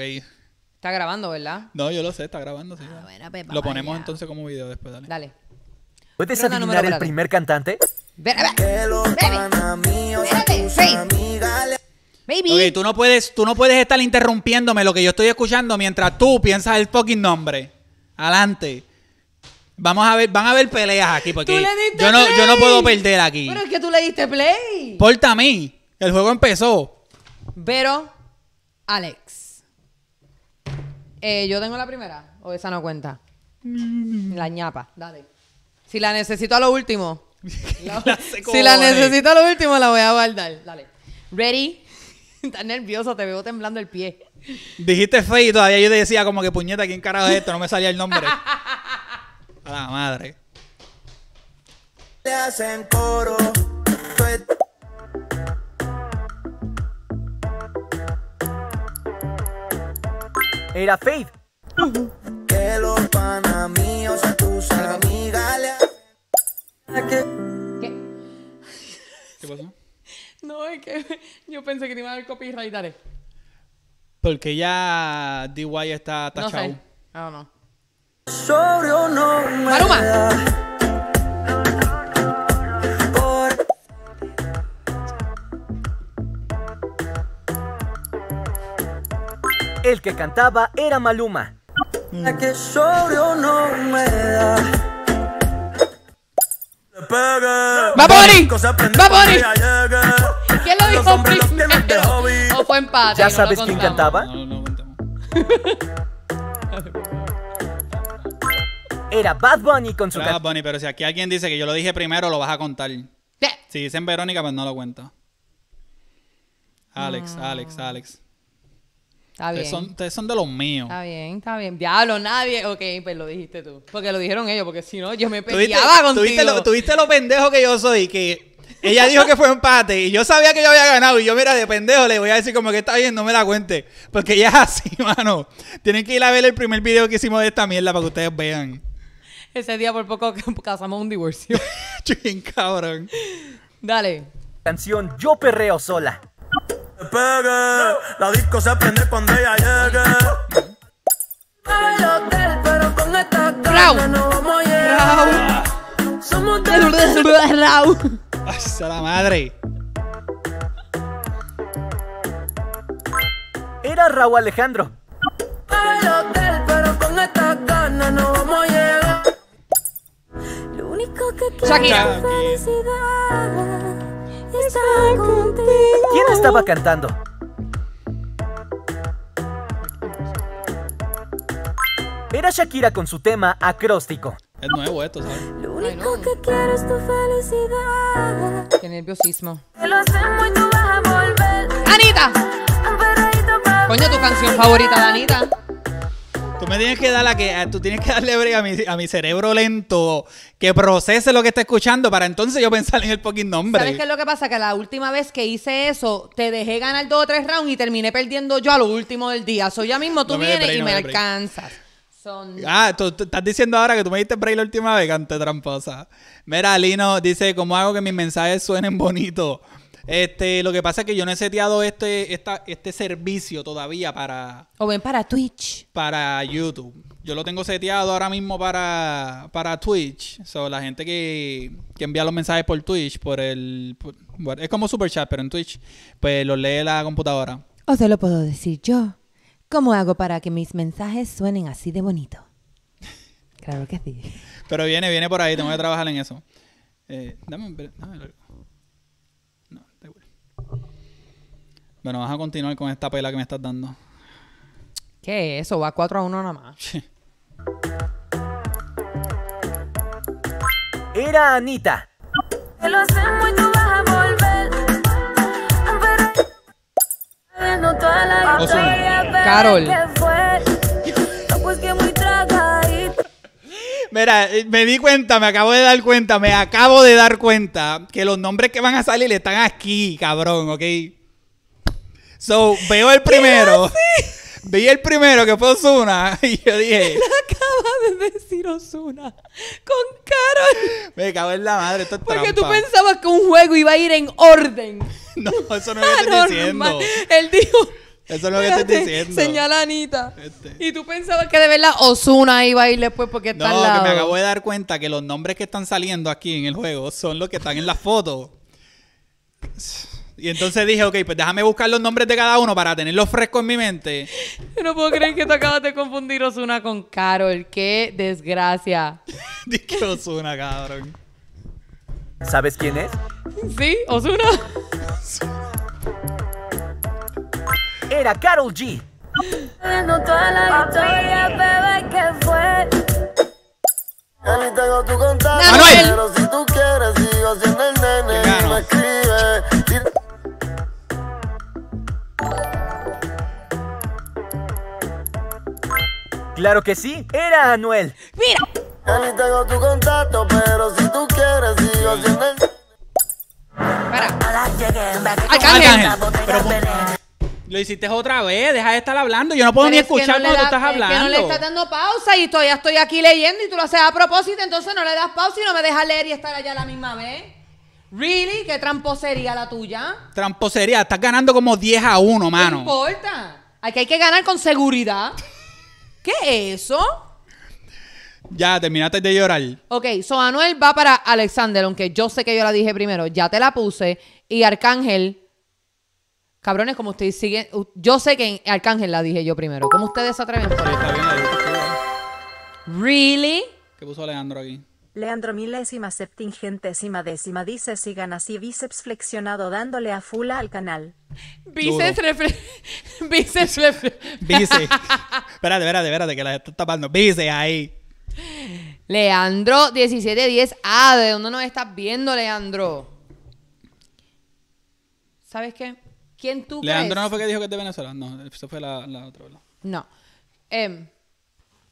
Está grabando, ¿verdad? No, yo lo sé, está grabando, sí. Ah, pues, lo ponemos entonces como video después, dale. Dale. ¿Puedes adivinar el primer cantante? Baby. Baby. Ok, tú no, puedes, tú no puedes estar interrumpiéndome lo que yo estoy escuchando mientras tú piensas el fucking nombre. Adelante. Vamos a ver, van a ver peleas aquí porque yo no, yo no puedo perder aquí. Pero es que tú le diste play. Porta a mí. El juego empezó. Pero, Alex. Eh, yo tengo la primera. O esa no cuenta. La ñapa. Dale. Si la necesito a lo último. si la necesito a lo último, la voy a guardar. Dale. Ready. Estás nervioso, te veo temblando el pie. Dijiste fe y todavía yo te decía como que puñeta, ¿quién carajo es esto? No me salía el nombre. a la madre. Te hacen coro. Era Faith los panamíos a tus amigas. ¿Qué? ¿Qué pasó? No, es que yo pensé que te iba a dar copyright, dale. Porque ya DY está tachado. No sé. Sobre o ah, no Maluma. El que cantaba era Maluma. Mm. La que no ¡Va Bonnie. ¡Va ¿Quién lo dijo primero? ¿O fue empate? ¿Ya sabes quién cantaba? No, no, Era Bad Bunny con su Era Bad Bunny, pero si aquí alguien dice que yo lo dije primero, lo vas a contar. Si dicen Verónica, pues no lo cuento. Alex, ah. Alex, Alex. Ustedes son, de los míos. Está bien, está bien. Diablo, nadie. Ok, pues lo dijiste tú. Porque lo dijeron ellos, porque si no, yo me peleaba contigo. Tuviste lo, pendejo que yo soy, que ella dijo que fue empate y yo sabía que yo había ganado. Y yo, mira, de pendejo le voy a decir como que está bien, no me la cuente. Porque ella es así, mano. Tienen que ir a ver el primer video que hicimos de esta mierda para que ustedes vean. Ese día por poco casamos un divorcio. Ching, cabrón. Dale. Canción Yo Perreo Sola pegue. La disco se aprende cuando ella llegue. El hotel, pero con esta gana no vamos a llegar. Somos de Rau. Hasta la madre. Era Raúl Alejandro. El hotel, pero con esta gana no vamos a llegar. Lo único que quiero es felicidad contigo. ¿Quién estaba cantando? Era Shakira con su tema acróstico. Es nuevo esto, ¿sabes? Lo único que quiero es tu felicidad. Qué nerviosismo. lo sé y a volver. ¡Anita! Coño, tu canción favorita de Anita. Tú me tienes que dar que. Eh, tú tienes que darle break a mi, cerebro lento que procese lo que está escuchando para entonces yo pensar en el fucking nombre. ¿Sabes qué es lo que pasa? Que la última vez que hice eso, te dejé ganar dos o tres rounds y terminé perdiendo yo a lo último del día. Soy ya mismo tú vienes y me, alcanzas. Ah, tú, estás diciendo ahora que tú me diste break la última vez, cante tramposa. Mira, Lino dice: ¿Cómo hago que mis mensajes suenen bonitos? Este, lo que pasa es que yo no he seteado este, esta, este servicio todavía para. O ven para Twitch. Para YouTube. Yo lo tengo seteado ahora mismo para, para Twitch. So, la gente que, envía los mensajes por Twitch, por el. es como Super Chat, pero en Twitch, pues lo lee la computadora. O se lo puedo decir yo. ¿Cómo hago para que mis mensajes suenen así de bonito? Claro que sí. Pero viene, viene por ahí, tengo que trabajar en eso. Eh, dame, dame Bueno, vas a continuar con esta pela que me estás dando. ¿Qué eso? Va 4 a 1 nada más. Era Anita. Carol. Mira, eh, me di cuenta, me acabo de dar cuenta, me acabo de dar cuenta que los nombres que van a salir están aquí, cabrón, ¿ok? So, veo el primero. Vi el primero que fue Osuna y yo dije. acaba de decir Osuna con Carol. Me cago en la madre, Porque tú pensabas que un juego iba a ir en orden. No, eso no es lo que estoy diciendo. Él dijo. Eso es lo que estoy diciendo. Señala Anita. Este. Y tú pensabas que de verdad Osuna iba a ir después porque está no, al lado. No, que me acabo de dar cuenta que los nombres que están saliendo aquí en el juego son los que están en la foto. Y entonces dije, ok, pues déjame buscar los nombres de cada uno para tenerlos frescos en mi mente. Yo no puedo creer que te acabas de confundir Osuna con Carol. ¡Qué desgracia! Dije Osuna, cabrón. ¿Sabes quién es? Sí, Osuna. Era Carol G. No toda la historia, bebé, que fue. Manuel. Pero si tú quieres, sigo siendo el nene. Me escribe. ¡Claro que sí! ¡Era Anuel! ¡Mira! Aquí tengo tu contacto, pero si tú quieres sigo Para. lo hiciste otra vez, deja de estar hablando. Yo no puedo ni escuchar cuando tú estás hablando. Que no le estás dando pausa y todavía estoy aquí leyendo y tú lo haces a propósito, entonces no le das pausa y no me dejas leer y estar allá la misma vez. ¿Really? ¿Qué tramposería la tuya? Tramposería, estás ganando como 10 a 1, mano. No importa. Aquí hay que ganar con seguridad. ¿Qué es eso? Ya, terminaste de llorar. Ok, so Anuel va para Alexander, aunque yo sé que yo la dije primero. Ya te la puse. Y Arcángel. Cabrones, como ustedes siguen. Yo sé que Arcángel la dije yo primero. ¿Cómo ustedes se atreven? ¿Really? ¿Qué puso Alejandro aquí? Leandro milésima septingentésima décima dice sigan así bíceps flexionado dándole a fula al canal. Bíceps refle... Bíceps Bíceps. espérate, espérate, espérate, que la estoy tapando. Bíceps ahí. Leandro 1710. Ah, ¿de dónde nos estás viendo, Leandro? ¿Sabes qué? ¿Quién tú Leandro no fue que dijo que es de Venezuela. No, eso fue la, otra, No. Em,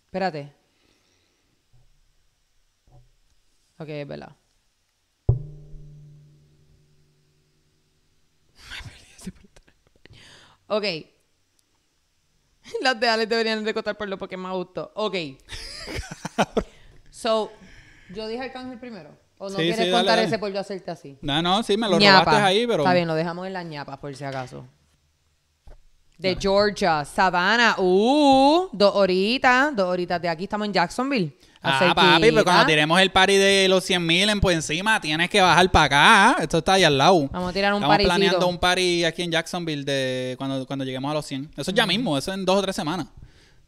espérate. Ok, es verdad. Ok. Las de Alex deberían recortar por lo porque me gustó. Ok. so, yo dije Arcángel primero. ¿O no quieres contar ese por yo hacerte así? No, no, sí, me lo ñapa. robaste ahí, pero. Está bien, lo dejamos en las ñapas por si acaso. De Georgia, Savannah, uh, dos horitas, dos horitas de aquí, estamos en Jacksonville. Ah, papi, pero cuando tiremos el party de los 100.000 mil en pues, encima, tienes que bajar para acá. Esto está ahí al lado. Vamos a tirar un party. Estamos planeando un party aquí en Jacksonville de cuando, cuando lleguemos a los 100. Eso es ya mm. mismo, eso en dos o tres semanas.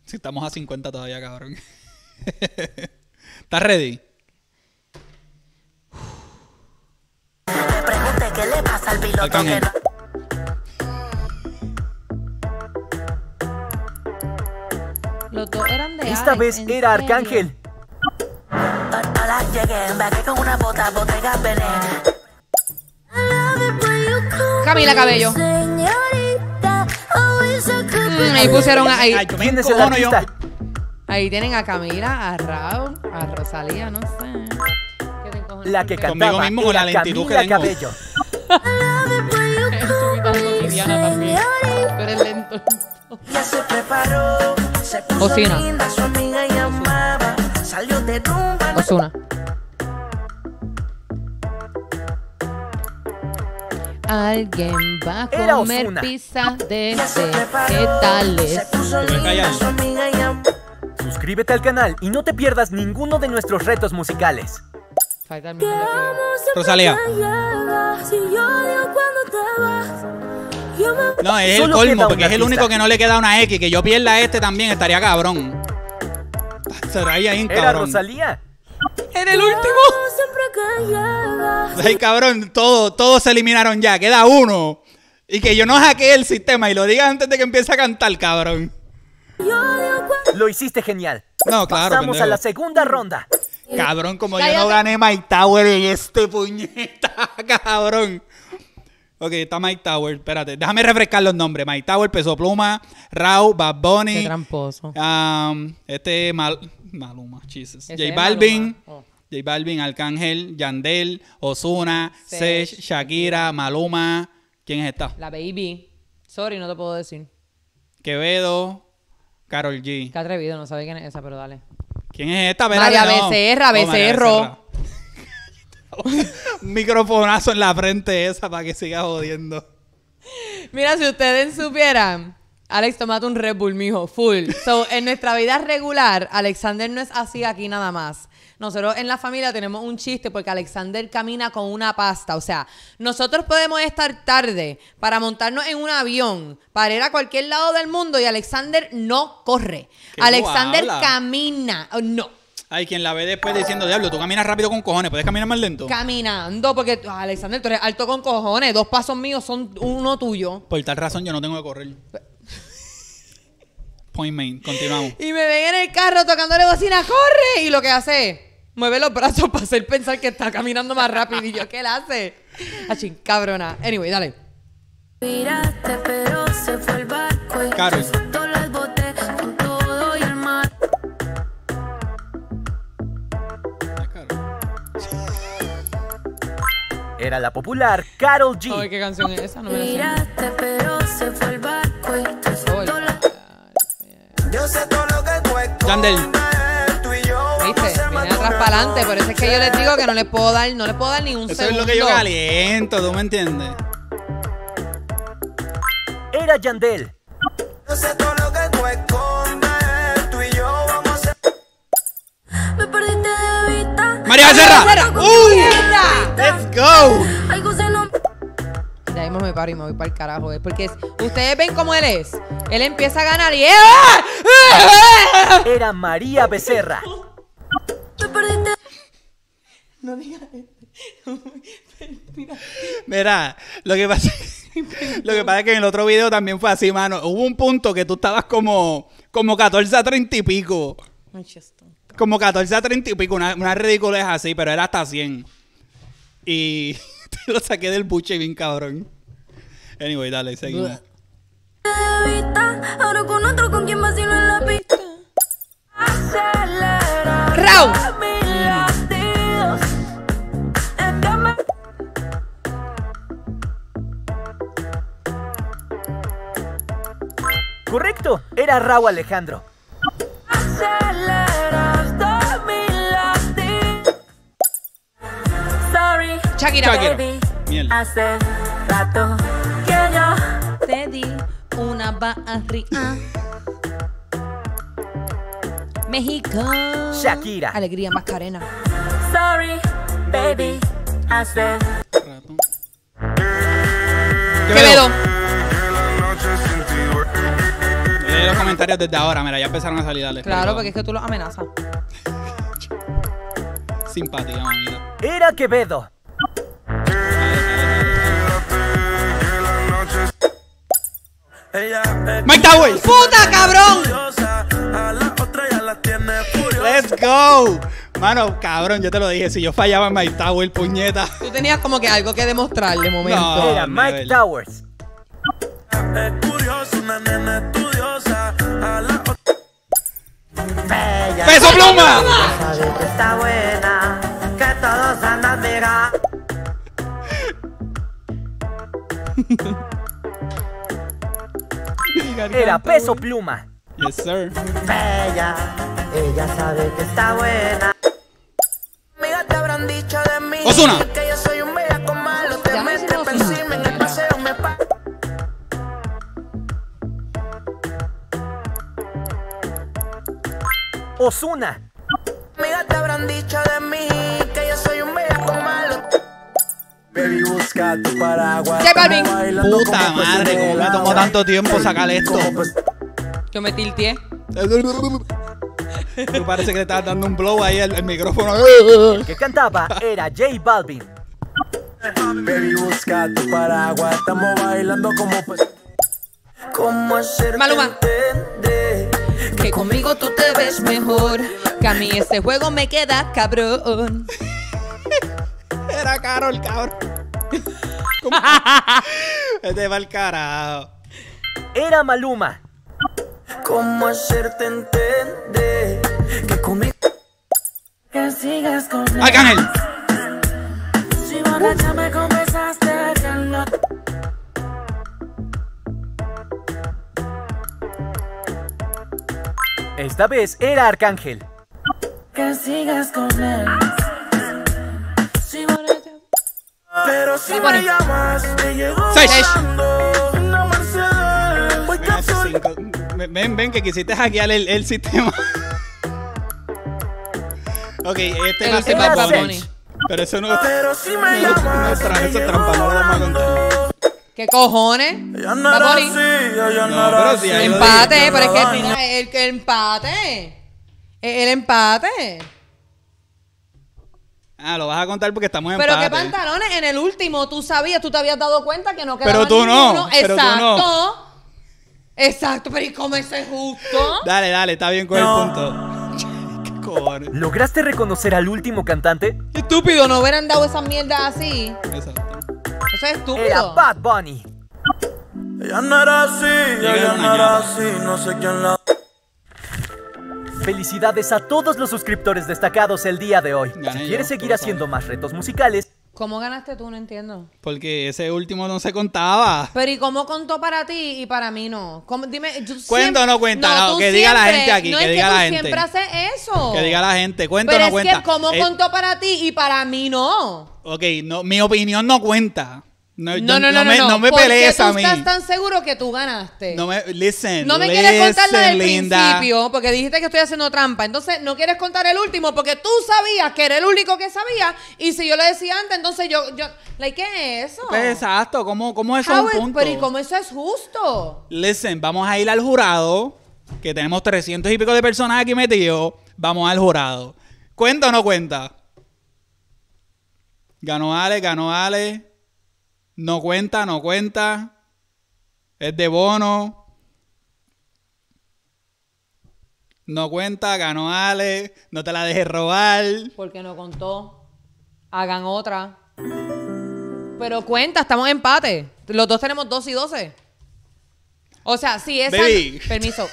Si estamos a 50 todavía, cabrón. ¿Estás ready? Esta vez era Arcángel. Camila Cabello. Mm, ahí pusieron ahí. Ahí tienen a Camila, a Raúl, a Rosalía, no sé. La que cantaba. Conmigo mismo con la lentitud Camila que tengo. Cabello. lento. se preparó. Se Osuna. Alguien va a comer pizza de qué Suscríbete al canal y no te pierdas ninguno de nuestros retos musicales. No, es el colmo, porque es el único que no le queda una X. Que yo pierda este también estaría cabrón. Soraya Era Rosalía. el último. Ay, cabrón, todos se eliminaron ya. Queda uno. Y que yo no hackeé el sistema y lo diga antes de que empiece a cantar, cabrón. Lo hiciste genial. No, claro. Pasamos a la segunda ronda. Cabrón, como yo no gané My Tower en este puñeta, cabrón. Ok, está Mike Tower. Espérate, déjame refrescar los nombres. Mike Tower, Peso Pluma, Rau, Bad Bunny. Qué tramposo. Um, este Mal Maluma, Jesus. J Balvin. Oh. J Balvin, Arcángel, Yandel, Osuna, Sech, Shakira, Maluma. ¿Quién es esta? La Baby. Sorry, no te puedo decir. Quevedo, Carol G. Qué atrevido, no sabe quién es esa, pero dale. ¿Quién es esta? María Becerra, oh, Becerro un microfonazo en la frente esa para que siga jodiendo. Mira, si ustedes supieran, Alex, tomate un Red Bull, mijo, full. en nuestra vida regular, Alexander no es así aquí nada más. Nosotros en la familia tenemos un chiste porque Alexander camina con una pasta. O sea, nosotros podemos estar tarde para montarnos en un avión, para ir a cualquier lado del mundo y Alexander no corre. Alexander camina. Oh, no. Hay quien la ve después diciendo, diablo, tú caminas rápido con cojones, puedes caminar más lento. Caminando, porque ah, Alexander, tú eres alto con cojones. Dos pasos míos son uno tuyo. Por tal razón yo no tengo que correr. Point main, continuamos. Y me ven en el carro tocándole bocina, corre. Y lo que hace mueve los brazos para hacer pensar que está caminando más rápido. Y yo, ¿qué le hace? ¡Así, cabrona. Anyway, dale. Miraste, pero se fue el barco. era la popular Carol G. Ay, qué canción es esa, no me la sé. pero se fue el barco y Yo sé todo lo que cuesta. Yandel. ¿Viste? Viene atrás para adelante, por eso es que yo les digo que no le puedo dar, no le puedo dar ni un Eso segundo. es lo que yo caliento, ¿tú me entiendes? Era Yandel. Yo sé todo lo que Tú y yo Vamos a... Me en de María Becerra. ¡Uy! ¡Uh! ¡Let's go! De ahí me paro y me voy para el carajo. ¿eh? Porque ustedes ven cómo él es. Él empieza a ganar y. ¡Ah! Era María Becerra. No digas. Mira. lo que pasa lo que pasa es que en el otro video también fue así, mano. Hubo un punto que tú estabas como como 14 a 30 y pico. Como 14 a 30 y pico, una, una así, pero era hasta 100. Y te lo saqué del buche bien cabrón. Anyway, dale, seguimos. ¡Rau! Correcto, era Raúl Alejandro. Shakira. Shakira. Miel. Hace rato que yo te di una barriga. México. Shakira. Alegría Macarena. Sorry, baby. Hace rato. Veo? los comentarios desde ahora. Mira, ya empezaron a salir. Dale, Claro, porque es que tú los amenazas. Simpatía, mamita. Era Quevedo. Mike Towers. ¡Puta, cabrón! Let's go. Mano, cabrón, yo te lo dije. Si yo fallaba en Mike Towers, puñeta. Tú tenías como que algo que demostrarle, de momento. Era Mike Towers. Es curioso, una nena ¡Peso pluma! Sabe que está buena, que todos andan mira. Era peso pluma. Yes, sir. ella sabe que está buena. Mira, te habrán dicho de mí que yo soy Osuna. Mira, te habrán dicho de mí que yo soy un bellaco malo. Baby, busca tu paraguas. ¡Qué Balvin! Puta madre, cómo me tomó tanto tiempo sacar esto. Pues- yo me tilteé. Tú parece que le estaba dando un blow ahí al micrófono. El que cantaba era J Balvin. Baby, busca tu paraguas. Estamos bailando como pues. ¿Cómo hacer Maluma. que conmigo tú te ves mejor? Que a mí este juego me queda cabrón. Era Carol, cabrón. este va el carajo. Era Maluma. ¿Cómo hacerte entender que conmigo que sigas con ¡Ay, Canel! Si borracha me confesaste que no Esta vez era Arcángel. Que sigas con él. Pero si me llamas, me llegó Seis. una Mercedes. Voy capsul... Ven, ven, que quisiste hackear el, el sistema. ok, este va a ser Pero eso no, Pero si me no, llamas, no, no, eso es trampa, no lo vamos a contar. ¿Qué cojones? Ella no así, no, así. Empate, pero es que mira, el, el empate. El, empate. Ah, lo vas a contar porque estamos en Pero qué pantalones, en el último tú sabías, tú te habías dado cuenta que no quedaba Pero tú ninguno. no. Exacto. Exacto, pero ¿y cómo eso es justo? dale, dale, está bien con el punto. ¿Qué cojones? ¿Lograste reconocer al último cantante? Estúpido, no hubieran dado esa mierda así. Exacto. Eso es Era Bad Bunny. así, sé quién Felicidades a todos los suscriptores destacados el día de hoy. si quieres seguir haciendo más retos musicales, ¿Cómo ganaste tú? No entiendo. Porque ese último no se contaba. Pero ¿y cómo contó para ti y para mí no? Dime, yo Cuento o no cuenta, que diga la gente aquí, que diga que la gente. siempre haces eso. Que diga la gente, cuento o no es que ¿cómo eh, contó para ti y para mí no? Ok, no, mi opinión no cuenta. No, no, no, no, me, no, me pelees a mí. estás tan seguro que tú ganaste. No me, listen, No me quieres contar lo del principio porque dijiste que estoy haciendo trampa. Entonces no quieres contar el último porque tú sabías que era el único que sabía y si yo lo decía antes, entonces yo, yo, like, ¿qué es eso? Pues, exacto, ¿cómo, cómo eso es un punto? Pero ¿y cómo eso es justo? Listen, vamos a ir al jurado que tenemos 300 y pico de personas aquí metidos. Vamos al jurado. ¿Cuenta o no cuenta? Ganó Ale, ganó Ale. No cuenta, no cuenta. Es de bono. No cuenta, ganó Ale. No te la dejes robar. Porque no contó. Hagan otra. Pero cuenta, estamos en empate. Los dos tenemos 2 y 12. O sea, si esa. Permiso.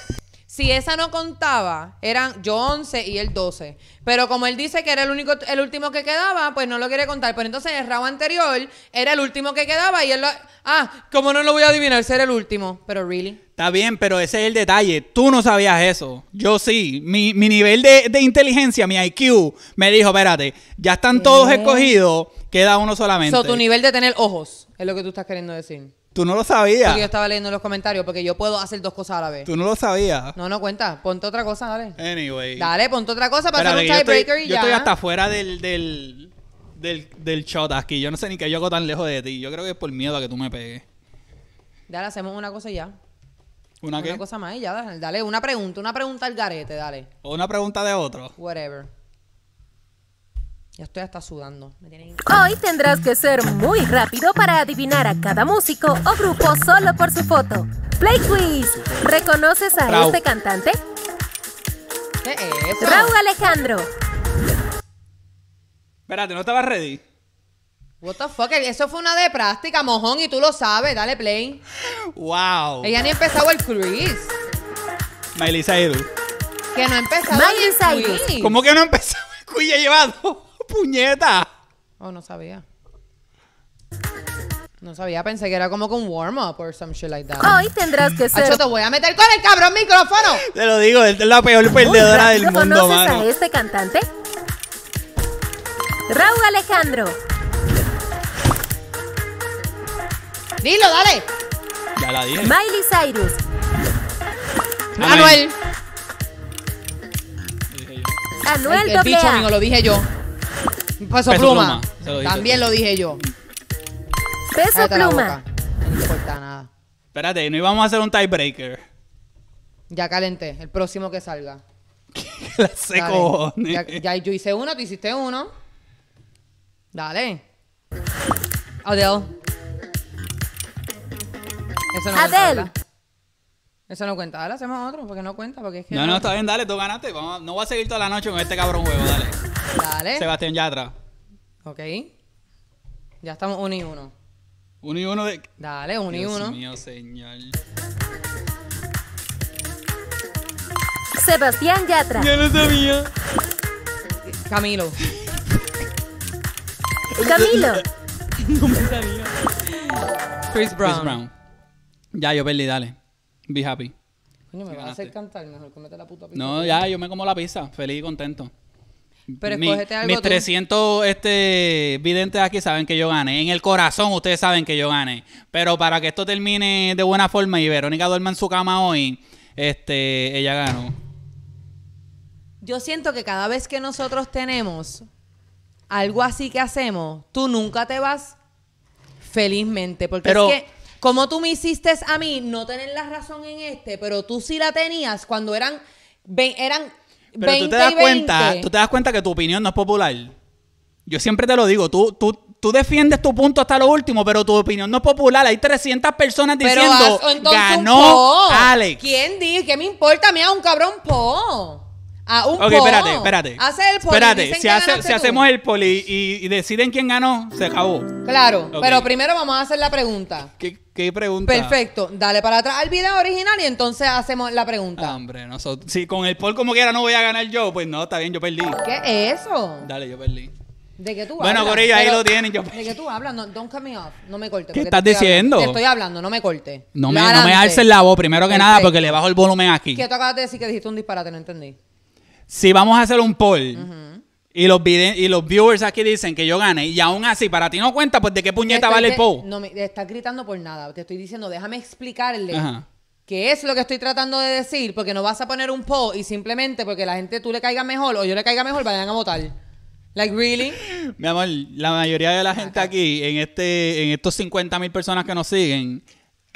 Si esa no contaba, eran yo 11 y él 12. Pero como él dice que era el único, el último que quedaba, pues no lo quiere contar. Pero entonces el rabo anterior era el último que quedaba y él lo... Ah, como no lo voy a adivinar, ser el último. Pero really. Está bien, pero ese es el detalle. Tú no sabías eso. Yo sí. Mi, nivel de, inteligencia, mi IQ, me dijo, espérate, ya están todos escogidos, queda uno solamente. So, tu nivel de tener ojos, es lo que tú estás queriendo decir. Tú no lo sabías. yo estaba leyendo los comentarios, porque yo puedo hacer dos cosas a la vez. Tú no lo sabías. No, no cuenta. Ponte otra cosa, dale. Anyway. Dale, ponte otra cosa para hacer un tiebreaker y yo ya. Yo estoy hasta fuera del, del, del, shot aquí. Yo no sé ni qué yo hago tan lejos de ti. Yo creo que es por miedo a que tú me pegues. Dale, hacemos una cosa ya. ¿Una, una qué? Una cosa más y ya. Dale, una pregunta. Una pregunta al garete, dale. O una pregunta de otro. Whatever. Ya estoy hasta sudando. Hoy tendrás que ser muy rápido para adivinar a cada músico o grupo solo por su foto. Play Quiz. ¿Reconoces a este cantante? ¿Qué es Raúl Alejandro. Espérate, ¿no estabas ready? What the fuck? Eso fue una de práctica, mojón, y tú lo sabes. Dale play. Wow. Ella ni empezó el quiz. Miley Cyrus. Que no ha empezado Miley el ¿Cómo que no empezó el quiz? llevado ¡Puñeta! Oh, no sabía. No sabía, pensé que era como con warm-up or some shit like that. Hoy tendrás que ser. Acho, te voy a meter con el cabrón micrófono. Te lo digo, es la peor perdedora del mundo, ¿Conoces a este cantante? Raúl Alejandro. Dilo, dale. Ya la dije. Miley Cyrus. Manuel. Manuel. Anuel El, el lo dije yo. Peso, pluma. También lo dije yo. Peso pluma. No importa nada. Espérate, no íbamos a hacer un tiebreaker. Ya calenté. El próximo que salga. La seco. Ya, yo hice uno, tú hiciste uno. Dale. Adiós. Eso no Cuenta. Eso no cuenta. Dale, hacemos otro porque no cuenta. Porque es que no, no, está bien, dale, tú ganaste. no voy a seguir toda la noche con este cabrón huevo dale. Dale. Sebastián Yatra. Ok. Ya estamos uno y uno. Uno y uno de. Dale, uno y uno. mío, señor. Sebastián Yatra. Yo lo sabía. Camilo. Camilo. No me sabía. Chris Brown. Chris Brown. Ya, yo perdí, dale. Be happy. Coño, me vas a hacer cantar mejor, comete la puta pizza. No, ya, yo me como la pizza. Feliz y contento. Pero mis 300 este, videntes aquí saben que yo gane En el corazón ustedes saben que yo gane Pero para que esto termine de buena forma y Verónica duerma en su cama hoy, este, ella ganó. Yo siento que cada vez que nosotros tenemos algo así que hacemos, tú nunca te vas felizmente. Porque es que, como tú me hiciste a mí no tener la razón en este, pero tú sí la tenías cuando eran, eran pero tú te das cuenta, tú te das cuenta que tu opinión no es popular. Yo siempre te lo digo, tú, tú, tú defiendes tu punto hasta lo último, pero tu opinión no es popular. Hay 300 personas diciendo, ganó Alex. ¿Quién dice? ¿Qué me importa a mí a un cabrón po? A un Ok, espérate, espérate. Hace el poli. Espérate, si, hacemos el poli y, deciden quién ganó, se acabó. Claro, pero primero vamos a hacer la pregunta. ¿Qué, pregunta? Perfecto. Dale para atrás al video original y entonces hacemos la pregunta. Ah, hombre, nosotros, si con el poll como quiera no voy a ganar yo, pues no, está bien, yo perdí. ¿Qué es eso? Dale, yo perdí. ¿De qué tú Bueno, por ahí lo tienen, ¿De qué tú hablas? No, don't cut me off. No me cortes. ¿Qué estás diciendo? Te estoy hablando, no me cortes. No me, no me alces la voz, primero que nada, porque le bajo el volumen aquí. qué tú acabas de decir que dijiste un disparate, no entendí si vamos a hacer un poll y, los y los viewers aquí dicen que yo gane y aún así para ti no cuenta, pues de qué puñeta vale el poll. No me estás gritando por nada. Te estoy diciendo, déjame explicarle. ¿Qué es lo que estoy tratando de decir? Porque no vas a poner un poll y simplemente porque la gente tú le caiga mejor o yo le caiga mejor, vayan a votar. Like, really? Mi amor, la mayoría de la gente aquí, en este en estos 50 mil personas que nos siguen,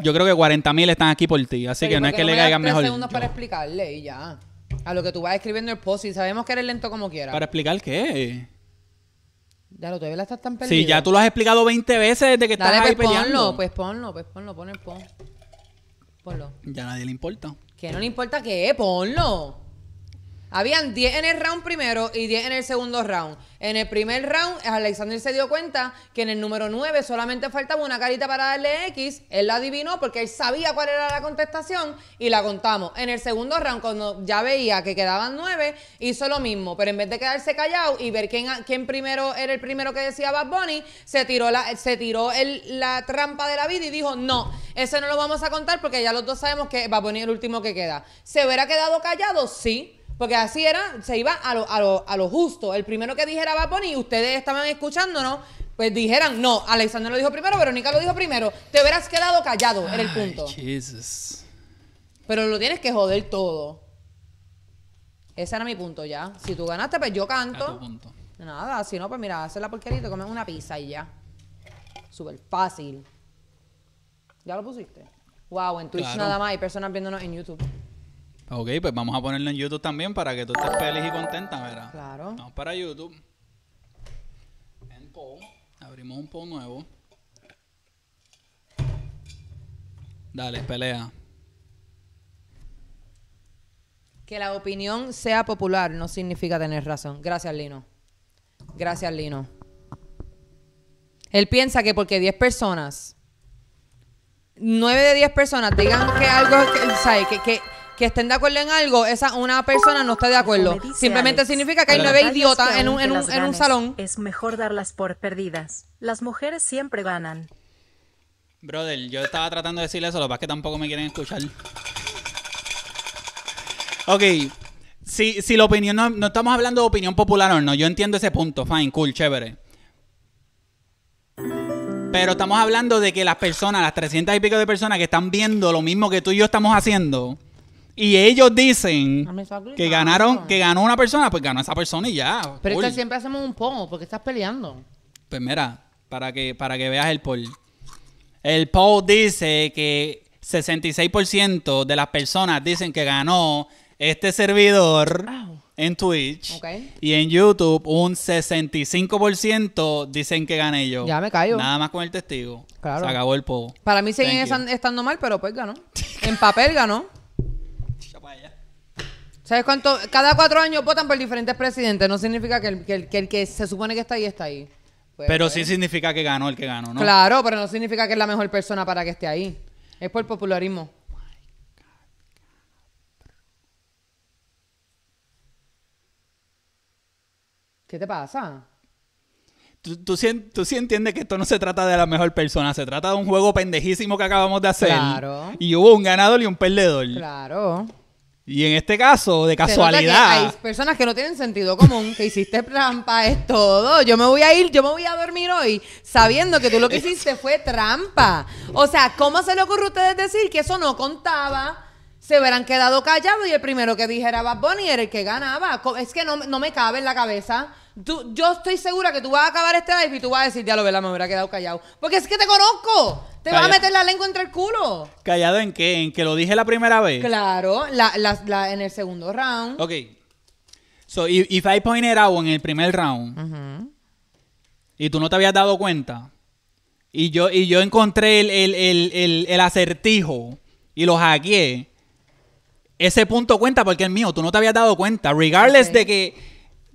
yo creo que 40 mil están aquí por ti. Así que no es que le caigan mejor. segundos para explicarle y ya. A lo que tú vas escribiendo el post y sabemos que eres lento como quieras. ¿Para explicar qué? Ya lo a la estás tan perdido. Sí, ya tú lo has explicado 20 veces desde que estás pues ahí peleando. pues ponlo, pues ponlo, pon el pon. Ponlo. Ya a nadie le importa. ¿Qué no le importa qué, ponlo. Habían 10 en el round primero y 10 en el segundo round. En el primer round, Alexander se dio cuenta que en el número 9 solamente faltaba una carita para darle X. Él la adivinó porque él sabía cuál era la contestación y la contamos. En el segundo round, cuando ya veía que quedaban 9, hizo lo mismo. Pero en vez de quedarse callado y ver quién, quién primero era el primero que decía Bad Bunny, se tiró, la, se tiró la trampa de la vida y dijo, no, ese no lo vamos a contar porque ya los dos sabemos que Bad Bunny es el último que queda. ¿Se hubiera quedado callado? Sí porque así era, se iba a lo, a justo. El primero que dijera va Bunny, y ustedes estaban escuchándonos, pues dijeran, no, Alexander lo dijo primero, Verónica lo dijo primero. Te hubieras quedado callado, era el punto. Jesus. Pero lo tienes que joder todo. Ese era mi punto ya. Si tú ganaste, pues yo canto. Nada, si no, pues mira, haces la porquería y comes una pizza y ya. Súper fácil. ¿Ya lo pusiste? Wow, en Twitch nada más hay personas viéndonos en YouTube. Ok, pues vamos a ponerlo en YouTube también para que tú estés feliz y contenta, ¿verdad? Claro. Vamos para YouTube. En PO. Abrimos un PO nuevo. Dale, pelea. Que la opinión sea popular no significa tener razón. Gracias, Lino. Gracias, Lino. Él piensa que porque 10 personas, 9 de 10 personas digan que algo, que, que estén de acuerdo en algo, esa una persona no está de acuerdo. Simplemente significa que hay nueve idiotas en un, salón. Es mejor darlas por perdidas. Las mujeres siempre ganan. Brother, yo estaba tratando de decirle eso, lo que pasa es que tampoco me quieren escuchar. Ok, si, si la opinión, no, no estamos hablando de opinión popular o no, yo entiendo ese punto, fine, cool, chévere. Pero estamos hablando de que las personas, las 300 y pico de personas que están viendo lo mismo que tú y yo estamos haciendo, y ellos dicen que ganaron, que ganó una persona, pues ganó esa persona y ya. Pero siempre hacemos un poll, porque estás peleando. Pues mira, para que, para que veas el poll. El poll dice que 66% de las personas dicen que ganó este servidor en Twitch y en YouTube un 65% dicen que gané yo. Ya me callo. Nada más con el testigo. Claro. Se acabó el poll. Para mí siguen estando mal, pero pues ganó. En papel ganó. ¿Sabes cuánto? Cada cuatro años votan por diferentes presidentes. No significa que el que, se supone que está ahí está ahí. Pues, pero sí pues. significa que ganó el que ganó, ¿no? Claro, pero no significa que es la mejor persona para que esté ahí. Es por el popularismo. ¿Qué te pasa? Tú, sí, entiendes que esto no se trata de la mejor persona, se trata de un juego pendejísimo que acabamos de hacer. Claro. Y hubo un ganador y un perdedor. Claro. Y en este caso, de casualidad. Hay personas que no tienen sentido común, que hiciste trampa, es todo. Yo me voy a ir, yo me voy a dormir hoy sabiendo que tú lo que hiciste fue trampa. O sea, ¿cómo se le ocurre a ustedes decir que eso no contaba? se hubieran quedado callados y el primero que dijera Bad Bunny era el que ganaba. Es que no, no me cabe en la cabeza yo estoy segura que tú vas a acabar este live y tú vas a decir, ya lo verás, me hubiera quedado callado. Porque es que te conozco. Te vas a meter la lengua entre el culo. ¿Callado en qué? ¿En que lo dije la primera vez? Claro, en el segundo round. Ok. So, if I pointed out en el primer round y tú no te habías dado cuenta y yo, y yo encontré el, acertijo y lo hackeé, ese punto cuenta porque es mío, tú no te habías dado cuenta. Regardless de que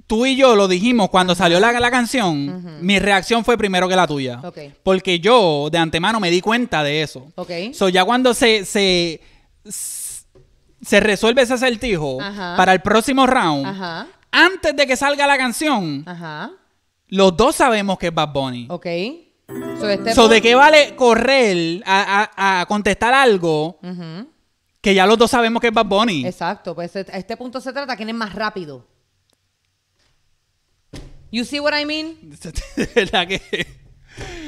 tú y yo lo dijimos cuando salió la, la canción, mi reacción fue primero que la tuya. Porque yo de antemano me di cuenta de eso. Okay. So ya cuando se, se, resuelve ese acertijo para el próximo round, antes de que salga la canción, los dos sabemos que es Bad Bunny. Ok. So, este ¿de qué vale correr a, contestar algo? Que ya los dos sabemos que es Bad Bunny. Exacto, pues a este, este punto se trata quién es más rápido. You see what I mean? que.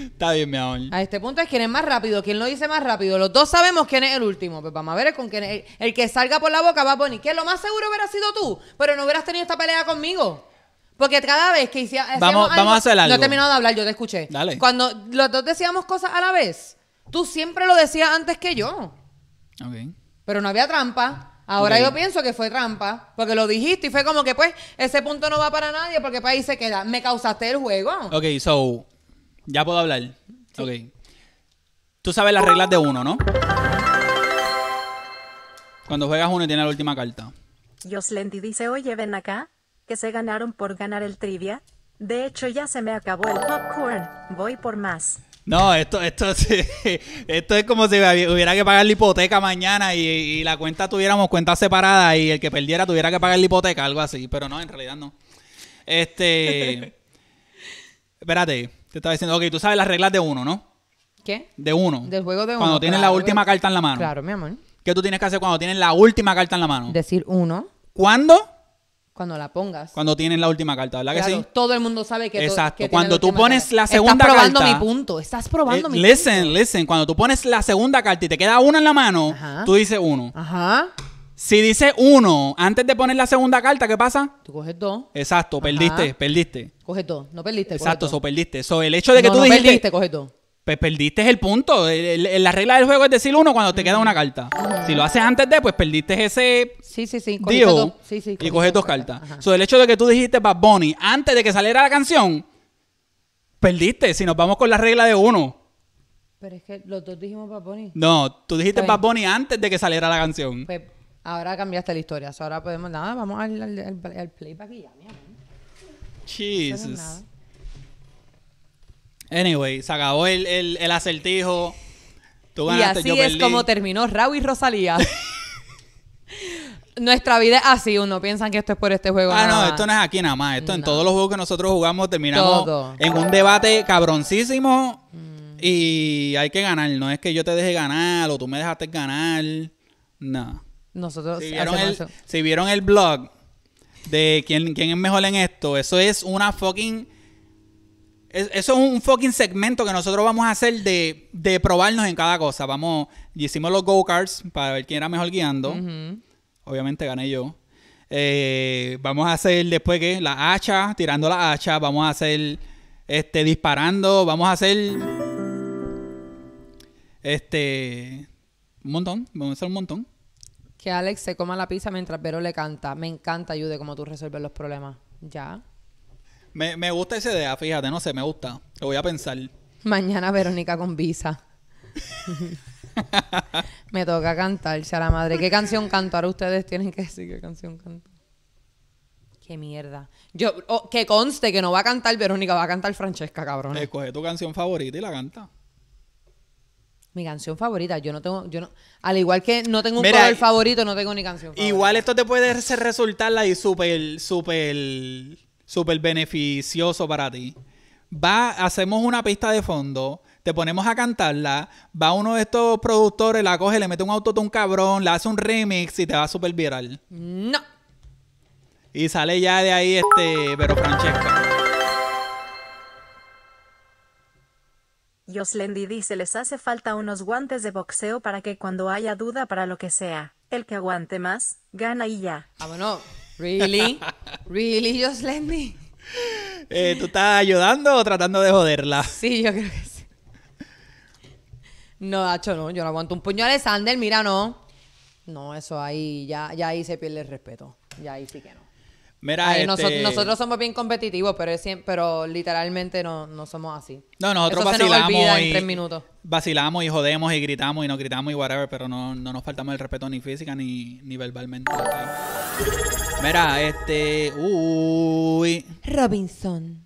Está bien, mi amor. A este punto es quién es más rápido, quién lo dice más rápido. Los dos sabemos quién es el último. Pues vamos a ver con quién es. El, que salga por la boca va a poner que lo más seguro hubiera sido tú, pero no hubieras tenido esta pelea conmigo. Porque cada vez que decíamos vamos, algo, vamos a hacer algo. No he terminado de hablar, yo te escuché. Dale. Cuando los dos decíamos cosas a la vez, tú siempre lo decías antes que yo. Ok. Pero no había trampa. Ahora yo pienso que fue trampa, porque lo dijiste y fue como que, pues, ese punto no va para nadie porque para ahí se queda. Me causaste el juego. Ok, so, ya puedo hablar. Ok. Tú sabes las reglas de uno, ¿no? Cuando juegas uno y tiene la última carta. Yoslendi dice, oye, ven acá, que se ganaron por ganar el trivia. De hecho, ya se me acabó el popcorn. Voy por más. No, esto, esto, esto es como si hubiera que pagar la hipoteca mañana y, la cuenta tuviéramos cuenta separada y el que perdiera tuviera que pagar la hipoteca, algo así. Pero no, en realidad no. Este. espérate, te estaba diciendo, ok, tú sabes las reglas de uno, ¿no? ¿Qué? De uno. Del juego de uno. Cuando tienes la última carta en la mano. Claro, mi amor. ¿Qué tú tienes que hacer cuando tienes la última carta en la mano? Decir uno. ¿Cuándo? Cuando la pongas. Cuando tienes la última carta, ¿verdad que sí? Todo el mundo sabe que. Exacto. cuando tú pones la segunda carta. Estás probando mi punto. Estás probando eh, mi punto. Listen, listen. Cuando tú pones la segunda carta y te queda una en la mano, tú dices uno. Ajá. Si dices uno antes de poner la segunda carta, ¿qué pasa? Tú coges dos. Exacto, perdiste, perdiste. Coges dos, no perdiste. Exacto, eso perdiste. So, el hecho de que tú no Perdiste, coges dos pues perdiste el punto. la regla del juego es decir uno cuando te queda una carta. Si lo haces antes de, pues perdiste ese. Sí, sí, sí. sí, sí y coges dos cartas. So, el hecho de que tú dijiste Bad Bunny antes de que saliera la canción, perdiste. Si nos vamos con la regla de uno. Pero es que los dos dijimos Bad Bunny. No, tú dijiste Bad Bunny antes de que saliera la canción. Pues ahora cambiaste la historia. ahora podemos. Nada, vamos al, play al, ya, Jesus. Anyway, se acabó el, el, el acertijo. y así es como terminó Raúl y Rosalía. Nuestra vida es así, uno piensan que esto es por este juego. Ah, no, esto no es aquí nada más. Esto en todos los juegos que nosotros jugamos terminamos en un debate cabroncísimo y hay que ganar. No es que yo te deje ganar o tú me dejaste ganar. No. Nosotros si vieron, el, vieron el blog de quién, quién es mejor en esto, eso es una fucking eso es un fucking segmento que nosotros vamos a hacer de, probarnos en cada cosa. Vamos, hicimos los go-karts para ver quién era mejor guiando. Obviamente gané yo. Eh, vamos a hacer después que la hacha, tirando la hacha, vamos a hacer este disparando, vamos a hacer este un montón, vamos a hacer un montón. Que Alex se coma la pizza mientras Vero le canta. Me encanta, ayude como tú resuelves los problemas. Ya. Me, me gusta esa idea, fíjate, no sé, me gusta. Lo voy a pensar. Mañana Verónica con visa. me toca cantar, sea la madre. ¿Qué canción canto? Ahora ustedes tienen que decir qué canción canto. Qué mierda. Yo, oh, que conste que no va a cantar Verónica, va a cantar Francesca, cabrón. Escoge eh, tu canción favorita y la canta. Mi canción favorita, yo no tengo, yo no, al igual que no tengo un favorito, no tengo ni canción favorita. Igual esto te puede resultar la y súper, súper super beneficioso para ti. Va, hacemos una pista de fondo, te ponemos a cantarla, va uno de estos productores, la coge, le mete un auto un cabrón, la hace un remix y te va súper viral. No. Y sale ya de ahí este, pero Francesca. Yoslendi dice les hace falta unos guantes de boxeo para que cuando haya duda para lo que sea, el que aguante más, gana y ya. Vámonos. Really? Really, Joslendi. Eh, ¿Tú estás ayudando o tratando de joderla? Sí, yo creo que sí. No, hecho no. Yo no aguanto un puño a Alexander, mira, no. No, eso ahí, ya, ya ahí se pierde el respeto. Ya ahí sí que no. Mira, este- nosotros, somos bien competitivos, pero, es, pero literalmente no, somos así. No, nosotros vacilamos. y, minutos. Vacilamos y jodemos y gritamos y nos gritamos y whatever, pero no, no nos faltamos el respeto ni física ni, ni verbalmente. Mira, este. Uy. Robinson.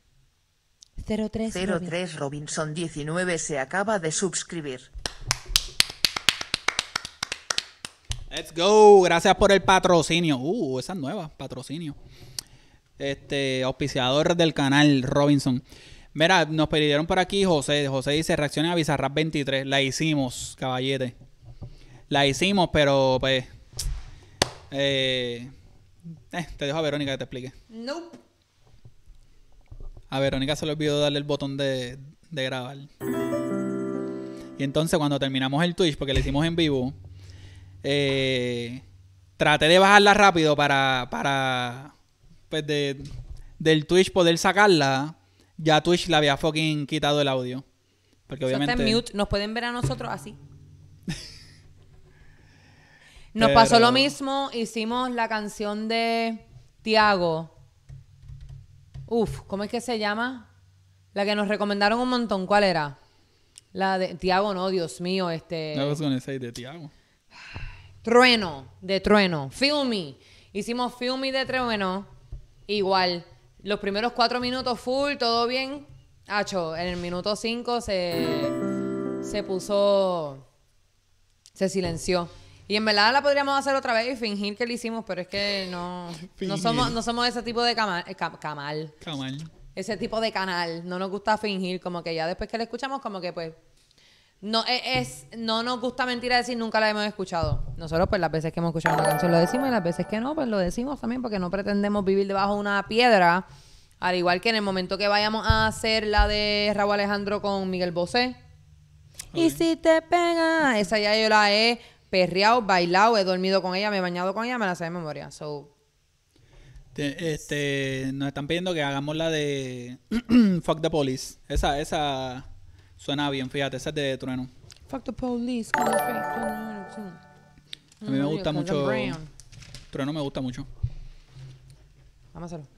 03, 03 Robinson. 19 se acaba de suscribir. Let's go. Gracias por el patrocinio. Uh, esa nueva, patrocinio. Este, auspiciador del canal Robinson. Mira, nos pidieron por aquí José. José dice, reacciones a Bizarrap 23. La hicimos, caballete. La hicimos, pero pues... Eh, eh, te dejo a Verónica que te explique. Nope. A Verónica se le olvidó darle el botón de, grabar. Y entonces cuando terminamos el Twitch, porque lo hicimos en vivo, eh, traté de bajarla rápido para, para pues de, del Twitch poder sacarla. Ya Twitch la había fucking quitado el audio. Porque obviamente... Nos pueden ver a nosotros así. Nos pasó lo mismo, hicimos la canción de Tiago. Uf, ¿cómo es que se llama? La que nos recomendaron un montón, ¿cuál era? La de Tiago, no, Dios mío, este. No, was con de Tiago. Trueno, de Trueno. Filmy. Hicimos Filmy de Trueno. Igual. Los primeros cuatro minutos full, todo bien. Hacho, en el minuto cinco se, se puso. Se silenció. Y en verdad la podríamos hacer otra vez y fingir que la hicimos, pero es que no, no somos, no somos ese tipo de eh, camal, camal. Ese tipo de canal. No nos gusta fingir, como que ya después que la escuchamos, como que pues. No, e, es, no nos gusta mentir a decir nunca la hemos escuchado. Nosotros, pues, las veces que hemos escuchado la canción lo decimos y las veces que no, pues lo decimos también porque no pretendemos vivir debajo de una piedra. Al igual que en el momento que vayamos a hacer la de Raúl Alejandro con Miguel Bosé. Y si te pega, esa ya yo la he perreado, bailado, he dormido con ella, me he bañado con ella, me la sé de memoria. So. Este, nos están pidiendo que hagamos la de Fuck the Police. Esa, esa suena bien, fíjate, esa es de Trueno. Fuck the Police. a mí me gusta mucho. Trueno me gusta mucho. Vamos a hacerlo.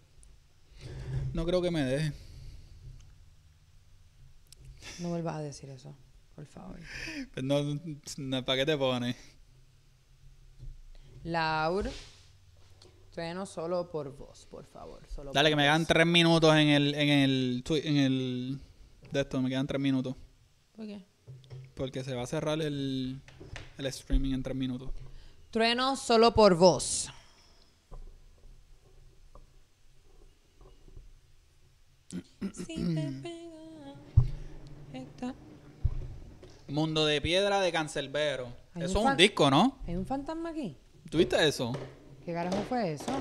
No creo que me deje. No vuelvas a decir eso. Por favor. Pero pues no, ¿Para qué te pones? Laur, Trueno solo por vos, por favor. Dale, que me quedan tres minutos en el, en el, en el, de esto, me quedan tres minutos. ¿Por qué? Porque se va a cerrar el, el streaming en tres minutos. Trueno solo por vos. Si te pega, Mundo de Piedra de Cancelbero. Eso es un, disco, ¿no? Hay un fantasma aquí. ¿Tuviste eso? ¿Qué carajo fue eso?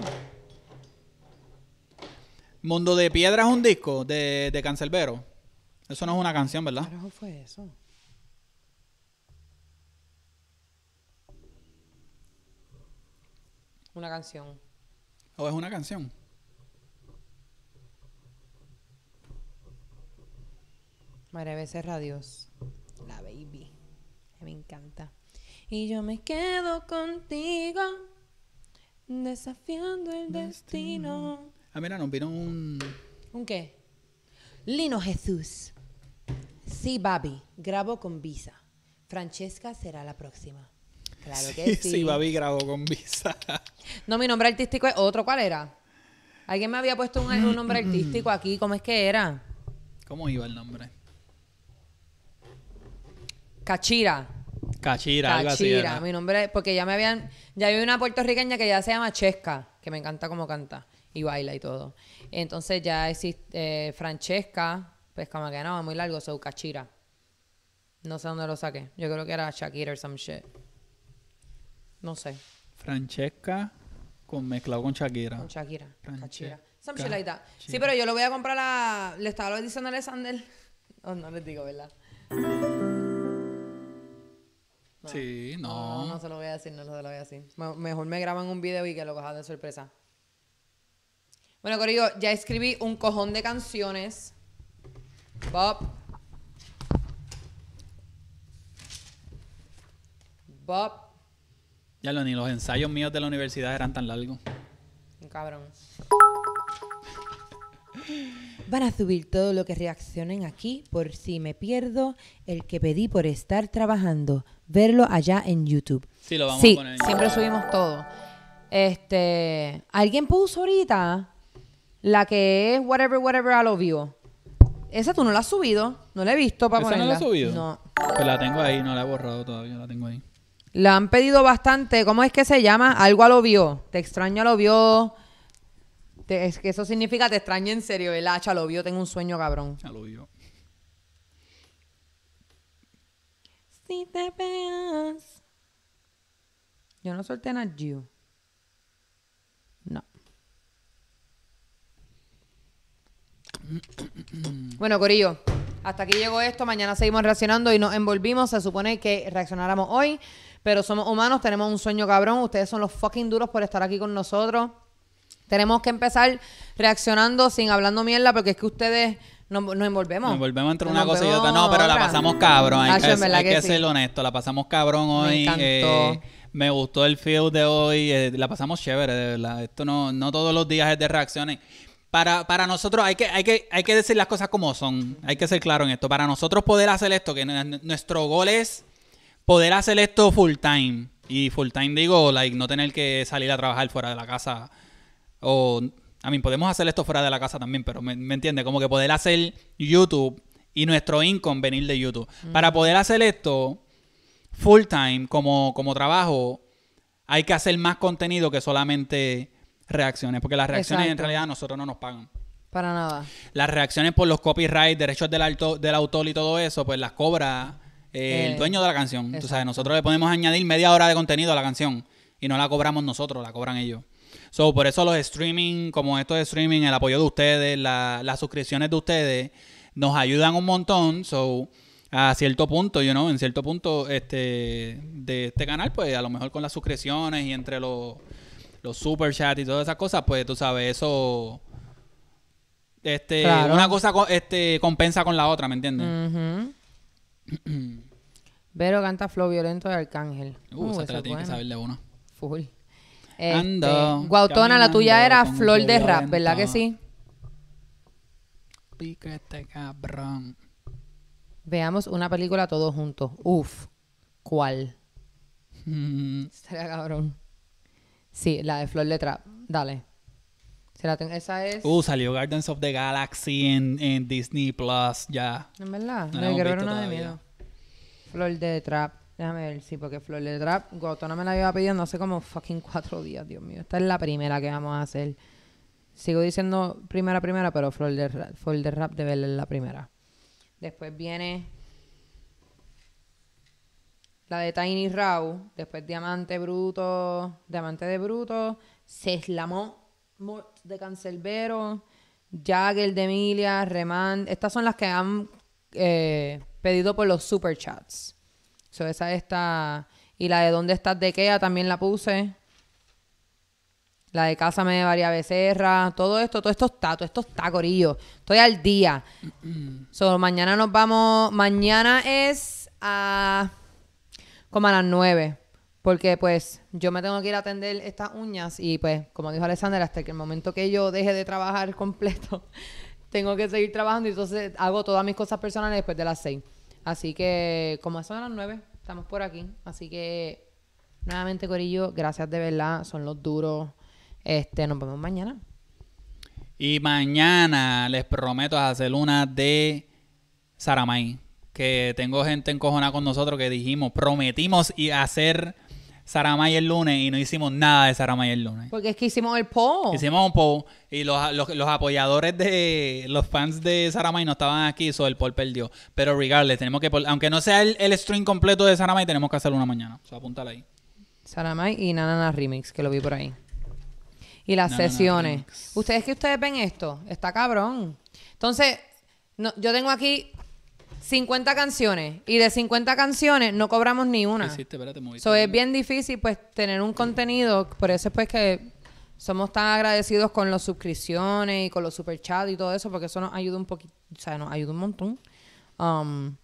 Mundo de Piedra es un disco de, de Cancelbero. Eso no es una canción, ¿verdad? ¿Qué carajo fue eso? Una canción. ¿O es una canción? María Becerra, Dios la baby. Me encanta. Y yo me quedo contigo, desafiando el destino. a Ah, mira, nos vino un... ¿Un qué? Lino Jesús. Sí, Babi, grabo con visa. Francesca será la próxima. Claro que sí. Sí, Babi grabo con visa. No, mi nombre artístico es otro. ¿Cuál era? Alguien me había puesto un, un nombre artístico aquí. ¿Cómo es que era? ¿Cómo iba el nombre? Cachira. Cachira, Cachira. algo así. mi nombre, porque ya me habían, ya había una puertorriqueña que ya se llama Chesca, que me encanta cómo canta y baila y todo. Entonces ya existe eh, Francesca, pues como que no, muy largo, soy Cachira. No sé dónde lo saqué. Yo creo que era Shakira o some shit. No sé. Francesca con mezclado con Shakira. Con Shakira. Some shit like that. Sí, pero yo lo voy a comprar a... Le estaba diciendo a Alexander. Oh, no les digo, ¿verdad? Sí, no. no. se lo voy a decir, no se lo voy a decir. mejor me graban un video y que lo cojan de sorpresa. Bueno, Corillo, ya escribí un cojón de canciones. Bob. Bob. Ya lo ni los ensayos míos de la universidad eran tan largos. Un cabrón. Van a subir todo lo que reaccionen aquí por si me pierdo el que pedí por estar trabajando verlo allá en YouTube. Sí, lo vamos a poner. En siempre subimos todo. Este, alguien puso ahorita la que es whatever, whatever a lo vivo. Esa tú no la has subido, no la he visto para ¿Esa ponerla. no la he subido? No. Pues la tengo ahí, no la he borrado todavía, la tengo ahí. La han pedido bastante. ¿Cómo es que se llama? Algo a lo vio. Te extraño a lo vio. es que eso significa te extraño en serio. El hacha lo vio. Tengo un sueño cabrón. Yo no solté nada, yo. No. Bueno, Corillo, hasta aquí llegó esto. Mañana seguimos reaccionando y nos envolvimos. Se supone que reaccionáramos hoy, pero somos humanos, tenemos un sueño cabrón. Ustedes son los fucking duros por estar aquí con nosotros. Tenemos que empezar reaccionando sin hablando mierda porque es que ustedes nos, envolvemos. Nos envolvemos entre una cosa y otra. No, pero la pasamos cabrón. Hay, que, ser honesto. La pasamos cabrón hoy. Me eh, me gustó el feel de hoy. Eh, la pasamos chévere, de verdad. Esto no, no todos los días es de reacciones. Para, nosotros hay que, hay, que, hay que decir las cosas como son. Hay que ser claro en esto. Para nosotros poder hacer esto, que nuestro gol es poder hacer esto full time. Y full time digo, like, no tener que salir a trabajar fuera de la casa o a mí, podemos hacer esto fuera de la casa también, pero me, entiende, como que poder hacer YouTube y nuestro income venir de YouTube. Mm. Para poder hacer esto full time como, como trabajo, hay que hacer más contenido que solamente reacciones, porque las reacciones en realidad a nosotros no nos pagan. Para nada. Las reacciones por los copyrights, derechos del, alto, del autor y todo eso, pues las cobra el dueño de la canción. Entonces sabes, nosotros le podemos añadir media hora de contenido a la canción y no la cobramos nosotros, la cobran ellos. So, por eso los streaming, como esto de streaming, el apoyo de ustedes, las suscripciones de ustedes, nos ayudan un montón. So, a cierto punto, you know, en cierto punto este de este canal, pues a lo mejor con las suscripciones y entre los, los super y todas esas cosas, pues tú sabes, eso este una cosa este compensa con la otra, ¿me entiendes? Vero canta flow violento de Arcángel. Uh, esa uh, la saber de Full. Este, Ando, Guautona, la tuya era flor de rap, ¿verdad que sí? este cabrón. Veamos una película todos juntos. Uf, ¿cuál? Mm. Estaría cabrón. Sí, la de flor de trap. Dale. Esa es. Uh, salió Gardens of the Galaxy en, Disney Plus ya. En verdad. No, no quiero ver una de miedo. Flor de Trap. Déjame ver, sí, porque Flor Rap, Goto no me la iba pidiendo hace como fucking cuatro días, Dios mío. Esta es la primera que vamos a hacer. Sigo diciendo primera, primera, pero Flor de, Rap, de Rap debe la primera. Después viene la de Tiny Raw, después Diamante Bruto, Diamante de Bruto, Seslamó de Cancelbero, Jagger de Emilia, Reman. Estas son las que han eh, pedido por los superchats. So, esa está. Y la de dónde estás de Kea también la puse. La de Casa de María Becerra. Todo esto, todo esto está, todo esto está, Corillo. Estoy al día. So, mañana nos vamos. Mañana es a. como a las nueve Porque pues yo me tengo que ir a atender estas uñas y pues, como dijo Alexander, hasta que el momento que yo deje de trabajar completo, tengo que seguir trabajando y entonces hago todas mis cosas personales después de las seis Así que, como son las nueve, estamos por aquí. Así que, nuevamente, Corillo, gracias de verdad. Son los duros. Este, nos vemos mañana. Y mañana les prometo hacer una de Saramay. Que tengo gente encojonada con nosotros que dijimos, prometimos y hacer Saramay el lunes y no hicimos nada de Saramay el lunes. Porque es que hicimos el poll. Hicimos un poll y los, apoyadores de los fans de Saramay no estaban aquí, eso el poll perdió. Pero regardless, tenemos que, aunque no sea el, el stream completo de Saramay, tenemos que hacerlo una mañana. O ahí. Saramay y Nanana Remix, que lo vi por ahí. Y las sesiones. Ustedes que ustedes ven esto, está cabrón. Entonces, yo tengo aquí 50 canciones y de 50 canciones no cobramos ni una. es bien difícil pues tener un contenido, por eso es pues que somos tan agradecidos con las suscripciones y con los superchats y todo eso porque eso nos ayuda un poquito, o sea, nos ayuda un montón. Um,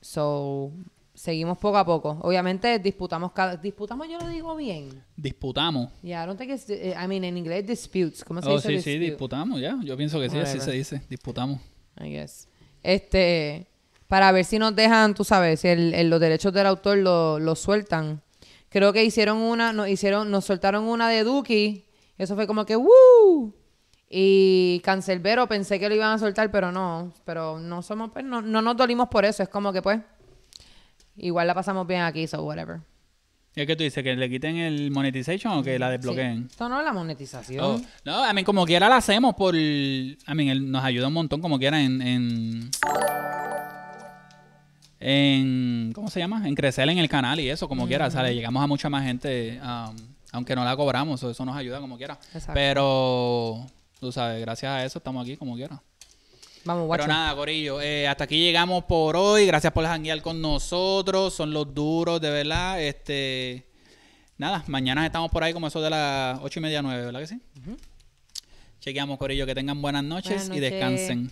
so seguimos poco a poco. Obviamente disputamos cada disputamos yo lo digo bien. Disputamos. Ya, no te que I mean en inglés disputes, ¿cómo se oh, dice? sí, sí, disputamos, ya. Yo pienso que sí, así se dice, disputamos. I guess. Este para ver si nos dejan, tú sabes, si el, los derechos del autor los lo sueltan. Creo que hicieron una, nos hicieron, nos soltaron una de Duki. Eso fue como que ¡Woo! Y Cancelbero pensé que lo iban a soltar, pero no. Pero no somos, pues, no, no nos dolimos por eso. Es como que pues, igual la pasamos bien aquí, so whatever. ¿Y es que tú dices? ¿Que le quiten el monetization o que la desbloqueen? Esto No, es la monetización. Oh, no, a mí como quiera la hacemos por... A mí nos ayuda un montón como quiera en... en en, ¿cómo se llama? En crecer en el canal y eso, como quiera, ¿sale? Llegamos a mucha más gente, aunque no la cobramos, eso nos ayuda como quiera. Pero, tú sabes, gracias a eso estamos aquí como quiera. Vamos, guacho. Pero nada, Corillo, eh, hasta aquí llegamos por hoy. Gracias por janguear con nosotros. Son los duros, de verdad. Este, nada, mañana estamos por ahí como eso de las ocho y media, nueve, ¿verdad que sí? Chequeamos, Corillo, que tengan buenas noches. y descansen.